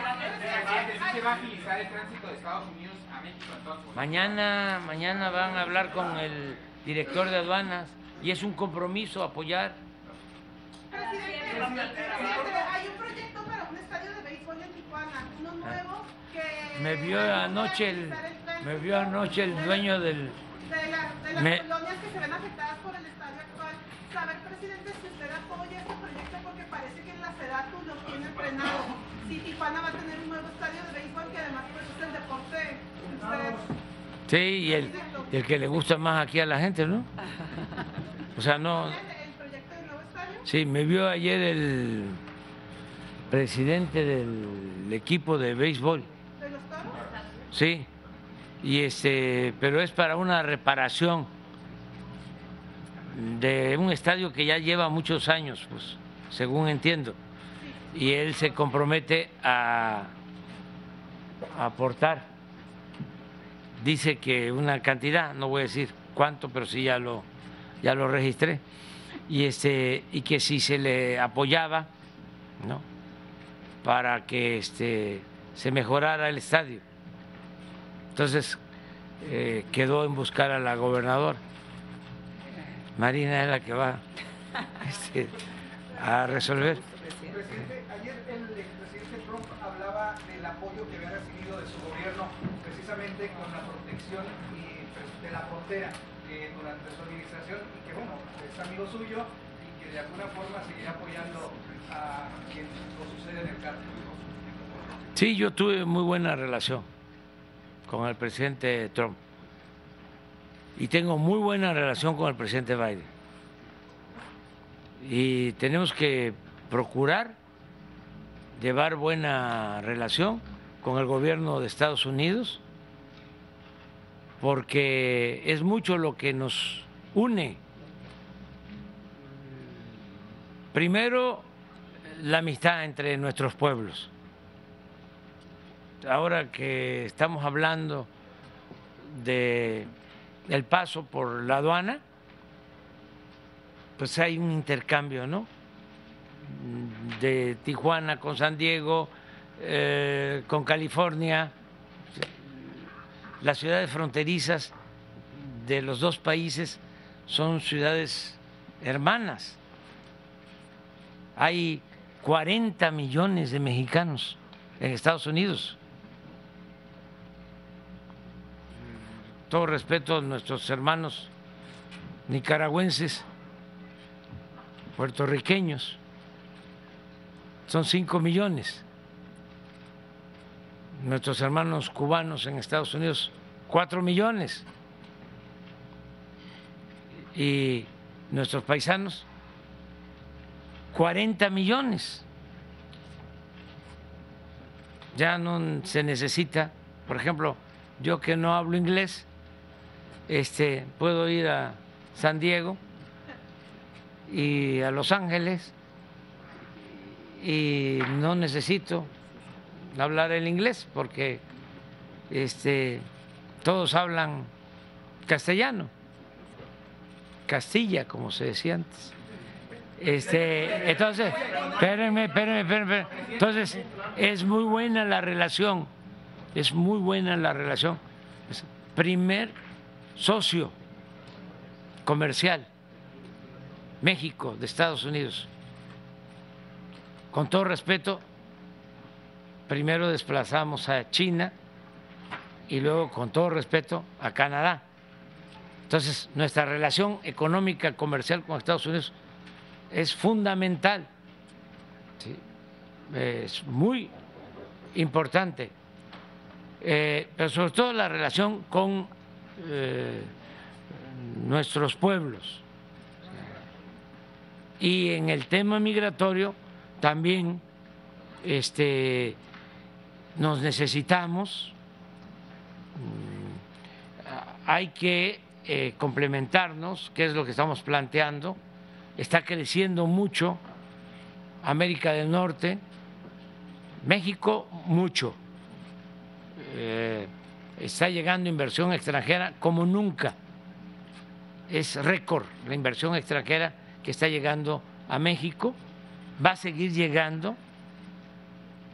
se va a agilizar el tránsito de Estados Unidos a México Mañana, mañana van a hablar con el director de aduanas y es un compromiso apoyar. Presidente, hay un proyecto para un estadio de béisbol en Tijuana, nuevo me vio anoche el me vio anoche el dueño del de, las colonias que se ven afectadas por el estadio actual saber presidente si usted apoya este proyecto porque parece que en la SEDATU lo tiene frenado si Tijuana va a tener un nuevo estadio de béisbol que además produce el deporte ustedes sí y el, que le gusta más aquí a la gente no o sea no el, el proyecto del nuevo estadio sí me vio ayer el presidente del equipo de béisbol sí, y este, pero es para una reparación de un estadio que ya lleva muchos años, pues, según entiendo, y él se compromete a aportar, dice que una cantidad, no voy a decir cuánto, pero sí ya lo, ya lo registré, y este, y que si se le apoyaba, ¿no? para que este, se mejorara el estadio entonces eh, quedó en buscar a la gobernadora. Marina es la que va este, a resolver. Presidente, ayer el presidente Trump hablaba del apoyo que había recibido de su gobierno precisamente con la protección pues, de la frontera eh, durante su administración y que bueno, es amigo suyo y que de alguna forma seguirá apoyando a quien lo sucede en el cártel. Sí, yo tuve muy buena relación con el presidente Trump y tengo muy buena relación con el presidente Biden. Y tenemos que procurar llevar buena relación con el gobierno de Estados Unidos porque es mucho lo que nos une. Primero, la amistad entre nuestros pueblos ahora que estamos hablando de el paso por la aduana, pues hay un intercambio, ¿no? De Tijuana con San Diego, eh, con California, las ciudades fronterizas de los dos países son ciudades hermanas. Hay 40 millones de mexicanos en Estados Unidos. todo respeto a nuestros hermanos nicaragüenses, puertorriqueños, son cinco millones. Nuestros hermanos cubanos en Estados Unidos, cuatro millones. Y nuestros paisanos, 40 millones. Ya no se necesita, por ejemplo, yo que no hablo inglés, este, puedo ir a San Diego y a Los Ángeles y no necesito hablar el inglés porque este, todos hablan castellano, Castilla como se decía antes. Este, entonces, espérenme, espérenme, espérenme, Entonces, es muy buena la relación, es muy buena la relación. Primer socio comercial México de Estados Unidos. Con todo respeto, primero desplazamos a China y luego, con todo respeto, a Canadá. Entonces, nuestra relación económica comercial con Estados Unidos es fundamental, es muy importante, eh, pero sobre todo la relación con eh, nuestros pueblos. Y en el tema migratorio también este, nos necesitamos, mm, hay que eh, complementarnos, que es lo que estamos planteando, está creciendo mucho América del Norte, México mucho. Eh, está llegando inversión extranjera como nunca. Es récord la inversión extranjera que está llegando a México, va a seguir llegando,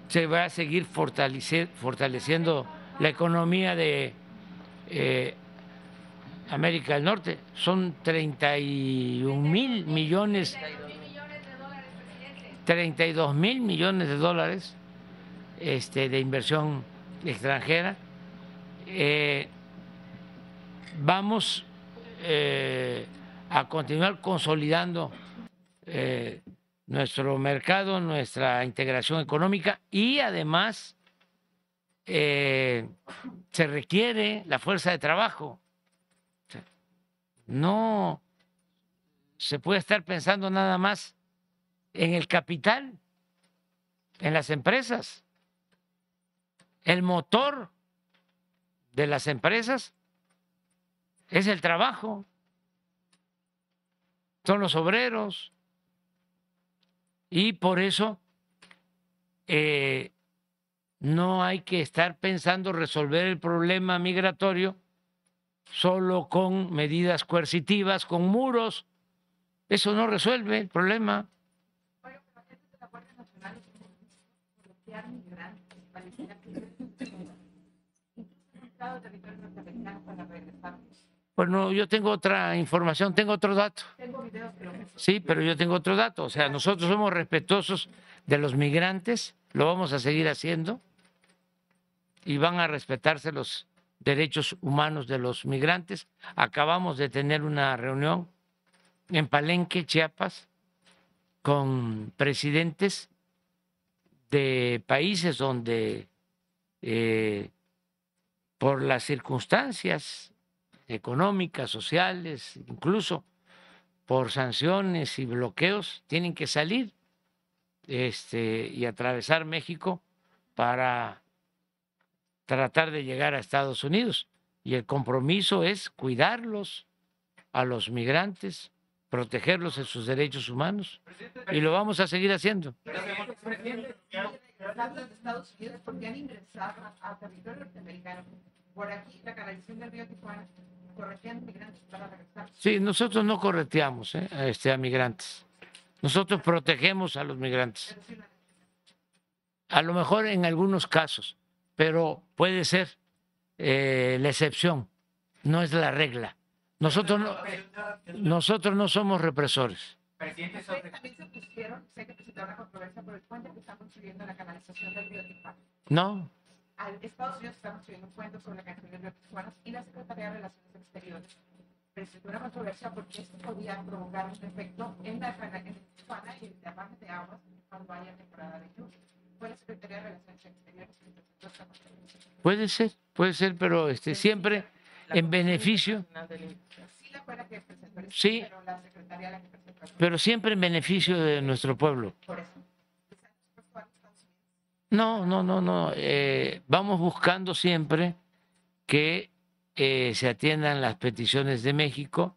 se va a seguir fortaleciendo la economía de eh, América del Norte. Son 31 mil millones, 32 mil millones de dólares este, de inversión extranjera eh, vamos eh, a continuar consolidando eh, nuestro mercado, nuestra integración económica y además se requiere la fuerza de trabajo. no se puede estar pensando nada más en el capital, en las empresas. El motor de las empresas es el trabajo, son los obreros. Y por eso eh, no hay que estar pensando resolver el problema migratorio solo con medidas coercitivas, con muros. Eso no resuelve el problema. Bueno, pues yo tengo otra información, tengo otro dato. Sí, pero yo tengo otro dato. O sea, nosotros somos respetuosos de los migrantes, lo vamos a seguir haciendo y van a respetarse los derechos humanos de los migrantes. Acabamos de tener una reunión en Palenque, Chiapas, con presidentes de países donde eh, por las circunstancias económicas, sociales, incluso por sanciones y bloqueos, tienen que salir este, y atravesar México para tratar de llegar a Estados Unidos. Y el compromiso es cuidarlos a los migrantes, protegerlos en sus derechos humanos. Y lo vamos a seguir haciendo. Los de Estados Unidos porque han ingresado a territorio norteamericano. Por aquí, la canalización del río Tijuana, corretean migrantes para regresar. Sí, nosotros no correteamos eh, a, este, a migrantes. Nosotros protegemos a los migrantes. A lo mejor en algunos casos, pero puede ser eh, la excepción, no es la regla. Nosotros no, nosotros no somos represores presidente sobre... También se pusieron, sé que presentaron la controversia por el puente que están construyendo la canalización del río Tijuana. No. Al Estados Unidos está construyendo un puente sobre la canalización del río Tijuana y la Secretaría de Relaciones Exteriores presentó una controversia porque esto podía provocar un efecto en la canalización de Tijuana y el derrame de aguas cuando haya temporada de lluvia. Fue la Secretaría de Relaciones Exteriores que presentó esta controversia. Puede ser, puede ser, pero este, siempre en beneficio sí, pero siempre en beneficio de nuestro pueblo. No, no, no, no. Eh, vamos buscando siempre que eh, se atiendan las peticiones de México.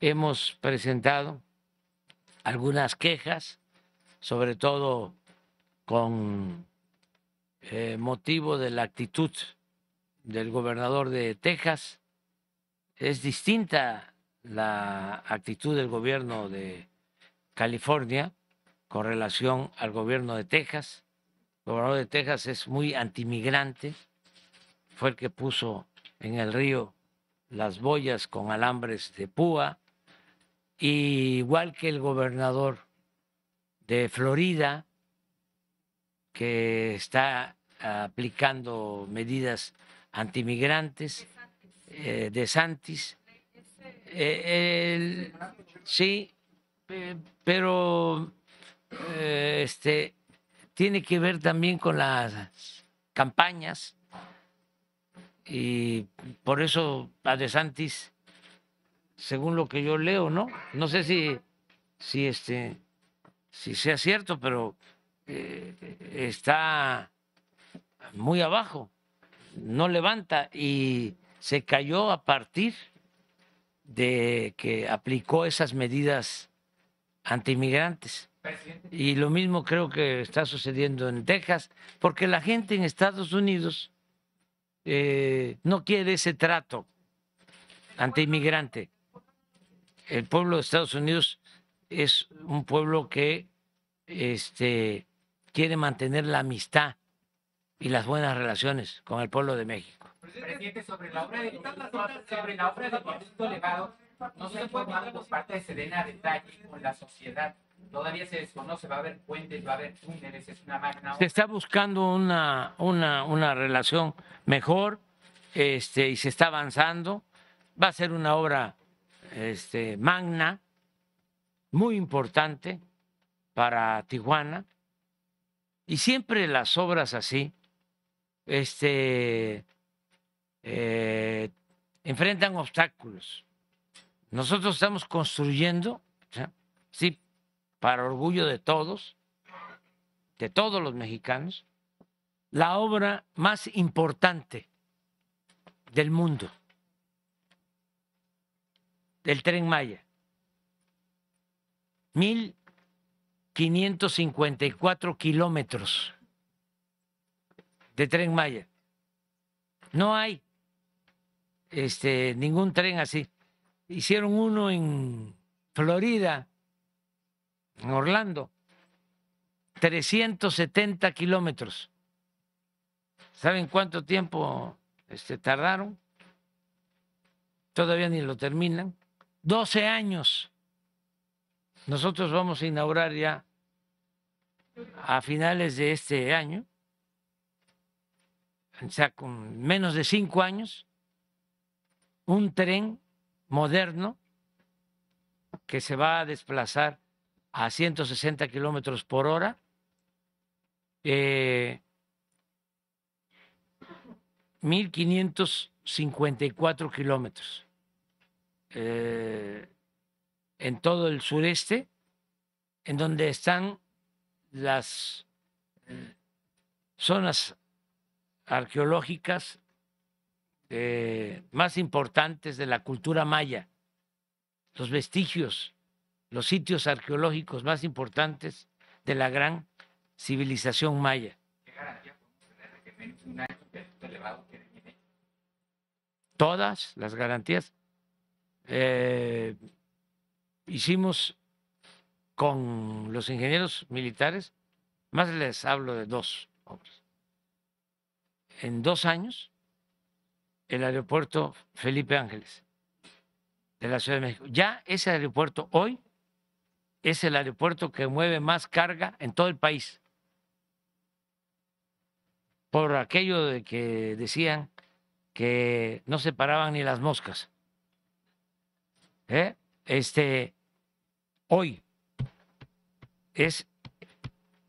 Hemos presentado algunas quejas, sobre todo con eh, motivo de la actitud del gobernador de Texas. Es distinta la actitud del gobierno de California con relación al gobierno de Texas. El gobernador de Texas es muy antimigrante, fue el que puso en el río las boyas con alambres de púa, igual que el gobernador de Florida, que está aplicando medidas antimigrantes, de Santis, eh, eh, sí, pero eh, este, tiene que ver también con las campañas y por eso a Santis, según lo que yo leo, ¿no? No sé si, si, este, si sea cierto, pero eh, está muy abajo, no levanta y se cayó a partir de que aplicó esas medidas anti-inmigrantes. Y lo mismo creo que está sucediendo en Texas, porque la gente en Estados Unidos eh, no quiere ese trato anti-inmigrante. El pueblo de Estados Unidos es un pueblo que este, quiere mantener la amistad y las buenas relaciones con el pueblo de México presente sobre la obra de sobre la obra del no se fue informado por parte de Sedena detalle con la sociedad. Todavía se desconoce, va a haber puentes, va a haber túneles, es una magna. Se está buscando una, una, una relación mejor este, y se está avanzando. Va a ser una obra este, magna, muy importante para Tijuana. Y siempre las obras así este, eh, enfrentan obstáculos. Nosotros estamos construyendo, sí, para orgullo de todos, de todos los mexicanos, la obra más importante del mundo, del tren Maya. 1.554 kilómetros de tren Maya. No hay este, ningún tren así. Hicieron uno en Florida, en Orlando, 370 kilómetros. ¿Saben cuánto tiempo este, tardaron? Todavía ni lo terminan. 12 años. Nosotros vamos a inaugurar ya a finales de este año, o sea, con menos de cinco años, un tren moderno que se va a desplazar a 160 kilómetros por hora. 1.554 eh, kilómetros eh, en todo el sureste, en donde están las eh, zonas arqueológicas eh, más importantes de la cultura maya, los vestigios, los sitios arqueológicos más importantes de la gran civilización maya. ¿Qué podemos tener de que elevado Todas las garantías. Eh, hicimos con los ingenieros militares, más les hablo de dos obras. En dos años el aeropuerto Felipe Ángeles de la Ciudad de México. Ya ese aeropuerto hoy es el aeropuerto que mueve más carga en todo el país. Por aquello de que decían que no se paraban ni las moscas. ¿eh? Este, hoy es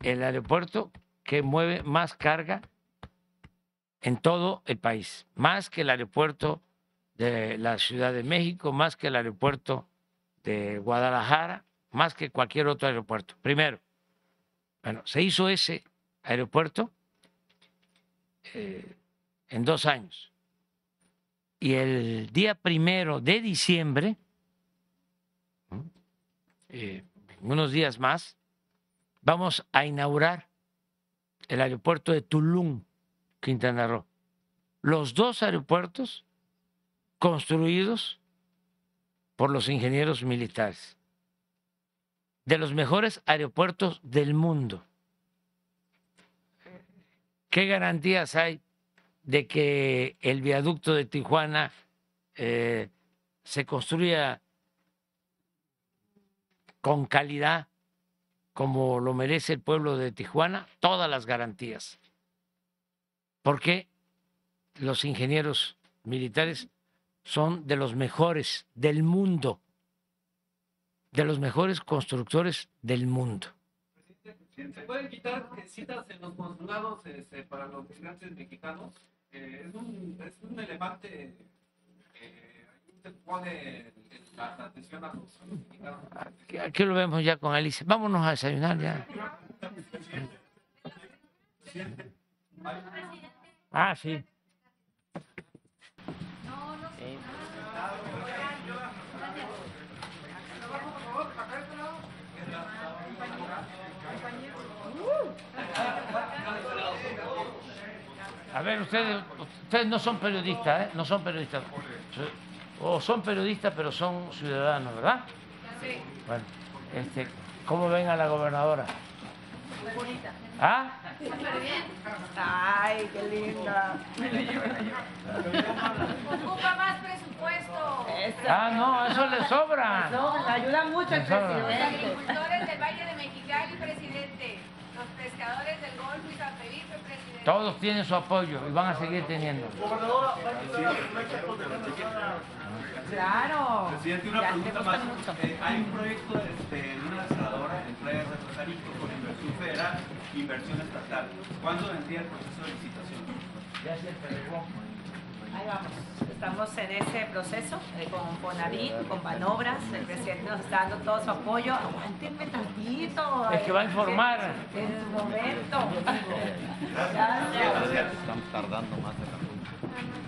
el aeropuerto que mueve más carga en todo el país, más que el aeropuerto de la Ciudad de México, más que el aeropuerto de Guadalajara, más que cualquier otro aeropuerto. Primero, bueno, se hizo ese aeropuerto eh, en dos años. Y el día primero de diciembre, eh, unos días más, vamos a inaugurar el aeropuerto de Tulum, Quintana Roo. Los dos aeropuertos construidos por los ingenieros militares, de los mejores aeropuertos del mundo. ¿Qué garantías hay de que el viaducto de Tijuana eh, se construya con calidad como lo merece el pueblo de Tijuana? Todas las garantías porque los ingenieros militares son de los mejores del mundo, de los mejores constructores del mundo. ¿Se pueden quitar citas en los consulados este, para los migrantes mexicanos? Eh, es, un, es un elefante eh, pone la atención a los mexicanos. Aquí, aquí lo vemos ya con Alicia. Vámonos a desayunar ya. Ah, sí. A ver, ustedes, ustedes no son periodistas, ¿eh? No son periodistas. O son periodistas, pero son ciudadanos, ¿verdad? Sí. Bueno, este, ¿cómo ven a la gobernadora? Bonita. ¿Ah? Ay, qué linda. Ocupa más presupuesto. Ah, no, eso le sobra. ayuda mucho el presidente. Los agricultores del Valle de Mexicali, presidente. Los pescadores del Golfo y San Felipe, presidente. Todos tienen su apoyo y van a seguir teniendo. Claro. Presidente, una pregunta más. Eh, hay un proyecto de este, una lanzadora en Playa de con inversión federal e inversión estatal. ¿Cuándo vendría el proceso de licitación? Gracias, Pedro. Ahí vamos. Estamos en ese proceso eh, con Fonavit, con Panobras. El presidente nos está dando todo su apoyo. Aguántenme tantito. Es que va a informar. En el momento. Gracias. Gracias. Estamos tardando más de la